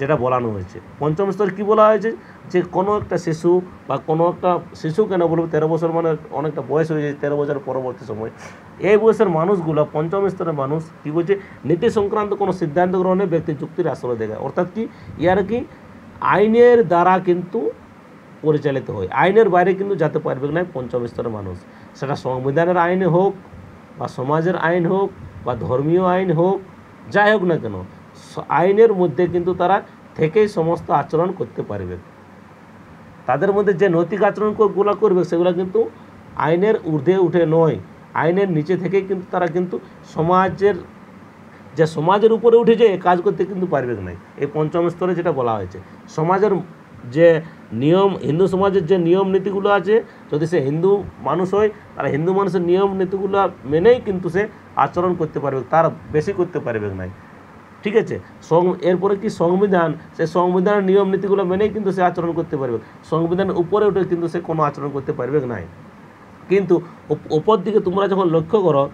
যেটা বলানো হয়েছে পঞ্চম স্তর কী বলা হয়েছে যে কোনো একটা শিশু বা কোনো একটা শিশু কেন বলবো তেরো বছর মানে অনেকটা বয়স হয়ে যায় তেরো বছর পরবর্তী সময় এই বয়সের মানুষগুলো পঞ্চম স্তরের মানুষ কী বলছে নীতি সংক্রান্ত কোনো সিদ্ধান্ত গ্রহণে ব্যক্তি যুক্তির আশ্রয় দেখায় অর্থাৎ কি ইয়ার কি আইনের দ্বারা কিন্তু পরিচালিত হয় আইনের বাইরে কিন্তু যেতে পারবে না পঞ্চম স্তরের মানুষ সেটা সংবিধানের আইন হোক বা সমাজের আইন হোক বা ধর্মীয় আইন হোক যাই হোক না কেন আইনের মধ্যে কিন্তু তারা থেকেই সমস্ত আচরণ করতে পারবে তাদের মধ্যে যে নৈতিক আচরণগুলো করবে সেগুলো কিন্তু আইনের ঊর্ধ্বে উঠে নয় আইনের নিচে থেকে কিন্তু তারা কিন্তু সমাজের যে সমাজের উপরে উঠে যে কাজ করতে কিন্তু পারবে না এই পঞ্চম স্তরে যেটা বলা হয়েছে সমাজের যে নিয়ম হিন্দু সমাজের যে নিয়ম নীতিগুলো আছে যদি সে হিন্দু মানুষ হয় তারা হিন্দু মানুষের নিয়ম নীতিগুলো মেনেই কিন্তু সে আচরণ করতে পারবে তার বেশি করতে পারবে না ঠিক আছে সং এরপরে কি সংবিধান সে সংবিধানের নিয়ম নীতিগুলো মেনেই কিন্তু সে আচরণ করতে পারবে সংবিধানের উপরে উঠে কিন্তু সে কোনো আচরণ করতে পারবে নাই কিন্তু ওপর দিকে তোমরা যখন লক্ষ্য করো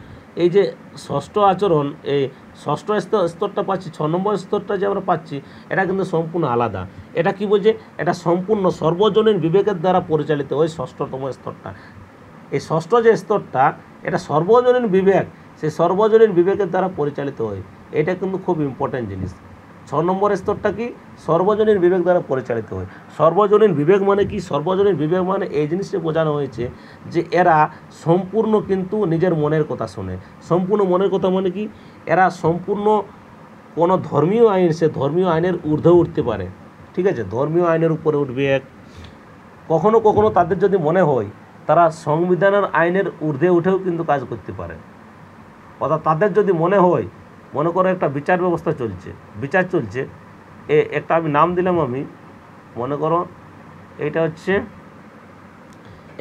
এই যে ষষ্ঠ আচরণ এই ষষ্ঠ স্তরটা পাচ্ছি ছ নম্বর স্তরটা যে আমরা পাচ্ছি এটা কিন্তু সম্পূর্ণ আলাদা এটা কি বলছে এটা সম্পূর্ণ সর্বজনীন বিবেকের দ্বারা পরিচালিত ওই ষষ্ঠতম স্তরটা এই ষষ্ঠ যে স্তরটা এটা সর্বজনীন বিবেক সেই সর্বজনীন বিবেকের দ্বারা পরিচালিত হয় এটা কিন্তু খুব ইম্পর্ট্যান্ট জিনিস ছ নম্বর স্তরটা কি সর্বজনীন বিবেক দ্বারা পরিচালিত হয় সর্বজনীন বিবেক মানে কি সর্বজনীন বিবেক মানে এই জিনিসটি বোঝানো হয়েছে যে এরা সম্পূর্ণ কিন্তু নিজের মনের কথা শোনে সম্পূর্ণ মনের কথা মানে কি এরা সম্পূর্ণ কোনো ধর্মীয় আইন সে ধর্মীয় আইনের ঊর্ধ্বে উঠতে পারে ঠিক আছে ধর্মীয় আইনের উপরে উঠবে এক কখনো কখনো তাদের যদি মনে হয় তারা সংবিধানের আইনের ঊর্ধ্বে উঠেও কিন্তু কাজ করতে পারে অর্থাৎ তাদের যদি মনে হয় মনে করো একটা বিচার ব্যবস্থা চলছে বিচার চলছে এ একটা আমি নাম দিলাম আমি মনে করো এটা হচ্ছে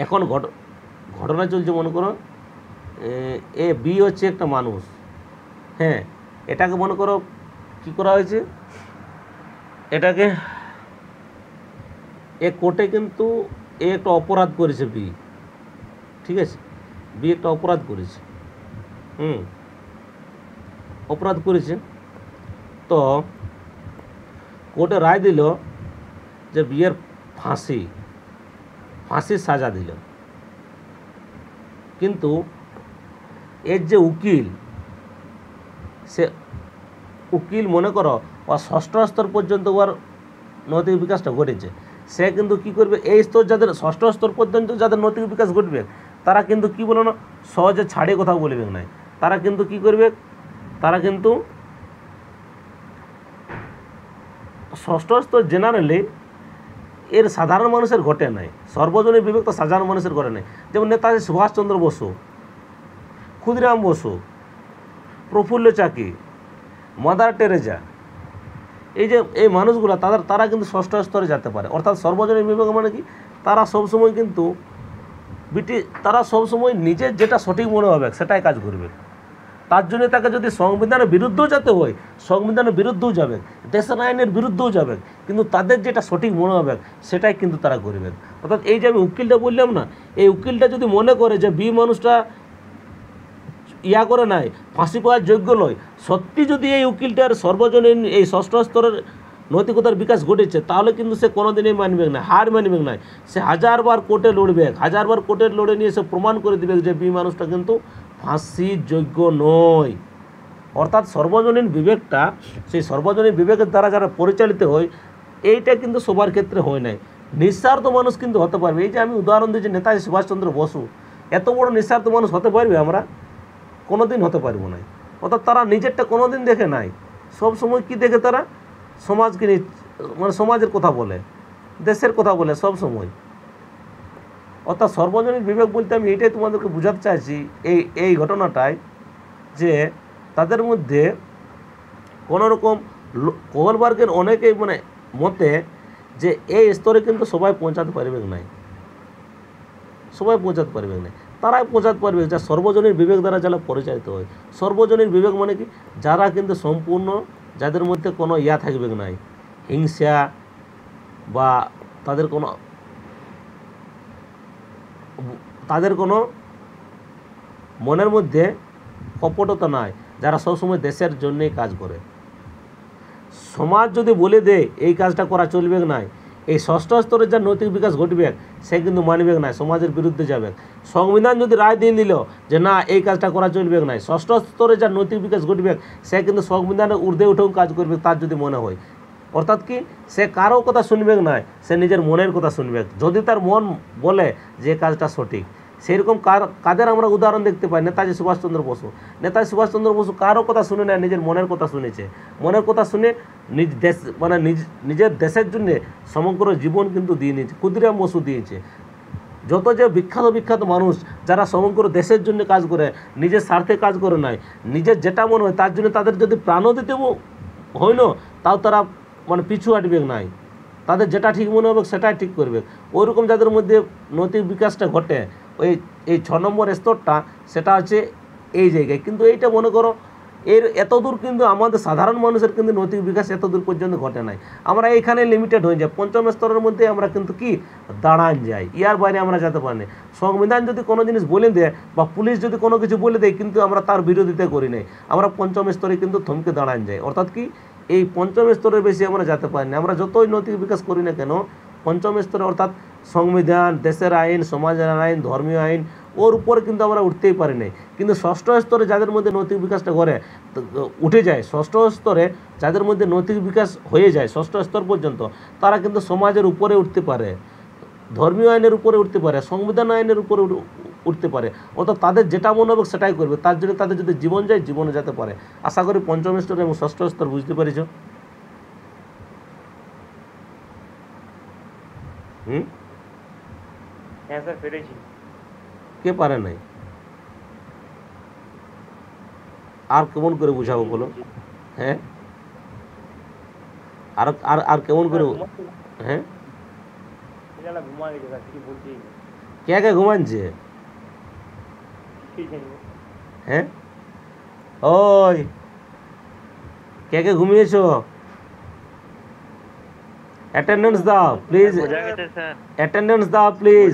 এখন ঘট ঘটনা চলছে মনে করো এ বি হচ্ছে একটা মানুষ হ্যাঁ এটাকে মনে করো কী করা হয়েছে এটাকে এ কোর্টে কিন্তু এ একটা অপরাধ করেছে বি ঠিক আছে বি একটা অপরাধ করেছে হুম অপরাধ করেছে তো কোর্টে রায় দিল যে বিয়ের ফাঁসি ফাঁসির সাজা দিল কিন্তু এর যে উকিল সে উকিল মনে করো ওর ষষ্ঠ স্তর পর্যন্ত ওর নৈতিক বিকাশটা ঘটেছে সে কিন্তু কি করবে এই স্তর যাদের ষষ্ঠ স্তর পর্যন্ত যাদের নৈতিক বিকাশ ঘটবে তারা কিন্তু কি বলো না সহজে ছাড়ে কোথাও বলবে না তারা কিন্তু কি করবে তারা কিন্তু ষষ্ঠ স্তর জেনারেলি এর সাধারণ মানুষের ঘটে নাই সর্বজনীন বিবেক তো সাধারণ মানুষের ঘটে নাই যেমন নেতাজি সুভাষচন্দ্র বসু ক্ষুদিরাম বসু প্রফুল্ল চাকি মাদার টেরেজা এই যে এই মানুষগুলো তাদের তারা কিন্তু ষষ্ঠ স্তরে যেতে পারে অর্থাৎ সর্বজনীন বিবেক মানে কি তারা সবসময় কিন্তু ব্রিটিশ তারা সবসময় নিজের যেটা সঠিক মনে হবে সেটাই কাজ করবে তার জন্য তাকে যদি সংবিধানের বিরুদ্ধেও যেতে হয় সংবিধানের বিরুদ্ধেও যাবেন দেশের আইনের বিরুদ্ধেও যাবেন কিন্তু তাদের যেটা সঠিক মনে হবে সেটাই কিন্তু তারা করবেন অর্থাৎ এই যে আমি উকিলটা বললাম না এই উকিলটা যদি মনে করে যে বি মানুষটা ইয়া করে নাই ফাঁসি পাওয়ার যোগ্য নয় সত্যি যদি এই উকিলটার সর্বজনীন এই ষষ্ঠ স্তরের নৈতিকতার বিকাশ ঘটেছে তাহলে কিন্তু সে কোনোদিনই মানবে না হার মানবে না সে হাজারবার কোর্টে লড়বে হাজারবার কোর্টে লড়ে নিয়ে সে প্রমাণ করে দেবে যে বি মানুষটা কিন্তু ফাঁসির যোগ্য নয় অর্থাৎ সর্বজনীন বিবেকটা সেই সর্বজনীন বিবেকের দ্বারা যারা পরিচালিত হয় এইটা কিন্তু সবার ক্ষেত্রে হয় নাই নিঃস্বার্থ মানুষ কিন্তু হতে পারবে এই যে আমি উদাহরণ দিয়েছি নেতাজি সুভাষচন্দ্র বসু এত বড় নিঃস্বার্থ মানুষ হতে পারবে আমরা কোনোদিন হতে পারবো না অর্থাৎ তারা নিজেরটা কোনোদিন দেখে নাই সব সময় কি দেখে তারা সমাজকে মানে সমাজের কথা বলে দেশের কথা বলে সব সময় অর্থাৎ সর্বজনীন বিবেক বলতে আমি এটাই তোমাদেরকে বোঝাতে চাইছি এই এই ঘটনাটায় যে তাদের মধ্যে কোনোরকম কোহলবার্গের অনেকেই মানে মতে যে এই স্তরে কিন্তু সবাই পৌঁছাতে পারবে নাই সবাই পৌঁছাতে পারবে না তারাই পৌঁছাতে পারবে যা সর্বজনীন বিবেক দ্বারা যারা পরিচালিত হয় সর্বজনীন বিবেক মানে কি যারা কিন্তু সম্পূর্ণ যাদের মধ্যে কোনো ইয়া থাকবে নাই হিংসা বা তাদের কোনো তাদের কোনো মনের মধ্যে কপটতা নাই যারা সবসময় দেশের জন্যেই কাজ করে সমাজ যদি বলে দেয় এই কাজটা করা চলবে না এই ষষ্ঠ স্তরে যা নৈতিক বিকাশ ঘটবে সে কিন্তু মানবে না সমাজের বিরুদ্ধে যাবে সংবিধান যদি রায় দিয়ে দিল যে না এই কাজটা করা চলবে না ষষ্ঠ স্তরে যা নৈতিক বিকাশ ঘটবে সে কিন্তু সংবিধানের ঊর্ধ্বে উঠেও কাজ করবে তার যদি মনে হয় অর্থাৎ কি সে কারো কথা শুনবে না সে নিজের মনের কথা শুনবে যদি তার মন বলে যে কাজটা সঠিক সেইরকম কার কাদের আমরা উদাহরণ দেখতে পাই নেতাজি সুভাষচন্দ্র বসু নেতাজি সুভাষচন্দ্র বসু কারো কথা শুনে না নিজের মনের কথা শুনেছে মনের কথা শুনে নিজ দেশ মানে নিজ নিজের দেশের জন্য সমগ্র জীবন কিন্তু দিয়ে নিয়েছে ক্ষুদিরাম বসু দিয়েছে যত যে বিখ্যাত বিখ্যাত মানুষ যারা সমগ্র দেশের জন্য কাজ করে নিজের স্বার্থে কাজ করে নাই নিজের যেটা মনে হয় তার জন্য তাদের যদি প্রাণও দিতে হইল তাও তারা মানে পিছু হাঁটবে নাই তাদের যেটা ঠিক মনে হবে সেটাই ঠিক করবে ওইরকম যাদের মধ্যে নৈতিক বিকাশটা ঘটে ওই এই ছ নম্বর স্তরটা সেটা হচ্ছে এই জায়গায় কিন্তু এইটা মনে করো এর এতদূর কিন্তু আমাদের সাধারণ মানুষের কিন্তু নৈতিক বিকাশ এতদূর পর্যন্ত ঘটে নাই আমরা এইখানে লিমিটেড হয়ে যাই পঞ্চম স্তরের মধ্যে আমরা কিন্তু কি দাঁড়ান যাই ইয়ার বাইরে আমরা যেতে পারি না সংবিধান যদি কোনো জিনিস বলে দেয় বা পুলিশ যদি কোনো কিছু বলে দেয় কিন্তু আমরা তার বিরোধিতা করি নাই আমরা পঞ্চম স্তরে কিন্তু থমকে দাঁড়ান যাই অর্থাৎ কি এই পঞ্চম স্তরের বেশি আমরা যেতে পারি না আমরা যতই নৈতিক বিকাশ করি না কেন পঞ্চম স্তরে অর্থাৎ সংবিধান দেশের আইন সমাজের আইন ধর্মীয় আইন ওর উপরে কিন্তু আমরা উঠতেই পারি নাই কিন্তু ষষ্ঠ স্তরে যাদের মধ্যে নৈতিক বিকাশটা করে উঠে যায় ষষ্ঠ স্তরে যাদের মধ্যে নৈতিক বিকাশ হয়ে যায় ষষ্ঠ স্তর পর্যন্ত তারা কিন্তু সমাজের উপরে উঠতে পারে ধর্মীয় আইনের উপরে উঠতে পারে সংবিধান আইনের উপরে উঠতে পারে অর্থাৎ তাদের যেটা মনে হবে সেটাই করবে তার জন্য তাদের যদি জীবন যায় জীবনে যেতে পারে আশা করি পঞ্চম স্তর এবং ষষ্ঠ স্তর বুঝতে পেরেছ হ্যাঁ কে পারে নাই আর কেমন করে বুঝাবো বলো হ্যাঁ আর কেমন করে হ্যাঁ কে কে হ্যাঁ ওই কে কে ঘুমিয়েছো অ্যাটেন্ডেন্স দাও প্লিজ অ্যাটেন্ডেন্স দাও প্লিজ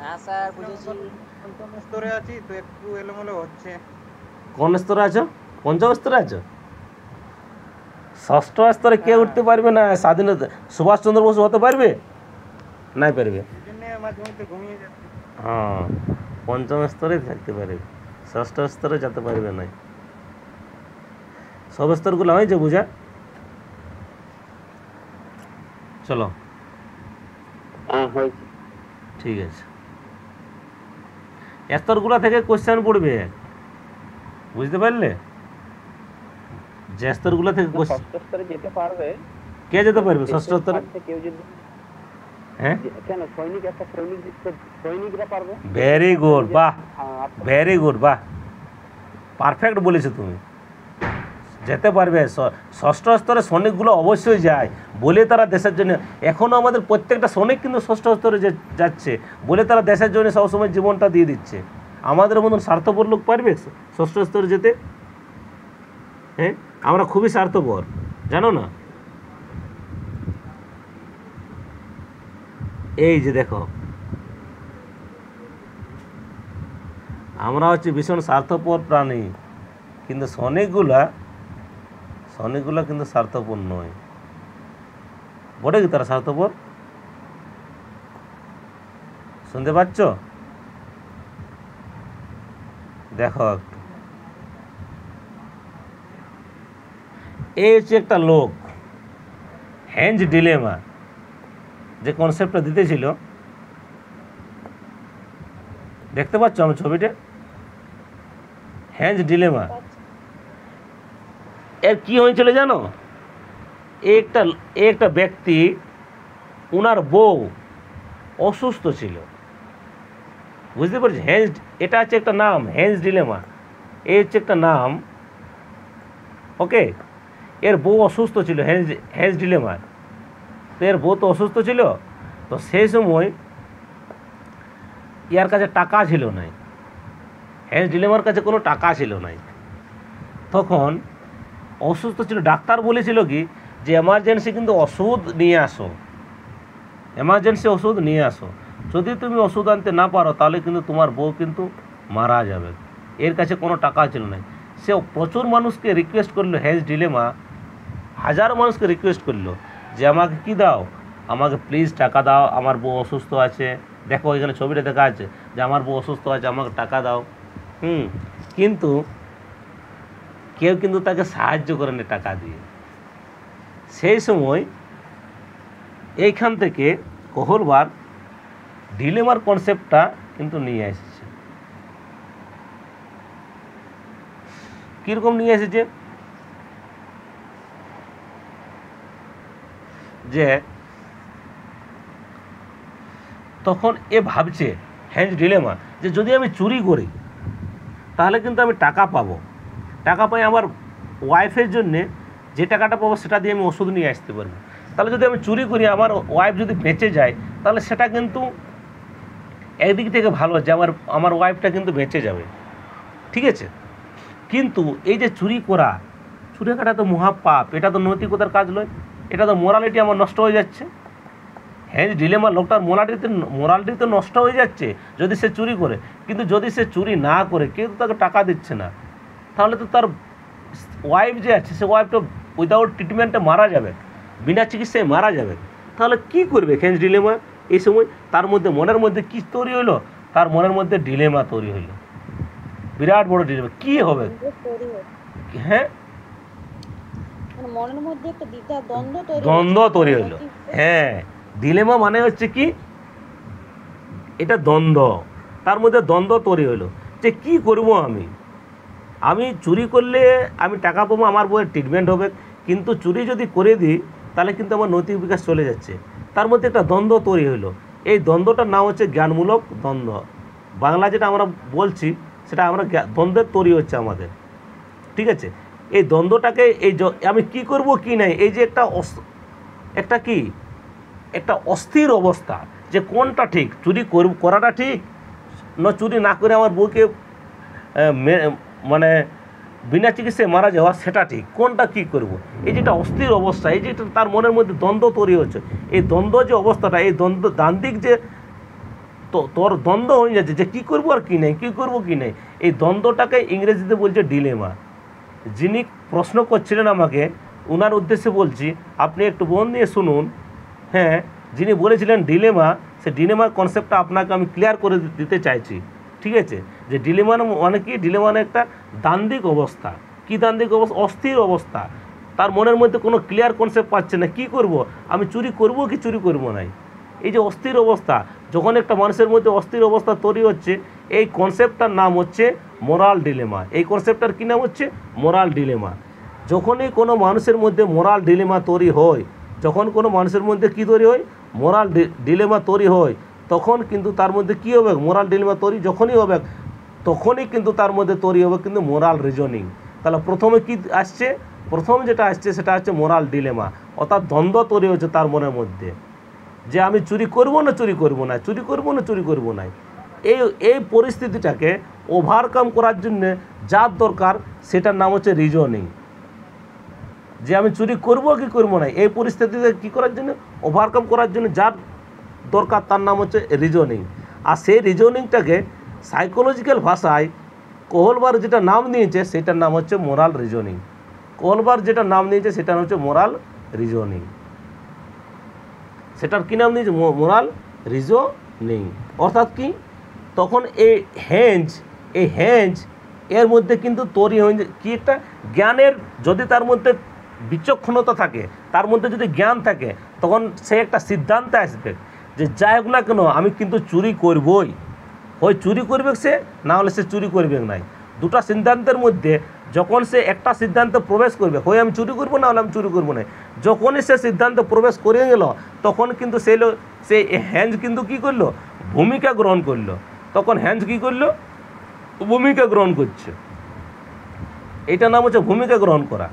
হ্যাঁ, কোন স্তরে আছো পঞ্চম স্তরে আছো ষষ্ঠ স্তরে কে হ্যাঁ। উঠতে পারবে না স্বাধীনতা সুভাষচন্দ্র বসু হতে পারবে নাই পারবে হ্যাঁ পঞ্চম স্তরে থাকতে পারবে ষষ্ঠ স্তরে যেতে পারবে না সব স্তরগুলো হয়েছে বুঝা চলো হ্যাঁ, ঠিক আছে স্তরগুলো থেকে কোশ্চেন পড়বে বুঝতে পারলে যে থেকে যেতে পারবে কে যেতে পারবে ষষ্ঠ কেউ হ্যাঁ কেন সৈনিক একটা সৈনিক সৈনিকরা পারবে গুড বাহ গুড হ্যাঁ, আচ্ছা। বাহ পারফেক্ট বলেছো তুমি যেতে পারবে ষষ্ঠ স্তরে শ্রমিকগুলো অবশ্যই যায় বলে তারা দেশের জন্য এখনও আমাদের প্রত্যেকটা শ্রমিক কিন্তু ষষ্ঠ স্তরে যাচ্ছে বলে তারা দেশের জন্য সবসময় জীবনটা দিয়ে দিচ্ছে আমাদের মতন স্বার্থপর লোক পারবে ষষ্ঠ স্তরে যেতে হ্যাঁ আমরা খুবই স্বার্থপর জানো না এই যে দেখো আমরা হচ্ছে ভীষণ স্বার্থপর প্রাণী কিন্তু শ্রমিকগুলা অনেকগুলো কিন্তু স্বার্থপর নয় বটে কি তারা স্বার্থপর শুনতে পাচ্ছ দেখো এই হচ্ছে একটা লোক হ্যান্ড ডিলেমা যে কনসেপ্টটা দিতেছিল দেখতে পাচ্ছ আমি ছবিটা হ্যান্ড ডিলেমা এর কী হয়েছিল জানো একটা একটা ব্যক্তি ওনার বউ অসুস্থ ছিল বুঝতে পারছি হ্যান্স এটা হচ্ছে একটা নাম হ্যান্স ডিলেমা এ হচ্ছে একটা নাম ওকে এর বউ অসুস্থ ছিল হ্যান্স হ্যান্স ডিলেমা তো এর বউ তো অসুস্থ ছিল তো সেই সময় ইয়ার কাছে টাকা ছিল না হ্যান্স ডিলেমার কাছে কোনো টাকা ছিল না তখন অসুস্থ ছিল ডাক্তার বলেছিল কি যে এমার্জেন্সি কিন্তু ওষুধ নিয়ে আসো এমার্জেন্সি ওষুধ নিয়ে আসো যদি তুমি ওষুধ আনতে না পারো তাহলে কিন্তু তোমার বউ কিন্তু মারা যাবে এর কাছে কোনো টাকা ছিল না সে প্রচুর মানুষকে রিকোয়েস্ট করলো হেলথ ডিলেমা হাজার মানুষকে রিকোয়েস্ট করলো যে আমাকে কি দাও আমাকে প্লিজ টাকা দাও আমার বউ অসুস্থ আছে দেখো এখানে ছবিটা দেখা আছে যে আমার বউ অসুস্থ আছে আমাকে টাকা দাও হুম কিন্তু কেউ কিন্তু তাকে সাহায্য করেনি টাকা দিয়ে সেই সময় এইখান থেকে কহরবার ডিলেমার কনসেপ্টটা কিন্তু নিয়ে এসেছে কীরকম নিয়ে এসেছে যে তখন এ ভাবছে হ্যান্স ডিলেমা যে যদি আমি চুরি করি তাহলে কিন্তু আমি টাকা পাবো টাকা পাই আমার ওয়াইফের জন্যে যে টাকাটা পাবো সেটা দিয়ে আমি ওষুধ নিয়ে আসতে পারবো তাহলে যদি আমি চুরি করি আমার ওয়াইফ যদি বেঁচে যায় তাহলে সেটা কিন্তু একদিক থেকে ভালো যে আমার আমার ওয়াইফটা কিন্তু বেঁচে যাবে ঠিক আছে কিন্তু এই যে চুরি করা চুরি কাটা তো মহাপাপ এটা তো নৈতিকতার কাজ নয় এটা তো মোরালিটি আমার নষ্ট হয়ে যাচ্ছে হ্যাঁ ডিলেমা লোকটার মোরালিটি মোরালিটি তো নষ্ট হয়ে যাচ্ছে যদি সে চুরি করে কিন্তু যদি সে চুরি না করে কেউ তাকে টাকা দিচ্ছে না তাহলে তো তার ওয়াইফ যে আছে সে ওয়াইফটা উইদাউট ট্রিটমেন্টে মারা যাবে বিনা চিকিৎসায় মারা যাবে তাহলে কি করবে খেঞ্জ ডিলেমা এই সময় তার মধ্যে মনের মধ্যে কি তৈরি হইলো তার মনের মধ্যে ডিলেমা তৈরি হইলো বিরাট বড় ডিলেমা কি হবে হ্যাঁ মানে দ্বন্দ্ব তৈরি হইলো হ্যাঁ ডিলেমা মানে হচ্ছে কি এটা দ্বন্দ্ব তার মধ্যে দ্বন্দ্ব তৈরি হইলো যে কি করব আমি আমি চুরি করলে আমি টাকা পাবো আমার বইয়ের ট্রিটমেন্ট হবে কিন্তু চুরি যদি করে দিই তাহলে কিন্তু আমার নৈতিক বিকাশ চলে যাচ্ছে তার মধ্যে একটা দ্বন্দ্ব তৈরি হলো এই দ্বন্দ্বটার নাম হচ্ছে জ্ঞানমূলক দ্বন্দ্ব বাংলা যেটা আমরা বলছি সেটা আমরা দ্বন্দ্বের তৈরি হচ্ছে আমাদের ঠিক আছে এই দ্বন্দ্বটাকে এই আমি কি করব কি নাই এই যে একটা একটা কি একটা অস্থির অবস্থা যে কোনটা ঠিক চুরি করাটা ঠিক না চুরি না করে আমার বউকে মানে বিনা চিকিৎসায় মারা যাওয়া সেটা ঠিক কোনটা কী করব। এই যেটা অস্থির অবস্থা এই যেটা তার মনের মধ্যে দ্বন্দ্ব তৈরি হচ্ছে এই দ্বন্দ্ব যে অবস্থাটা এই দ্বন্দ্ব দান্দিক যে তোর দ্বন্দ্ব হয়ে যাচ্ছে যে কী করবো আর কী নেই কী করবো কী নেই এই দ্বন্দ্বটাকে ইংরেজিতে বলছে ডিলেমা যিনি প্রশ্ন করছিলেন আমাকে ওনার উদ্দেশ্যে বলছি আপনি একটু বোন নিয়ে শুনুন হ্যাঁ যিনি বলেছিলেন ডিলেমা সে ডিলেমার কনসেপ্টটা আপনাকে আমি ক্লিয়ার করে দিতে চাইছি ঠিক আছে যে ডিলেমান মানে কি ডিলেমান একটা দান্দিক অবস্থা কি দান্দিক অবস্থা অস্থির অবস্থা তার মনের মধ্যে কোনো ক্লিয়ার কনসেপ্ট পাচ্ছে না কি করব আমি চুরি করব কি চুরি করব নাই এই যে অস্থির অবস্থা যখন একটা মানুষের মধ্যে অস্থির অবস্থা তৈরি হচ্ছে এই কনসেপ্টটার নাম হচ্ছে মোরাল ডিলেমা এই কনসেপ্টটার কী নাম হচ্ছে মোরাল ডিলেমা যখনই কোনো মানুষের মধ্যে মোরাল ডিলেমা তৈরি হয় যখন কোনো মানুষের মধ্যে কি তৈরি হয় মোরাল ডিলেমা তৈরি হয় তখন কিন্তু তার মধ্যে কী হবে মোরাল ডিলেমা তৈরি যখনই হবে তখনই কিন্তু তার মধ্যে তৈরি হবে কিন্তু মোরাল রিজনিং তাহলে প্রথমে কি আসছে প্রথম যেটা আসছে সেটা হচ্ছে মোরাল ডিলেমা অর্থাৎ দ্বন্দ্ব তৈরি হচ্ছে তার মনের মধ্যে যে আমি চুরি করব না চুরি করব না চুরি করব না চুরি করব না এই এই পরিস্থিতিটাকে ওভারকাম করার জন্য যার দরকার সেটার নাম হচ্ছে রিজনিং যে আমি চুরি করব কি করব না এই পরিস্থিতিতে কি করার জন্য ওভারকাম করার জন্য যার দরকার তার নাম হচ্ছে রিজনিং আর সেই রিজনিংটাকে সাইকোলজিক্যাল ভাষায় কোহলবার যেটা নাম নিয়েছে সেটার নাম হচ্ছে মোরাল রিজনিং কোহলবার যেটা নাম নিয়েছে সেটা হচ্ছে মোরাল রিজনিং সেটার কী নাম নিয়েছে মোরাল রিজনিং অর্থাৎ কি তখন এই হেঞ্জ এই হেঞ্জ এর মধ্যে কিন্তু তৈরি হয়ে কি একটা জ্ঞানের যদি তার মধ্যে বিচক্ষণতা থাকে তার মধ্যে যদি জ্ঞান থাকে তখন সে একটা সিদ্ধান্তে আসবে যে যাই হোক না কেন আমি কিন্তু চুরি করবই হয় চুরি করবে সে না হলে সে চুরি করবে নাই দুটা সিদ্ধান্তের মধ্যে যখন সে একটা সিদ্ধান্ত প্রবেশ করবে হয় আমি চুরি করবো না হলে আমি চুরি করবো না যখনই সে সিদ্ধান্ত প্রবেশ করে গেল তখন কিন্তু সে সে হ্যান্ড কিন্তু কি করলো ভূমিকা গ্রহণ করলো তখন হ্যান্ড কি করলো ভূমিকা গ্রহণ করছে এটা নাম হচ্ছে ভূমিকা গ্রহণ করা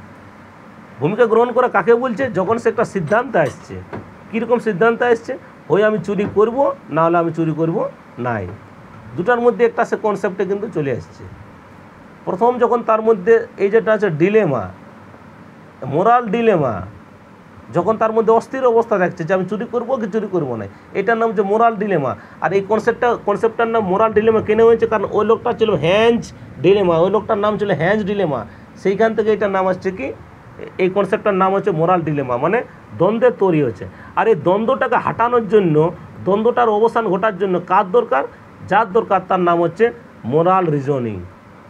ভূমিকা গ্রহণ করা কাকে বলছে যখন সে একটা সিদ্ধান্ত আসছে কীরকম সিদ্ধান্ত আসছে হয়ে আমি চুরি করব না হলে আমি চুরি করব নাই দুটার মধ্যে একটা সে কনসেপ্টে কিন্তু চলে আসছে প্রথম যখন তার মধ্যে এই যেটা আছে ডিলেমা মোরাল ডিলেমা যখন তার মধ্যে অস্থির অবস্থা থাকছে যে আমি চুরি করবো কি চুরি করবো না এটার নাম যে মোরাল ডিলেমা আর এই কনসেপ্টটা কনসেপ্টটার নাম মোরাল ডিলেমা কেনে হয়েছে কারণ ওই লোকটা ছিল হ্যাঞ্জ ডিলেমা ওই লোকটার নাম ছিল হ্যাঞ্জ ডিলেমা সেইখান থেকে এটার নাম আসছে কি এই কনসেপ্টটার নাম হচ্ছে মোরাল ডিলেমা মানে দ্বন্দ্বের তৈরি হচ্ছে আর এই দ্বন্দ্বটাকে হাঁটানোর জন্য দ্বন্দ্বটার অবসান ঘটার জন্য কার দরকার যার দরকার তার নাম হচ্ছে মোরাল রিজনিং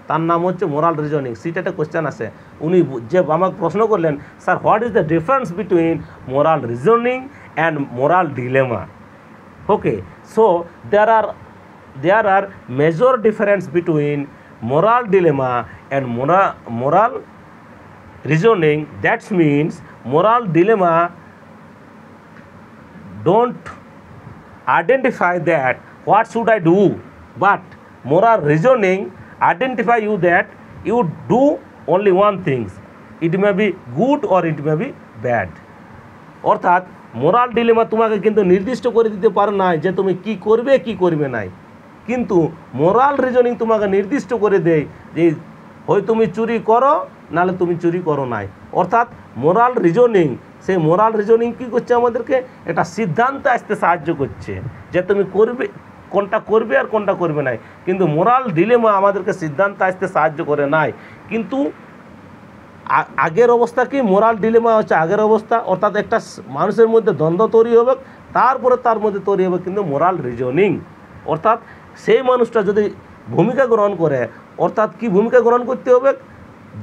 তার নাম হচ্ছে মোরাল রিজনিং সেটা একটা কোয়েশ্চেন আছে উনি যে আমাকে প্রশ্ন করলেন sir what is the difference between moral reasoning and moral dilemma okay so there are there are major difference between moral dilemma and mora moral reasoning that's means moral dilemma don't identify that what should I do? But Mora reasoning identify you that you do only one things it may be good or it may be bad অর্থাৎ moral dilemma তোমাকে কিন্তু নির্দিষ্ট করে দিতে পারে না যে তুমি কি করবে কি করবে নাই কিন্তু মোরাল রিজনিং তোমাকে নির্দিষ্ট করে দেয় যে হয় তুমি চুরি করো নাহলে তুমি চুরি করো নাই অর্থাৎ মোরাল রিজনিং সেই মোরাল রিজনিং কী করছে আমাদেরকে এটা সিদ্ধান্ত আসতে সাহায্য করছে যে তুমি করবে কোনটা করবে আর কোনটা করবে নাই কিন্তু মোরাল ডিলেমা আমাদেরকে সিদ্ধান্ত আসতে সাহায্য করে নাই কিন্তু আগের অবস্থা কি মোরাল ডিলেমা হচ্ছে আগের অবস্থা অর্থাৎ একটা মানুষের মধ্যে দ্বন্দ্ব তৈরি হবে তারপরে তার মধ্যে তৈরি হবে কিন্তু মোরাল রিজনিং অর্থাৎ সেই মানুষটা যদি ভূমিকা গ্রহণ করে অর্থাৎ কি ভূমিকা গ্রহণ করতে হবে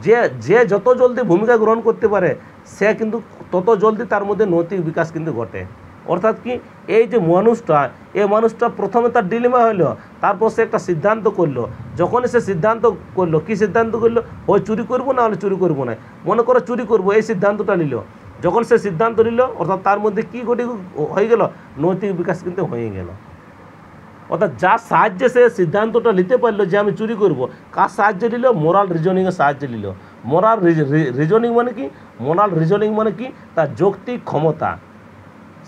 যে যে যত জলদি ভূমিকা গ্রহণ করতে পারে সে কিন্তু তত জলদি তার মধ্যে নৈতিক বিকাশ কিন্তু ঘটে অর্থাৎ কি এই যে মানুষটা এই মানুষটা প্রথমে তার ডিলিমা হলো তারপর সে একটা সিদ্ধান্ত করলো যখন সে সিদ্ধান্ত করলো কি সিদ্ধান্ত করলো ওই চুরি করবো না হলে চুরি করবো না মনে করো চুরি করবো এই সিদ্ধান্তটা নিল যখন সে সিদ্ধান্ত নিল অর্থাৎ তার মধ্যে কি ঘটে হয়ে গেল নৈতিক বিকাশ কিন্তু হয়ে গেল অর্থাৎ যার সাহায্যে সে সিদ্ধান্তটা নিতে পারলো যে আমি চুরি করব কার সাহায্য নিল মোরাল রিজনিংয়ের সাহায্য নিল মোরাল রিজনিং মানে কি মোরাল রিজনিং মানে কি তার যৌক্তিক ক্ষমতা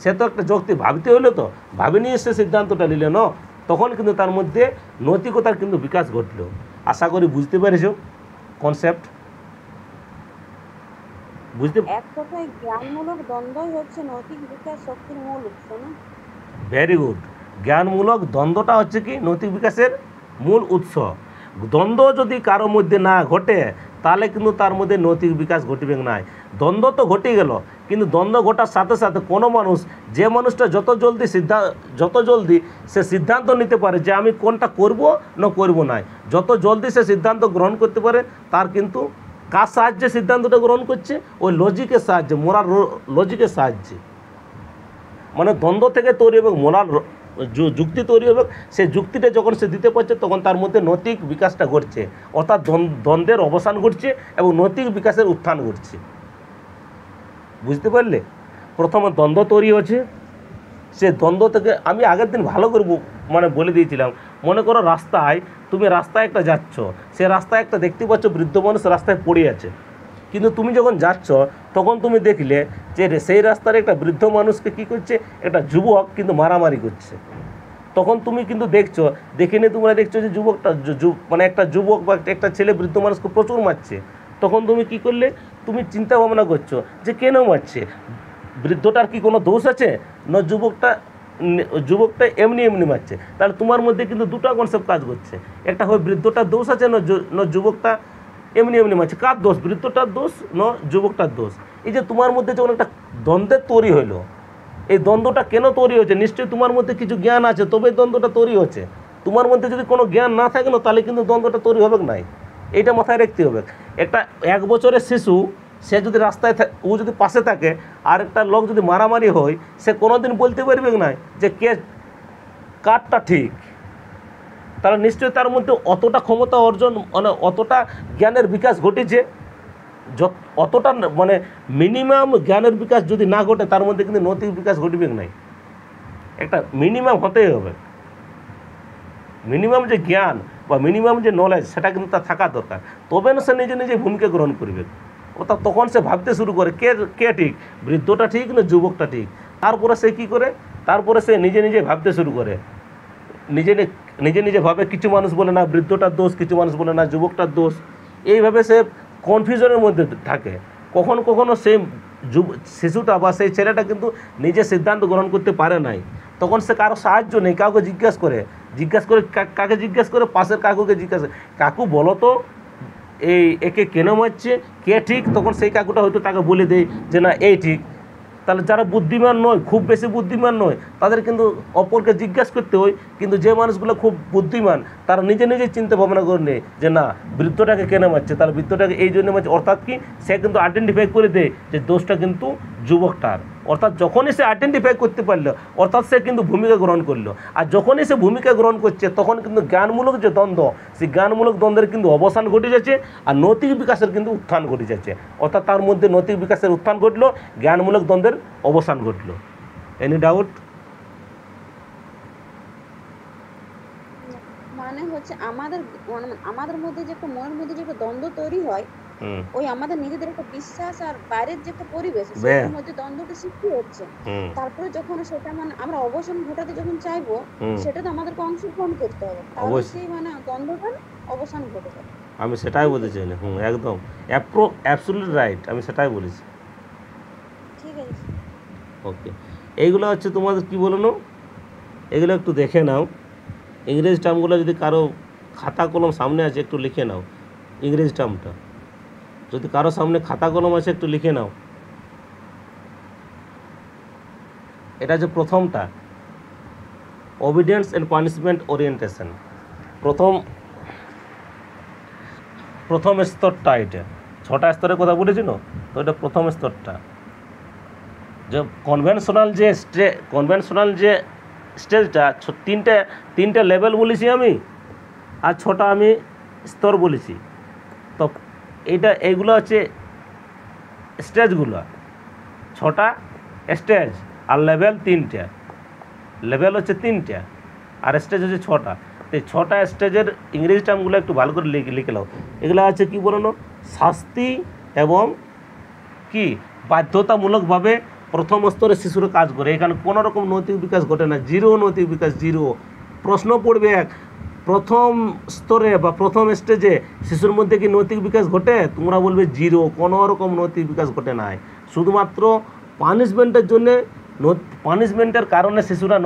সে তো একটা যুক্তি ভাবতে হলে তো ভাবি নিয়ে সে সিদ্ধান্তটা নিলে ন তখন কিন্তু তার মধ্যে নৈতিকতার কিন্তু বিকাশ ঘটল আশা করি বুঝতে পেরেছ কনসেপ্ট ভেরি গুড জ্ঞানমূলক দ্বন্দ্বটা হচ্ছে কি নৈতিক বিকাশের মূল উৎস দ্বন্দ্ব যদি কারো মধ্যে না ঘটে তাহলে কিন্তু তার মধ্যে নৈতিক বিকাশ ঘটবে না দ্বন্দ্ব তো ঘটে গেল কিন্তু দ্বন্দ্ব ঘটার সাথে সাথে কোনো মানুষ যে মানুষটা যত জলদি সিদ্ধান্ত যত জলদি সে সিদ্ধান্ত নিতে পারে যে আমি কোনটা করব না করব না যত জলদি সে সিদ্ধান্ত গ্রহণ করতে পারে তার কিন্তু কার সাহায্যে সিদ্ধান্তটা গ্রহণ করছে ওই লজিকের সাহায্যে মোরাল লজিকের সাহায্যে মানে দ্বন্দ্ব থেকে তৈরি এবং মোরাল যুক্তি তৈরি হবে সে যুক্তিটা যখন সে দিতে পারছে তখন তার মধ্যে নৈতিক বিকাশটা ঘটছে অর্থাৎ দ্বন্দ্বের অবসান ঘটছে এবং নৈতিক বিকাশের উত্থান ঘটছে বুঝতে পারলে প্রথমে দ্বন্দ্ব তৈরি হচ্ছে সে দ্বন্দ্ব থেকে আমি আগের দিন ভালো করে মানে বলে দিয়েছিলাম মনে করো রাস্তায় তুমি রাস্তায় একটা যাচ্ছ সে রাস্তায় একটা দেখতে পাচ্ছ বৃদ্ধ মানুষ রাস্তায় পড়ে আছে কিন্তু তুমি যখন যাচ্ছ তখন তুমি দেখলে যে সেই রাস্তার একটা বৃদ্ধ মানুষকে কি করছে একটা যুবক কিন্তু মারামারি করছে তখন তুমি কিন্তু দেখছো দেখে নিয়ে তোমরা দেখছো যে যুবকটা মানে একটা যুবক বা একটা ছেলে বৃদ্ধ মানুষকে প্রচুর মারছে তখন তুমি কি করলে তুমি চিন্তা ভাবনা করছো যে কেন মারছে বৃদ্ধটার কি কোনো দোষ আছে না যুবকটা যুবকটা এমনি এমনি মারছে তাহলে তোমার মধ্যে কিন্তু দুটা কনসেপ্ট কাজ করছে একটা হয় বৃদ্ধটার দোষ আছে না যুবকটা এমনি এমনি মারছে কার দোষ বৃত্তটার দোষ ন যুবকটার দোষ এই যে তোমার মধ্যে যখন একটা দ্বন্দ্বের তৈরি হলো এই দ্বন্দ্বটা কেন তৈরি হয়েছে নিশ্চয়ই তোমার মধ্যে কিছু জ্ঞান আছে তবে দ্বন্দ্বটা তৈরি হচ্ছে তোমার মধ্যে যদি কোনো জ্ঞান না থাকে না তাহলে কিন্তু দ্বন্দ্বটা তৈরি হবে নাই এটা মাথায় রাখতে হবে একটা এক বছরের শিশু সে যদি রাস্তায় ও যদি পাশে থাকে আর একটা লোক যদি মারামারি হয় সে কোনোদিন বলতে পারবে না যে কে কারটা ঠিক তাহলে নিশ্চয়ই তার মধ্যে অতটা ক্ষমতা অর্জন মানে অতটা জ্ঞানের বিকাশ ঘটেছে যত অতটা মানে মিনিমাম জ্ঞানের বিকাশ যদি না ঘটে তার মধ্যে কিন্তু নৈতিক বিকাশ ঘটবে নাই একটা মিনিমাম হতেই হবে মিনিমাম যে জ্ঞান বা মিনিমাম যে নলেজ সেটা কিন্তু তার থাকা দরকার তবে না সে নিজে নিজে ভূমিকা গ্রহণ করবে অর্থাৎ তখন সে ভাবতে শুরু করে কে কে ঠিক বৃদ্ধটা ঠিক না যুবকটা ঠিক তারপরে সে কি করে তারপরে সে নিজে নিজে ভাবতে শুরু করে নিজে নিজে নিজে ভাবে কিছু মানুষ বলে না বৃদ্ধটার দোষ কিছু মানুষ বলে না যুবকটার দোষ এইভাবে সে কনফিউশনের মধ্যে থাকে কখনো কখনো সেই শিশুটা বা সেই ছেলেটা কিন্তু নিজে সিদ্ধান্ত গ্রহণ করতে পারে নাই তখন সে কারো সাহায্য নেই কাউকে জিজ্ঞাসা করে জিজ্ঞাসা করে কাকে জিজ্ঞাসা করে পাশের কাকুকে জিজ্ঞাসা কাকু বলো তো এই একে কেন মারছে কে ঠিক তখন সেই কাকুটা হয়তো তাকে বলে দেয় যে না এই ঠিক তাহলে যারা বুদ্ধিমান নয় খুব বেশি বুদ্ধিমান নয় তাদের কিন্তু অপরকে জিজ্ঞাসা করতে হয় কিন্তু যে মানুষগুলো খুব বুদ্ধিমান তারা নিজে নিজে চিন্তা ভাবনা করে নেয় যে না বৃদ্ধটাকে কেনে মারছে তাহলে বৃদ্ধটাকে এই জন্য মারছে অর্থাৎ কি সে কিন্তু আইডেন্টিফাই করে দেয় যে দোষটা কিন্তু যুবকটার অর্থাৎ যখনই সে আইডেন্টিফাই করতে পারলো অর্থাৎ সে কিন্তু ভূমিকা গ্রহণ করলো আর যখনই সে ভূমিকা গ্রহণ করছে তখন কিন্তু জ্ঞানমূলক যে দ্বন্দ্ব সেই জ্ঞানমূলক দ্বন্দ্বের কিন্তু অবসান ঘটে যাচ্ছে আর নৈতিক বিকাশের কিন্তু উত্থান ঘটে যাচ্ছে অর্থাৎ তার মধ্যে নৈতিক বিকাশের উত্থান ঘটলো জ্ঞানমূলক দ্বন্দ্বের অবসান ঘটলো এনি ডাউট মানে হচ্ছে আমাদের মানে আমাদের মধ্যে যে একটা মনের মধ্যে যে একটা দ্বন্দ্ব তৈরি হয় ওই আমাদের নিজেদের একটা বিশ্বাস আর বাইরের যে একটা পরিবেশ সেটার মধ্যে দ্বন্দ্বটা সৃষ্টি হচ্ছে তারপরে যখন সেটা মানে আমরা অবসান ঘটাতে যখন চাইবো সেটা তো আমাদেরকে অংশগ্রহণ করতে হবে তাহলে সেই মানে দ্বন্দ্বটা অবসান ঘটে যাবে আমি সেটাই বলতে চাই না হুম একদম অ্যাপ্রো অ্যাবসলিউট রাইট আমি সেটাই বলেছি ঠিক আছে ওকে এইগুলো হচ্ছে তোমাদের কি বলো এগুলো একটু দেখে নাও ইংরেজ টার্মগুলো যদি কারো খাতা কলম সামনে আছে একটু লিখে নাও ইংরেজ টার্মটা যদি কারো সামনে খাতা কলম আছে একটু লিখে নাও এটা যে প্রথমটা অভিডেন্স অ্যান্ড পানিশমেন্ট ওরিয়েন্টেশন প্রথম প্রথম স্তরটা এটা ছটা স্তরের কথা বলেছি না তো এটা প্রথম স্তরটা যে কনভেনশনাল যে স্টে কনভেনশনাল যে স্টেজটা তিনটে তিনটে লেভেল বলেছি আমি আর ছটা আমি স্তর বলেছি এইটা এইগুলো হচ্ছে স্টেজগুলো ছটা স্টেজ আর লেভেল তিনটা লেভেল হচ্ছে তিনটা আর স্টেজ হচ্ছে ছটা তো ছটা স্টেজের ইংরেজি টার্মগুলো একটু ভালো করে লিখে লিখে নাও এগুলো আছে কী বলানো শাস্তি এবং কি বাধ্যতামূলকভাবে প্রথম স্তরে শিশুরা কাজ করে এখানে কোনো রকম নৈতিক বিকাশ ঘটে না জিরো নৈতিক বিকাশ জিরো প্রশ্ন পড়বে এক প্রথম স্তরে বা প্রথম স্টেজে শিশুর মধ্যে কি নৈতিক বিকাশ ঘটে তোমরা বলবে জিরো কোনো রকম নৈতিক বিকাশ ঘটে নাই শুধুমাত্র পানিশমেন্টের জন্যে পানিশমেন্টের কারণে শিশুরা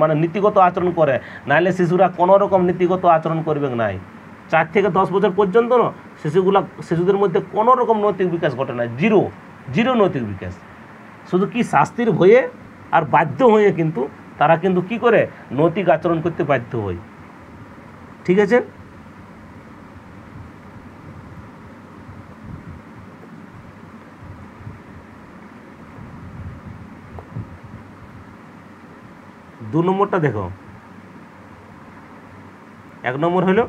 মানে নীতিগত আচরণ করে নাহলে শিশুরা কোনো রকম নীতিগত আচরণ করবে নাই চার থেকে দশ বছর পর্যন্ত না শিশুগুলা শিশুদের মধ্যে কোনো রকম নৈতিক বিকাশ ঘটে না জিরো জিরো নৈতিক বিকাশ শুধু কি শাস্তির ভয়ে আর বাধ্য হয়ে কিন্তু তারা কিন্তু কি করে নৈতিক আচরণ করতে বাধ্য হয় ঠিক আছে দু নম্বরটা দেখো এক নম্বর হলো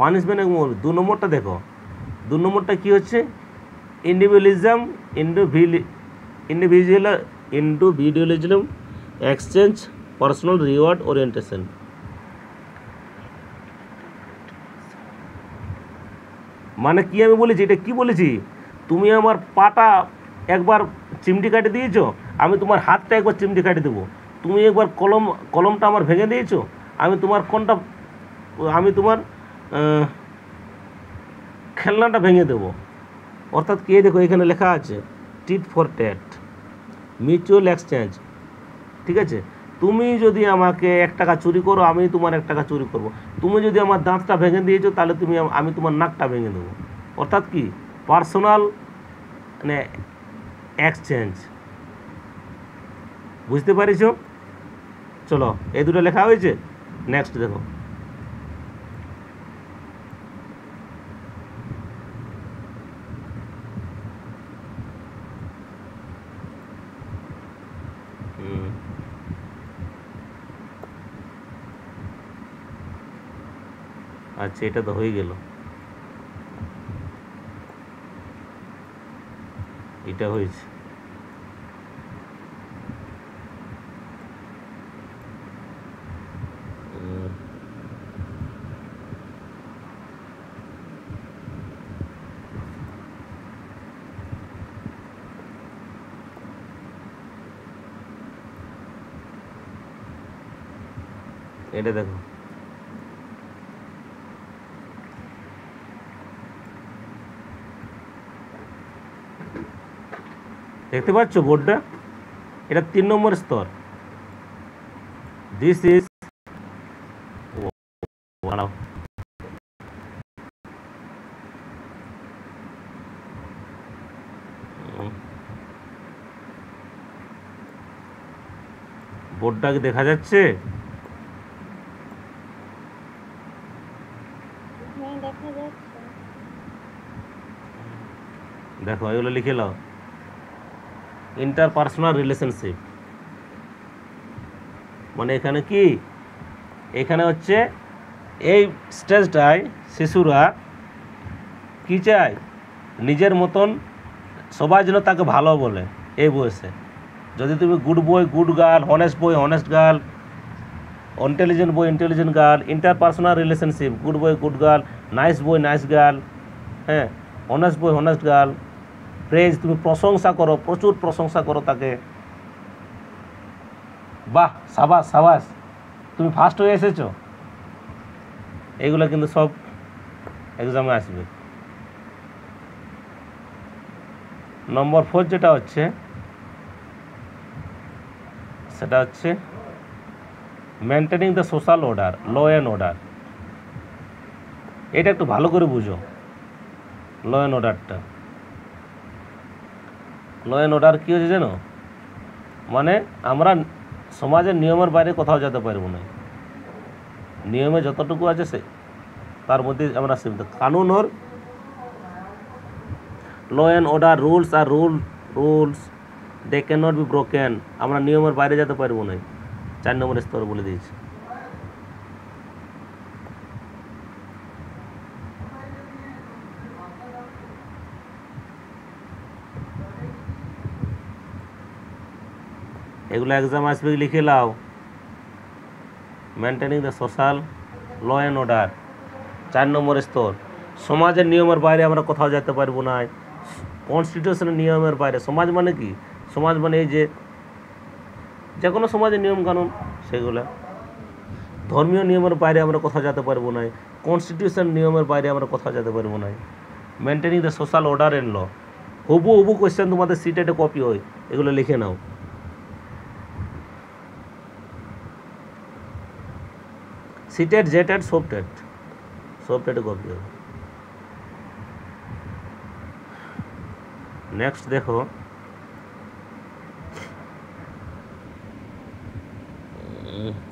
পানিশমেন্ট এক নম্বর দু নম্বরটা দেখো দু নম্বরটা কী হচ্ছে individualism individually individual individualism exchange personal reward orientation মানে কি আমি বলেছি এটা কি বলেছি তুমি আমার পাটা একবার চিমটি কাটে দিয়েছো আমি তোমার হাতটা একবার চিমটি কাটে দেবো তুমি একবার কলম কলমটা আমার ভেঙে দিয়েছো আমি তোমার কোনটা আমি তোমার খেলনাটা ভেঙে দেবো অর্থাৎ কে দেখো এখানে লেখা আছে tit for tat mutual exchange ঠিক আছে তুমি যদি আমাকে এক টাকা চুরি করো আমি তোমার এক টাকা চুরি করব। তুমি যদি আমার দাঁতটা ভেঙে দিয়েছো তাহলে তুমি আমি তোমার নাকটা ভেঙে দেবো অর্থাৎ কি পার্সোনাল মানে এক্সচেঞ্জ বুঝতে পারিছ চলো এই দুটো লেখা হয়েছে নেক্সট দেখো আচ্ছা এটা তো হয়ে গেল এটা হয়েছে এটা দেখো দেখতে পাচ্ছ বোর্ডটা এটা তিন নম্বর স্তর দিস ইজ বোর্ডটাকে হ্যাঁ, দেখা যাচ্ছে দেখো এগুলো লিখে লাও ইন্টারপার্সোনাল রিলেশনশিপ মানে এখানে কি এখানে হচ্ছে এই স্টেজটায় শিশুরা কি চায় নিজের মতন সবাই যেন তাকে ভালো বলে এই বয়সে যদি তুমি good boy good girl honest boy honest girl intelligent boy intelligent girl interpersonal relationship good boy good girl nice boy nice girl হ্যাঁ honest boy honest girl praise তুমি প্রশংসা করো প্রচুর প্রশংসা করো তাকে বাহ সাবাস সাবাস তুমি ফার্স্ট হয়ে এসেছো এইগুলো কিন্তু সব এক্সামে আসবে নম্বর ফোর যেটা হচ্ছে সেটা হচ্ছে maintaining the social order law and order এটা একটু ভালো করে বুঝো ল অ্যান্ড অর্ডারটা লয়েন অর্ডার কী হয়েছে জানো মানে আমরা সমাজের নিয়মের বাইরে কোথাও যেতে পারবো না নিয়মে যতটুকু আছে সে তার মধ্যে আমরা সীমিত কানুন or law and order rules আর rule rules they can not be broken আমরা নিয়মের বাইরে যেতে পারবো না চার নম্বর স্তর বলে দিয়েছি এগুলো এক্সাম আসবে লিখে লাও maintaining the social law and order চার নম্বর স্তর সমাজের নিয়মের বাইরে আমরা কোথাও যেতে পারবো না কনস্টিটিউশনের নিয়মের বাইরে সমাজ মানে কি সমাজ মানে এই যে যে কোনো সমাজের নিয়ম কানুন সেগুলো ধর্মীয় নিয়মের বাইরে আমরা কোথাও যেতে পারবো না কনস্টিটিউশন নিয়মের বাইরে আমরা কোথাও যেতে পারবো না maintaining the social order and law হুবু হবু কোয়েশ্চেন তোমাদের সিটেটে কপি হয় এগুলো লিখে নাও সিটেড জেটেড সোপটেড সোপটেডে কপি হবে নেক্সট দেখো Mm-hmm.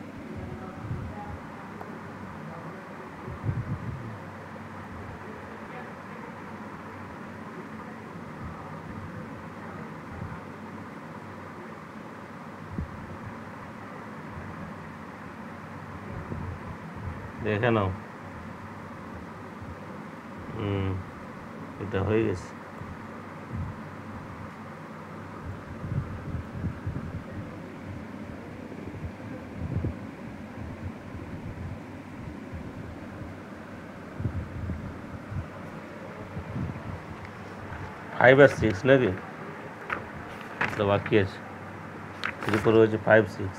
দেখে নাও হুম এটা হয়ে গেছে ফাইভ আর সিক্স নাকি বাকি আছে ত্রিপুরা হচ্ছে five six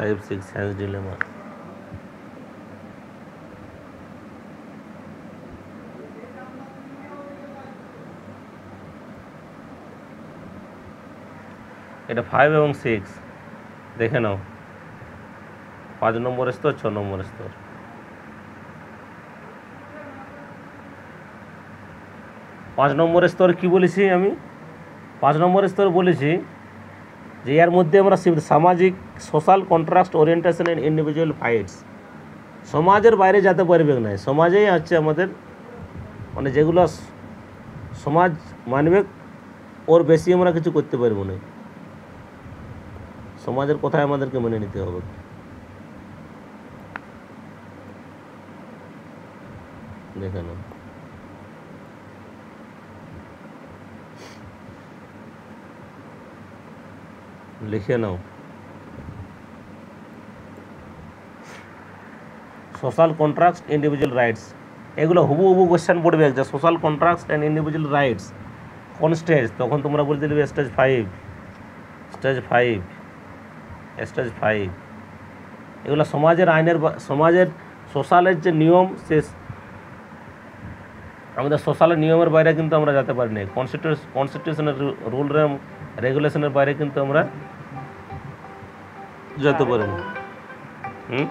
five six Heinz dilemma এটা ফাইভ এবং সিক্স দেখে নাও পাঁচ নম্বর স্তর ছ নম্বর স্তর পাঁচ নম্বর স্তর কি বলেছি আমি পাঁচ নম্বর স্তর বলেছি যে এর মধ্যে আমরা সামাজিক social contract orientation and individual rights সমাজের বাইরে যেতে পারবে না সমাজেই হচ্ছে আমাদের মানে যেগুলো সমাজ মানবে ওর বেশি আমরা কিছু করতে পারবো না সমাজের কথায় আমাদেরকে মেনে নিতে হবে দেখে লিখে নাও সোশ্যাল কন্ট্রাক্টস ইন্ডিভিজুয়াল রাইটস এগুলো হুবু হুবু কোয়েশ্চেন পড়বে যে social contracts and individual rights কোন স্টেজ তখন তোমরা বলতে দেবে stage five stage five stage five এগুলো সমাজের আইনের সমাজের সোশ্যালের যে নিয়ম সে আমাদের সোশ্যালের নিয়মের বাইরে কিন্তু আমরা যেতে পারি না কনস্টিটিউশনের রুলের রেগুলেশনের বাইরে কিন্তু আমরা যেতে পারি না হুম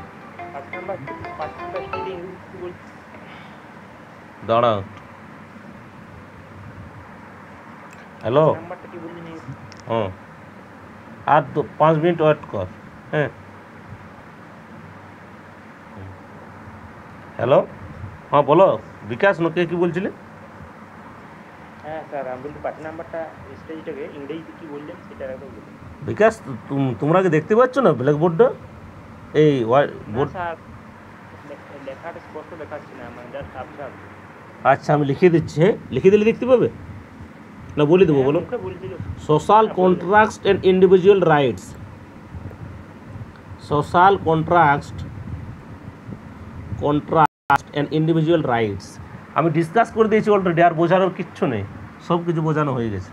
দাঁড়াও হ্যালো হ্যাঁ আর দু পাঁচ মিনিট ওয়েট কর হ্যাঁ হ্যালো হ্যাঁ বলো বিকাশ নকে কি বলছিলে হ্যাঁ স্যার আমি বিত Patna মটা স্টেজে তোকে ইংলিশে কি বল denn এটা রাখো बिकॉज তোমরাকে দেখতে পাচ্ছ না ব্ল্যাকবোর্ডটা এই বোর্ড স্যার লেখাটা স্পষ্ট দেখাছিনা মানে জাস্ট সাব সাব আজ আমি লিখে দিচ্ছি লিখে দিলে দেখতে পাবে না বলি দেবো বলো ওকে বলি দিও social contracts and individual rights social contracts contracts and individual rights আমি ডিসকাস করে দিয়েছি অলরেডি আর বোঝার আর কিছু নেই সব কিছু বোঝানো হয়ে গেছে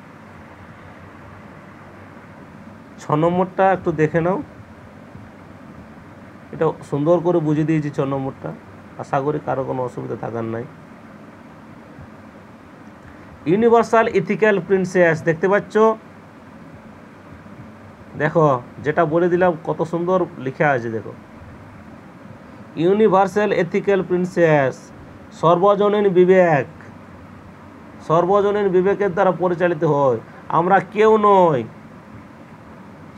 ছ নম্বরটা একটু দেখে নাও এটা সুন্দর করে বুঝে দিয়েছি ছ নম্বরটা আশা করি কারো কোনো অসুবিধা থাকার নাই ইউনিভার্সাল ইথিক্যাল প্রিন্সেস দেখতে পাচ্ছ দেখো যেটা বলে দিলাম কত সুন্দর লেখা আছে দেখো ইউনিভার্সাল এথিক্যাল প্রিন্সেস সর্বজনীন বিবেক সর্বজনীন বিবেকের দ্বারা পরিচালিত হয় আমরা কেউ নই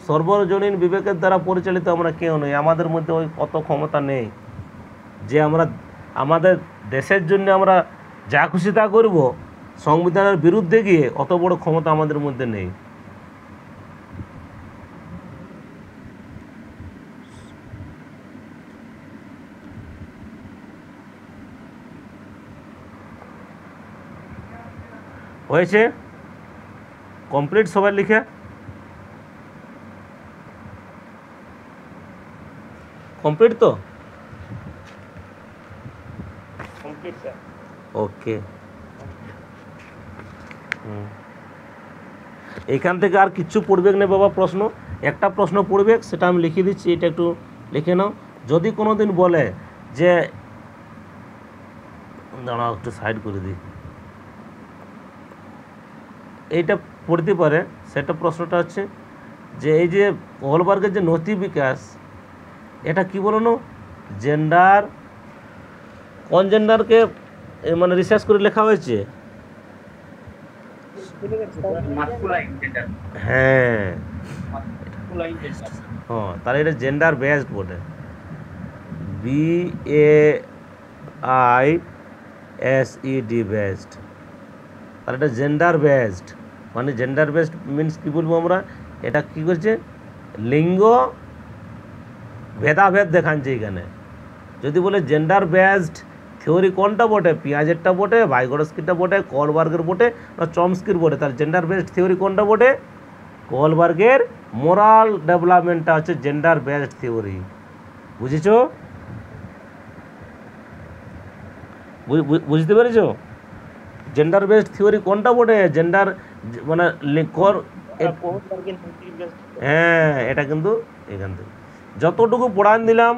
সর্বজনীন বিবেকের দ্বারা পরিচালিত আমরা কেউ নই আমাদের মধ্যে ওই কত ক্ষমতা নেই যে আমরা আমাদের দেশের জন্য আমরা যা খুশি তা করব সংবিধানের বিরুদ্ধে গিয়ে অত বড় ক্ষমতা আমাদের মধ্যে নেই হয়েছে কমপ্লিট সবার লিখে কমপ্লিট তো ওকে এখান থেকে আর কিচ্ছু পড়বে না বাবা প্রশ্ন একটা প্রশ্ন পড়বে সেটা আমি লিখে দিচ্ছি এটা একটু লিখে নাও যদি কোনো দিন বলে যে দাঁড়াও একটু সাইড করে দিই এইটা পড়তে পারে সেটা প্রশ্নটা হচ্ছে যে এই যে হলমার্কের যে নথি বিকাশ এটা কি বলুন জেন্ডার কোন জেন্ডারকে মানে রিসার্চ করে লেখা হয়েছে হ্যাঁ হ্যাঁ তাহলে এটা জেন্ডার বেসড বলে B A I S E D based তাহলে এটা জেন্ডার বেসড মানে জেন্ডার বেসড মিনস কী বলবো আমরা এটা কী করছে লিঙ্গ ভেদাভেদ দেখাচ্ছে এখানে যদি বলে জেন্ডার বেসড থিওরি কোনটা বটে পিঁয়াজেরটা বটে ভাইগরস্কিটা বটে কলবার্গের বটে না চমস্কির বটে তার জেন্ডার বেসড থিওরি কোনটা বটে কলবার্গের মোরাল ডেভেলপমেন্টটা হচ্ছে জেন্ডার বেসড থিওরি বুঝেছ বুঝতে পেরেছ জেন্ডার বেসড থিওরি কোনটা বটে জেন্ডার মানে লেখর হ্যাঁ এটা কিন্তু এখান থেকে যতটুকু পড়ান দিলাম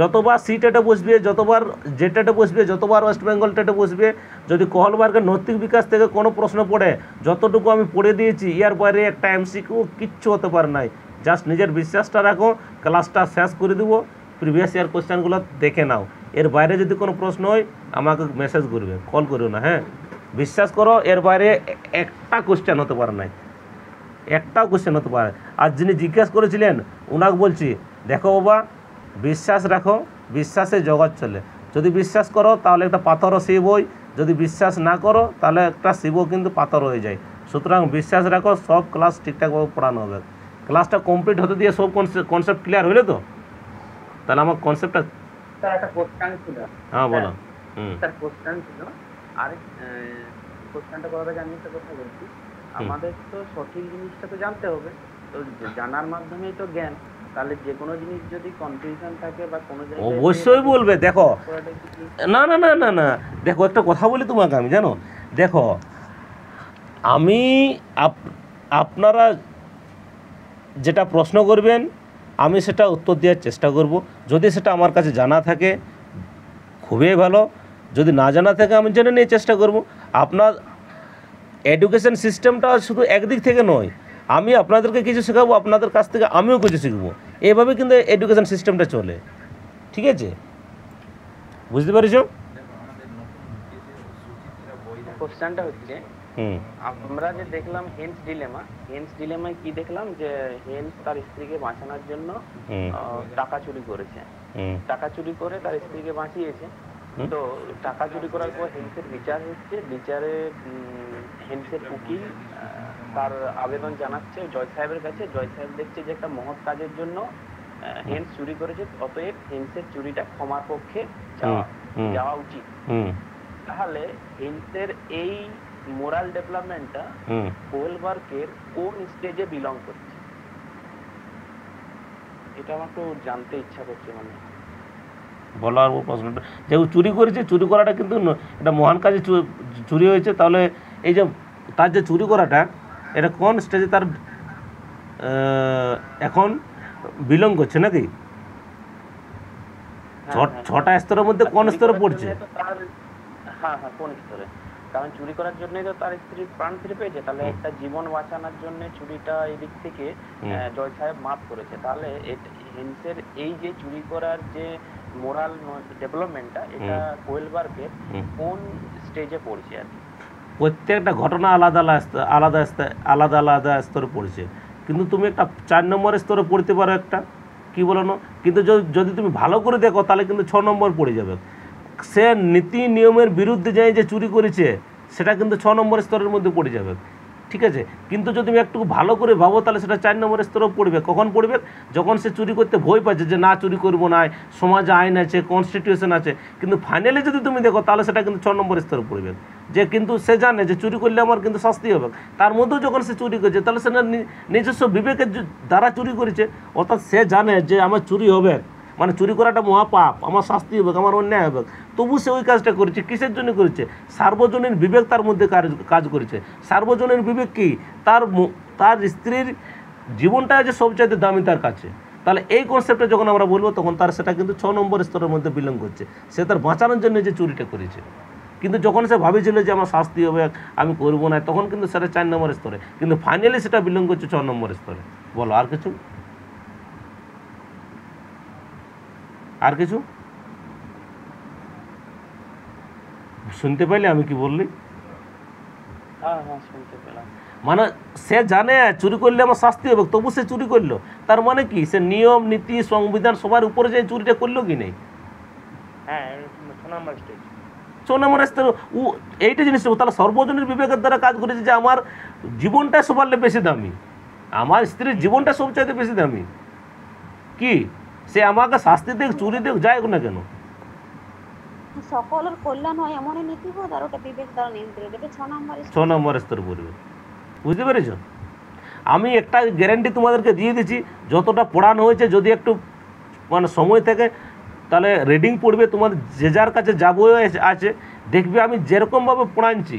যতবার সি টেটে বসবে যতবার জে টেটে বসবে যতবার ওয়েস্ট বেঙ্গল বসবে যদি কহলবার্গের নৈতিক বিকাশ থেকে কোনো প্রশ্ন পড়ে যতটুকু আমি পড়ে দিয়েছি ইয়ার বাইরে একটা এমসিকিউ কিচ্ছু হতে পারে নাই জাস্ট নিজের বিশ্বাসটা রাখো ক্লাসটা শেষ করে দেবো প্রিভিয়াস ইয়ার কোয়েশ্চেনগুলো দেখে নাও এর বাইরে যদি কোনো প্রশ্ন হয় আমাকে মেসেজ করবে কল করিও না হ্যাঁ বিশ্বাস করো এর বাইরে একটা কোশ্চেন হতে পারে নাই একটাও কোশ্চেন হতে পারে আর যিনি জিজ্ঞেস করেছিলেন ওনাকে বলছি দেখো বাবা বিশ্বাস রাখো বিশ্বাসে জগৎ চলে যদি বিশ্বাস করো তাহলে একটা পাথরও শিবই যদি বিশ্বাস না করো তাহলে একটা শিবও কিন্তু পাথর হয়ে যায় সুতরাং বিশ্বাস রাখো সব ক্লাস ঠিকঠাকভাবে পড়ানো হবে ক্লাসটা কমপ্লিট হতে দিয়ে সব কনসেপ্ট ক্লিয়ার হইলে তো তাহলে আমার কনসেপ্টটা হ্যাঁ বলো হুম আরেক কোশ্চেনটা করার আগে আমি একটা কথা বলছি আমাদের তো সঠিক জিনিসটা তো জানতে হবে তো জানার মাধ্যমেই তো জ্ঞান তাহলে যে কোনো জিনিস যদি কনফিউশন থাকে বা কোনো অবশ্যই বলবে দেখো না না না না না দেখো একটা কথা বলি তোমাকে আমি জানো দেখো আমি আপনারা যেটা প্রশ্ন করবেন আমি সেটা উত্তর দেওয়ার চেষ্টা করব যদি সেটা আমার কাছে জানা থাকে খুবই ভালো যদি না জানা থাকে আমি জেনে নিয়ে চেষ্টা করব আপনার এডুকেশন সিস্টেমটা শুধু একদিক থেকে নয় আমি আপনাদেরকে কিছু শেখাবো আপনাদের কাছ থেকে আমিও কিছু শিখবো এভাবে কিন্তু এডুকেশন সিস্টেমটা চলে ঠিক আছে বুঝতে পারিস কোশ্চেনটা হচ্ছে আমরা যে দেখলাম হেন্স ডিলেমা হেন্স ডিলেমায় কি দেখলাম যে হেন্স তার স্ত্রীকে বাঁচানোর জন্য টাকা চুরি করেছে টাকা চুরি করে তার স্ত্রীকে বাঁচিয়েছে তো টাকা চুরি করার পর হেমসের বিচার হচ্ছে বিচারে হেমসের উকিল তার আবেদন জানাচ্ছে জয় সাহেবের কাছে জয় সাহেব দেখছে যে একটা মহৎ কাজের জন্য হেমস চুরি করেছে অতএব হেমসের চুরিটা ক্ষমার পক্ষে যাওয়া উচিত তাহলে হেমসের এই মোরাল ডেভেলপমেন্টটা কোয়েলবার্গের কোন স্টেজে বিলং করছে এটা আমার তো জানতে ইচ্ছা করছে মানে বলা আর প্রশ্নটা যেহেতু চুরি করেছে চুরি করাটা কিন্তু এটা মহান কাজে চুরি হয়েছে তাহলে এই যে তার যে চুরি করাটা এটা কোন স্টেজে তার এখন বিলং করছে নাকি হ্যাঁ, হ্যাঁ। ছটা স্তরের মধ্যে কোন স্তরে পড়ছে হ্যাঁ হ্যাঁ কোন স্তরে কারণ চুরি করার জন্যই তো তার স্ত্রী প্রাণ ফিরে পেয়েছে তাহলে একটা জীবন বাঁচানোর জন্য চুরিটা এদিক থেকে জয় সাহেব মাফ করেছে তাহলে হেন্সের এই যে চুরি করার যে মোরাল ডেভেলপমেন্টটা এটা কোয়েল বার্কের কোন স্টেজে পড়ছে আর প্রত্যেকটা ঘটনা আলাদা আলাদা আলাদা আলাদা স্তরে পড়ছে কিন্তু তুমি একটা চার নম্বরের স্তরে পড়তে পারো একটা কি বলো না কিন্তু যদি তুমি ভালো করে দেখো তাহলে কিন্তু ছ নম্বর পড়ে যাবে সে নীতি নিয়মের বিরুদ্ধে যে চুরি করেছে সেটা কিন্তু ছ নম্বর স্তরের মধ্যে পড়ে যাবে ঠিক আছে কিন্তু যদি আমি একটু ভালো করে ভাবো তাহলে সেটা চার নম্বরের স্তরেও পড়বে কখন পড়বে যখন সে চুরি করতে ভয় পাচ্ছে যে না চুরি করবো না সমাজে আইন আছে কনস্টিটিউশন আছে কিন্তু ফাইনালি যদি তুমি দেখো তাহলে সেটা কিন্তু ছ নম্বর স্তরে পড়বে যে কিন্তু সে জানে যে চুরি করলে আমার কিন্তু শাস্তি হবে তার মধ্যেও যখন সে চুরি করছে তাহলে সে নিজস্ব বিবেকের দ্বারা চুরি করেছে অর্থাৎ সে জানে যে আমার চুরি হবে মানে চুরি করাটা মহাপাপ আমার শাস্তি হবে আমার অন্যায় হবে তবু সে ওই কাজটা করেছে কিসের জন্য করেছে সার্বজনীন বিবেক তার মধ্যে কাজ করেছে সার্বজনীন বিবেক কি তার তার স্ত্রীর জীবনটা আছে সবচাইতে দামি তার কাছে তাহলে এই কনসেপ্টে যখন আমরা বলবো তখন তার সেটা কিন্তু ছ নম্বর স্তরের মধ্যে বিলং করছে সে তার বাঁচানোর জন্য যে চুরিটা করেছে কিন্তু যখন সে ভাবেছিল যে আমার শাস্তি হবে আমি করবো না তখন কিন্তু সেটা চার নম্বর স্তরে কিন্তু ফাইনালি সেটা বিলং করছে ছ নম্বর স্তরে বলো আর কিছু আর কিছু শুনতে পাইলে আমি কি বললি হ্যাঁ, হ্যাঁ, মানে সে জানে চুরি করলে আমার শাস্তি হবে তবু সে চুরি করলো তার মানে কি সে নিয়ম নীতি সংবিধান সবার উপরে যে চুরিটা করলো কি নেই হ্যাঁ, এইটা জিনিস তাহলে সর্বজনীন বিবেকের দ্বারা কাজ করেছে যে আমার জীবনটা সবার বেশি দামি আমার স্ত্রীর জীবনটা সবচাইতে বেশি দামি কি সে আমাকে শাস্তি দিক চুরি দিক যাই হোক না কেন সকলের কল্যাণ হয় এমন নীতি বোধ আর ওটা বিবেক দ্বারা নিয়ন্ত্রিত এটা ছ নম্বর ছ নম্বর স্তর পড়বে বুঝতে পেরেছো আমি একটা গ্যারেন্টি তোমাদেরকে দিয়ে দিচ্ছি যতটা পড়ানো হয়েছে যদি একটু মানে সময় থেকে তাহলে রিডিং পড়বে তোমাদের যে যার কাছে যাবো আছে দেখবে আমি যেরকমভাবে পড়াচ্ছি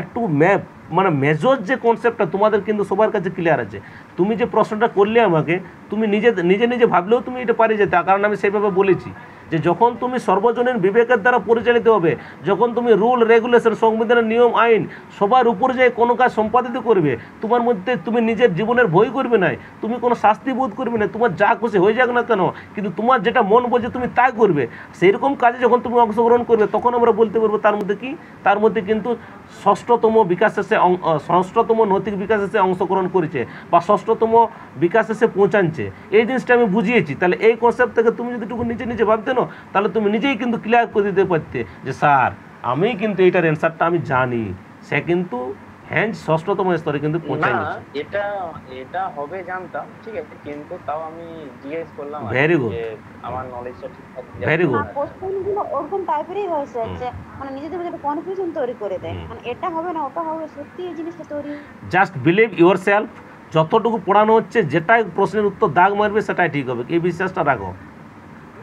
একটু ম্যাপ মানে মেজর যে কনসেপ্টটা তোমাদের কিন্তু সবার কাছে ক্লিয়ার আছে তুমি যে প্রশ্নটা করলে আমাকে তুমি নিজে নিজে নিজে ভাবলেও তুমি এটা পারে যেতে কারণ আমি সেভাবে বলেছি যে যখন তুমি সর্বজনীন বিবেকের দ্বারা পরিচালিত হবে যখন তুমি রুল রেগুলেশন সংবিধানের নিয়ম আইন সবার উপরে যে কোনো কাজ সম্পাদিত করবে তোমার মধ্যে তুমি নিজের জীবনের ভয় করবে না তুমি কোনো শাস্তি বোধ করবে না তোমার যা খুশি হয়ে যাক না কেন কিন্তু তোমার যেটা মন বোঝে তুমি তা করবে সেইরকম কাজে যখন তুমি অংশগ্রহণ করবে তখন আমরা বলতে পারবো তার মধ্যে কি তার মধ্যে কিন্তু ষষ্ঠতম বিকাশে সে ষষ্ঠতম নৈতিক বিকাশে সে অংশগ্রহণ করেছে বা ষষ্ঠতম বিকাশে সে পৌঁছানছে এই জিনিসটা আমি বুঝিয়েছি তাহলে এই কনসেপ্ট থেকে তুমি যদি একটু নিচে নিজে ভাবতে কেন তাহলে তুমি নিজেই কিন্তু ক্লিয়ার করে দিতে পারতে যে স্যার আমি কিন্তু এটার অ্যান্সারটা আমি জানি সে কিন্তু হ্যান্ড ষষ্ঠতম স্তরে কিন্তু পৌঁছায় না এটা এটা হবে জানতাম ঠিক আছে কিন্তু তাও আমি জিজ্ঞেস করলাম ভেরি গুড আমার নলেজটা ঠিকঠাক ভেরি গুড কোশ্চেন গুলো ওরকম টাইপেরই হয়েছে যে মানে নিজেদের মধ্যে কনফিউশন তৈরি করে দেয় মানে এটা হবে না ওটা হবে সত্যি এই জিনিসটা তৈরি জাস্ট বিলিভ ইয়োরসেলফ যতটুকু পড়ানো হচ্ছে যেটাই প্রশ্নের উত্তর দাগ মারবে সেটাই ঠিক হবে এই বিশ্বাসটা রাখো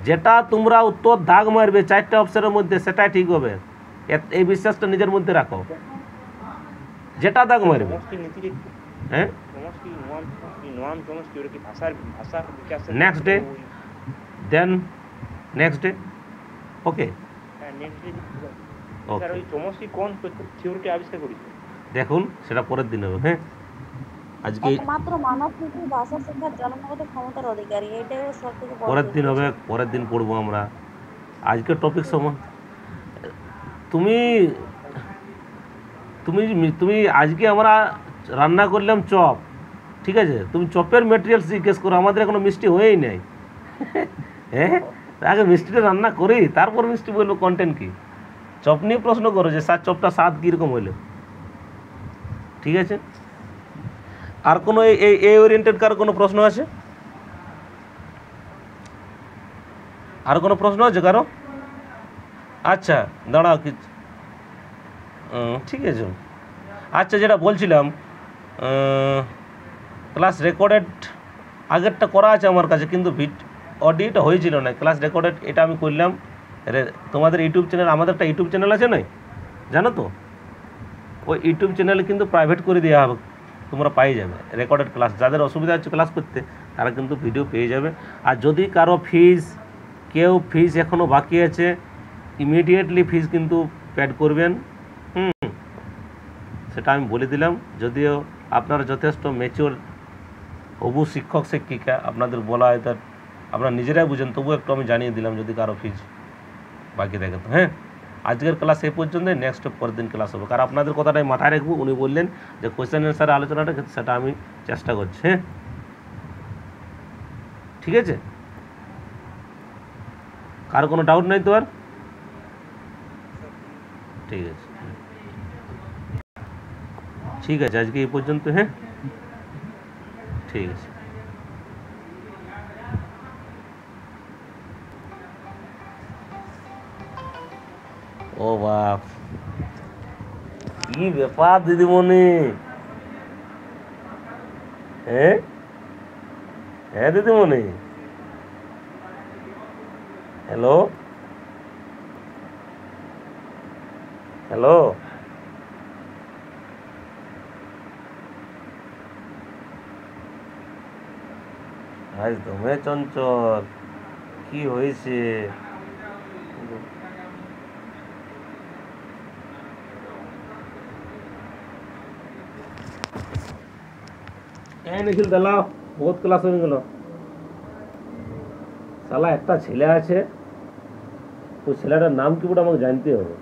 যেটা তোমরা উত্তর দাগ মারবে চারটে অপশনের মধ্যে সেটাই ঠিক হবে এই বিশ্বাসটা নিজের মধ্যে রাখো যেটা দাগ মারবে হ্যাঁ next day then next day okay দেখুন সেটা পরের দিন হবে হ্যাঁ পরের দিন হবে পরের দিন পড়বো আমরা আজকের টপিক সমান তুমি তুমি তুমি আজকে আমরা রান্না করলাম চপ ঠিক আছে তুমি চপের মেটেরিয়ালস জিজ্ঞেস করো আমাদের এখনো মিষ্টি হয়েই নাই হ্যাঁ আগে মিষ্টিটা রান্না করি তারপর মিষ্টি বলবো কন্টেন্ট কি চপ নিয়ে প্রশ্ন করো যে স্যার চপটা স্বাদ কীরকম হইলো ঠিক আছে আর কোনো এ ওরিয়েন্টেড কার কোনো প্রশ্ন আছে আর কোনো প্রশ্ন আছে কারো আচ্ছা দাঁড়াও কি ঠিক আছে আচ্ছা যেটা বলছিলাম ক্লাস রেকর্ডেড আগেরটা করা আছে আমার কাছে কিন্তু ভিড অডিওটা হয়েছিল না ক্লাস রেকর্ডেড এটা আমি করলাম তোমাদের ইউটিউব চ্যানেল আমাদের একটা ইউটিউব চ্যানেল আছে না জানো তো ওই ইউটিউব চ্যানেলে কিন্তু প্রাইভেট করে দেওয়া হবে তোমরা পাই যাবে রেকর্ডেড ক্লাস যাদের অসুবিধা হচ্ছে ক্লাস করতে তারা কিন্তু ভিডিও পেয়ে যাবে আর যদি কারো ফিজ কেউ ফিজ এখনও বাকি আছে ইমিডিয়েটলি ফিজ কিন্তু প্যাড করবেন হুম সেটা আমি বলে দিলাম যদিও আপনারা যথেষ্ট মেচিওর হবু শিক্ষক শিক্ষিকা আপনাদের বলা হয় তার আপনারা নিজেরাই বুঝেন তবুও একটু আমি জানিয়ে দিলাম যদি কারো ফিজ বাকি থাকে তো হ্যাঁ আজকের ক্লাস এই পর্যন্তই নেক্সট পরের দিন ক্লাস হবে কারণ আপনাদের কথাটাই মাথায় রাখবো উনি বললেন যে কোয়েশ্চেন অ্যান্সার আলোচনাটা সেটা আমি চেষ্টা করছি হ্যাঁ ঠিক আছে কার কোনো ডাউট নেই তো আর ঠিক আছে ঠিক আছে আজকে এই পর্যন্ত হ্যাঁ ঠিক আছে ও বাপ কি ব্যাপার দিদিমণি হ্যাঁ হ্যাঁ দিদিমণি হ্যালো হ্যালো আজ দমে চঞ্চল কি হয়েছে হ্যাঁ, বহুত ক্লাস হয়ে গেল একটা ছেলে আছে ওই ছেলেটার নাম কি আমাকে জানতে হবে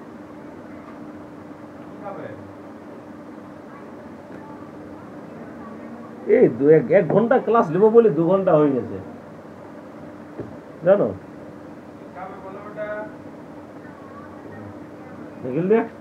এই দু এক এক ঘন্টা ক্লাস নেবো বলে দু ঘন্টা হয়ে গেছে জানো দেখ